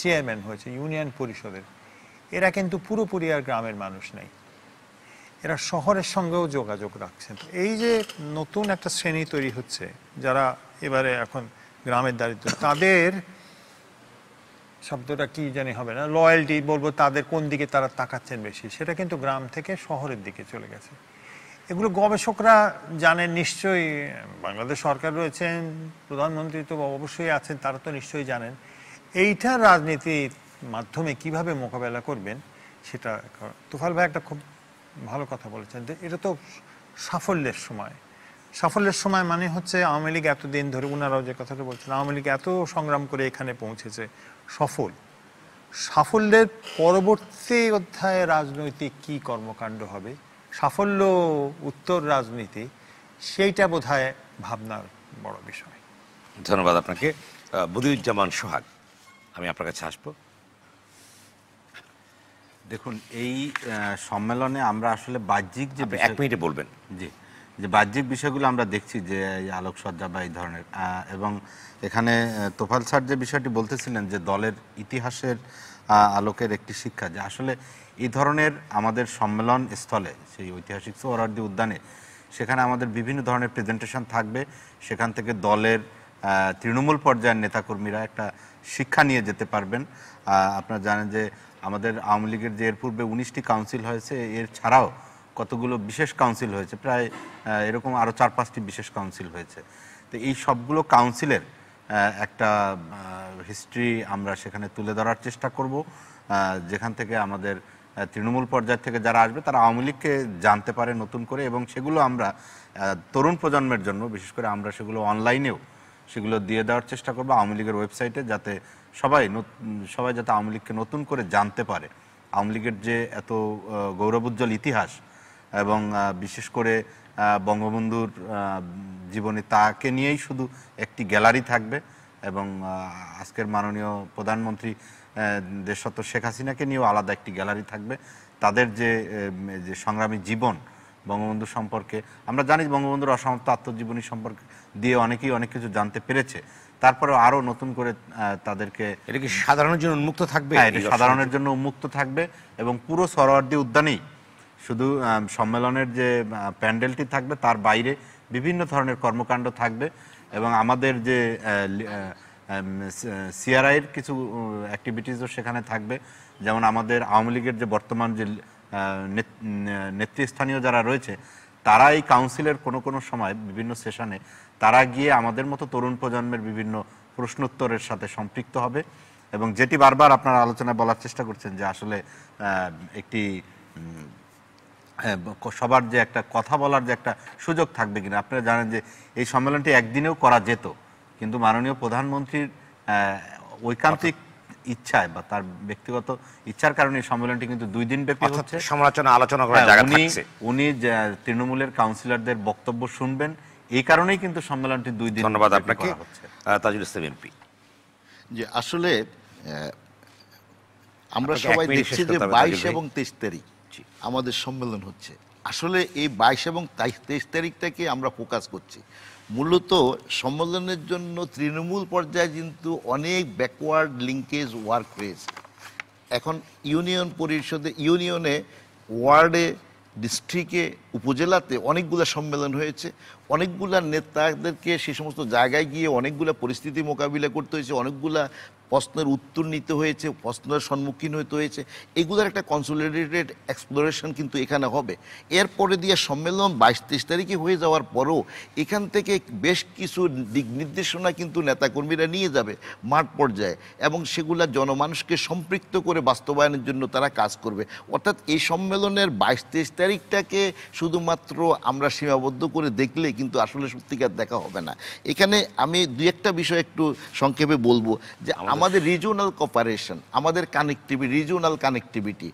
চেয়ারম্যান হয়েছে ইউনিয়ন পরিষদের এরা কিন্তু পুরোপুরি আর গ্রামের মানুষ নেই এরা শহরের সঙ্গেও যোগাযোগ রাখছেন এই যে নতুন একটা শ্রেণী তৈরি হচ্ছে যারা এবারে এখন গ্রামের দারিদ্র তাদের শব্দটা কি জানি হবে না লয়্যালটি বলবো তাদের কোন দিকে তারা তাকাচ্ছেন বেশি সেটা কিন্তু গ্রাম থেকে শহরের দিকে চলে গেছে এগুলো গবেষকরা জানেন নিশ্চয়ই বাংলাদেশ সরকার রয়েছেন প্রধানমন্ত্রী তো অবশ্যই আছেন তারা তো নিশ্চয়ই জানেন এইটা রাজনীতির মাধ্যমে কিভাবে মোকাবেলা করবেন সেটা তুফাল ভাই একটা খুব ভালো কথা বলেছেন এটা তো সাফল্যের সময় সাফল্যের সময় মানে হচ্ছে আওয়ামী লীগ এতদিন ধরে ওনারাও যে কথাটা বলছেন আওয়ামী লীগ এত সংগ্রাম করে এখানে পৌঁছেছে সফল সাফল্যের পরবর্তী অধ্যায়ে রাজনৈতিক কি কর্মকাণ্ড হবে সাফল্য উত্তর রাজনীতি সেইটা বোধ ভাবনার বড় বিষয় ধন্যবাদ আপনাকে বদিউজ্জামান সোহাগ আমি আপনার কাছে আসবো দেখুন এই সম্মেলনে আমরা আসলে বাহ্যিক যে এক মিনিটে বলবেন জি যে বাহ্যিক বিষয়গুলো আমরা দেখছি যে আলোকসজ্জা বা এই ধরনের এবং এখানে তোফাল স্যার যে বিষয়টি বলতেছিলেন যে দলের ইতিহাসের আলোকের একটি শিক্ষা যে আসলে এই ধরনের আমাদের সম্মেলন স্থলে সেই ঐতিহাসিক সোহরার্দি উদ্যানে সেখানে আমাদের বিভিন্ন ধরনের প্রেজেন্টেশন থাকবে সেখান থেকে দলের তৃণমূল পর্যায়ের নেতাকর্মীরা একটা শিক্ষা নিয়ে যেতে পারবেন আপনারা জানেন যে আমাদের আওয়ামী লীগের যে এর পূর্বে উনিশটি কাউন্সিল হয়েছে এর ছাড়াও কতগুলো বিশেষ কাউন্সিল হয়েছে প্রায় এরকম আরও চার পাঁচটি বিশেষ কাউন্সিল হয়েছে তো এই সবগুলো কাউন্সিলের একটা হিস্ট্রি আমরা সেখানে তুলে ধরার চেষ্টা করব যেখান থেকে আমাদের তৃণমূল পর্যায় থেকে যারা আসবে তারা আওয়ামী লীগকে জানতে পারে নতুন করে এবং সেগুলো আমরা তরুণ প্রজন্মের জন্য বিশেষ করে আমরা সেগুলো অনলাইনেও সেগুলো দিয়ে দেওয়ার চেষ্টা করবো আওয়ামী লীগের ওয়েবসাইটে যাতে সবাই সবাই যাতে আওয়ামী লীগকে নতুন করে জানতে পারে আওয়ামী লীগের যে এত গৌরবোজ্জ্বল ইতিহাস এবং বিশেষ করে বঙ্গবন্ধুর জীবনী তাকে নিয়েই শুধু একটি গ্যালারি থাকবে এবং আজকের মাননীয় প্রধানমন্ত্রী দেশত শেখ হাসিনাকে নিয়েও আলাদা একটি গ্যালারি থাকবে তাদের যে যে সংগ্রামী জীবন বঙ্গবন্ধু সম্পর্কে আমরা জানি বঙ্গবন্ধুর অসমাপ্ত আত্মজীবনী সম্পর্কে দিয়ে অনেকেই অনেক কিছু জানতে পেরেছে তারপরে আরও নতুন করে তাদেরকে এটা কি সাধারণের জন্য উন্মুক্ত থাকবে হ্যাঁ, সাধারণের জন্য উন্মুক্ত থাকবে এবং পুরো সরোয়ার্দী উদ্যানেই শুধু সম্মেলনের যে প্যান্ডেলটি থাকবে তার বাইরে বিভিন্ন ধরনের কর্মকাণ্ড থাকবে এবং আমাদের যে সিআরআইয়ের কিছু অ্যাক্টিভিটিসও সেখানে থাকবে যেমন আমাদের আওয়ামী লীগের যে বর্তমান যে নেতৃস্থানীয় যারা রয়েছে তারা এই কাউন্সিলের কোনো কোনো সময় বিভিন্ন সেশনে তারা গিয়ে আমাদের মতো তরুণ প্রজন্মের বিভিন্ন প্রশ্নোত্তরের সাথে সম্পৃক্ত হবে এবং যেটি বারবার আপনারা আলোচনা বলার চেষ্টা করছেন যে আসলে একটি হ্যাঁ, সবার যে একটা কথা বলার যে একটা সুযোগ থাকবে কিনা আপনারা জানেন যে এই সম্মেলনটি একদিনেও করা যেত কিন্তু মাননীয় প্রধানমন্ত্রীর ঐকান্তিক ইচ্ছায় বা তার ব্যক্তিগত ইচ্ছার কারণে এই সম্মেলনটি কিন্তু দুই দিন ব্যাপী হচ্ছে সমালোচনা হ্যাঁ, আলোচনা করার জায়গা উনি উনি তৃণমূলের কাউন্সিলরদের বক্তব্য শুনবেন এই কারণেই কিন্তু সম্মেলনটি দুই দিন ধন্যবাদ আপনাকে তাজুল ইসলাম এমপি যে আসলে আমরা সবাই দেখছি যে বাইশ এবং তেইশ তারিখ করছি আমাদের সম্মেলন হচ্ছে আসলে এই বাইশ এবং তেইশ তারিখটাকে আমরা ফোকাস করছি মূলত সম্মেলনের জন্য তৃণমূল পর্যায়ে কিন্তু অনেক ব্যাকওয়ার্ড লিঙ্কেজ ওয়ার্ক রয়েছে এখন ইউনিয়ন পরিষদে ইউনিয়নে ওয়ার্ডে ডিস্ট্রিক্টে উপজেলাতে অনেকগুলো সম্মেলন হয়েছে অনেকগুলা নেতাদেরকে সে সমস্ত জায়গায় গিয়ে অনেকগুলা পরিস্থিতি মোকাবিলা করতে হয়েছে অনেকগুলা প্রশ্নের উত্তর নিতে হয়েছে প্রশ্নের সম্মুখীন হতে হয়েছে এগুলোর একটা কনসোলিডেটেড এক্সপ্লোরেশন কিন্তু এখানে হবে এরপরে দিয়ে সম্মেলন বাইশ তেইশ তারিখে হয়ে যাওয়ার পরও এখান থেকে বেশ কিছু দিক নির্দেশনা কিন্তু নেতাকর্মীরা নিয়ে যাবে মাঠ পর্যায়ে এবং সেগুলো জনমানুষকে সম্পৃক্ত করে বাস্তবায়নের জন্য তারা কাজ করবে অর্থাৎ এই সম্মেলনের বাইশ তেইশ তারিখটাকে শুধুমাত্র আমরা সীমাবদ্ধ করে দেখলে কিন্তু আসলে সত্যিকার দেখা হবে না এখানে আমি দুই একটা বিষয় একটু সংক্ষেপে বলবো যে আমাদের রিজিওনাল কপারেশন আমাদের connectivity regional connectivity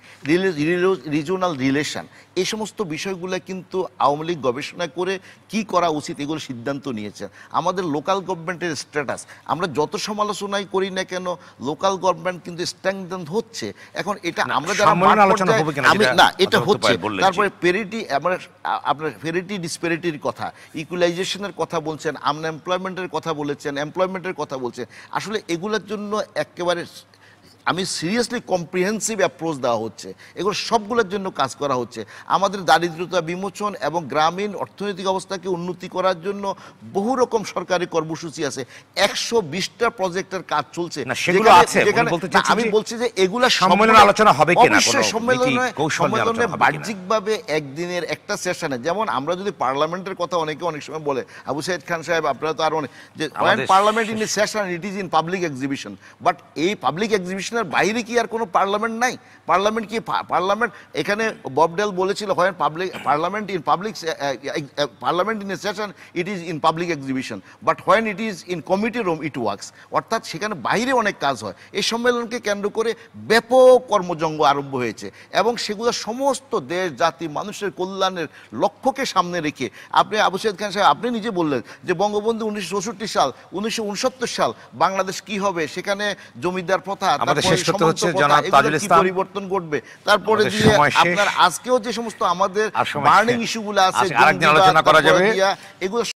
regional relation এই সমস্ত বিষয়গুলো কিন্তু আওয়ামী লীগ গবেষণা করে কি করা উচিত এগুলো সিদ্ধান্ত নিয়েছেন আমাদের লোকাল গভর্নমেন্টের স্ট্যাটাস আমরা যত সমালোচনাই করি না কেন লোকাল গভর্নমেন্ট কিন্তু স্ট্রেংথেন হচ্ছে এখন এটা আমরা যারা না এটা হচ্ছে তারপরে পেরিটি আমরা আপনার ফেরিটি ডিসপেরিটির কথা ইকুয়ালাইজেশনের কথা বলছেন আমরা এমপ্লয়মেন্টের কথা বলেছেন এমপ্লয়মেন্টের কথা বলছেন আসলে এগুলোর জন্য একেবারে আমি সিরিয়াসলি কম্প্রিহেন্সিভ অ্যাপ্রোচ দেওয়া হচ্ছে এগুলো সবগুলোর জন্য কাজ করা হচ্ছে আমাদের দারিদ্রতা বিমোচন এবং গ্রামীণ অর্থনৈতিক অবস্থাকে উন্নতি করার জন্য বহু রকম সরকারি কর্মসূচি আছে একশো বিশটা প্রজেক্টের কাজ চলছে আমি বলছি যে এগুলা সম্মেলন আলোচনা হবে সম্মেলনে সম্মেলনে বাহ্যিকভাবে একদিনের একটা সেশনে যেমন আমরা যদি পার্লামেন্টের কথা অনেকে অনেক সময় বলে আবু সাইদ খান সাহেব আপনারা তো আরো অনেক যে parliament in session it is in public exhibition but এই পাবলিক এক্সিবিশন কনস্টিটিউশনের বাইরে কি আর কোনো পার্লামেন্ট নাই পার্লামেন্ট কি পার্লামেন্ট এখানে ববডেল বলেছিল হয় public parliament in public parliament in a session it is in public exhibition but when it is in committee room it works অর্থাৎ সেখানে বাইরে অনেক কাজ হয় এই সম্মেলনকে কেন্দ্র করে ব্যাপক কর্মজঙ্গ আরম্ভ হয়েছে এবং সেগুলো সমস্ত দেশ জাতি মানুষের কল্যাণের লক্ষ্যকে সামনে রেখে আপনি আবু সৈয়দ খান সাহেব আপনি নিজে বললেন যে বঙ্গবন্ধু উনিশশো সাল উনিশশো সাল বাংলাদেশ কি হবে সেখানে জমিদার প্রথা আমাদের শেষ করতে হচ্ছে জনাব তাজুল ইসলাম পরিবর্তন ঘটবে তারপরে দিয়ে আপনার আজকেও যে সমস্ত আমাদের বার্নিং ইস্যুগুলো আছে আরেকদিন আলোচনা করা যাবে এগুলো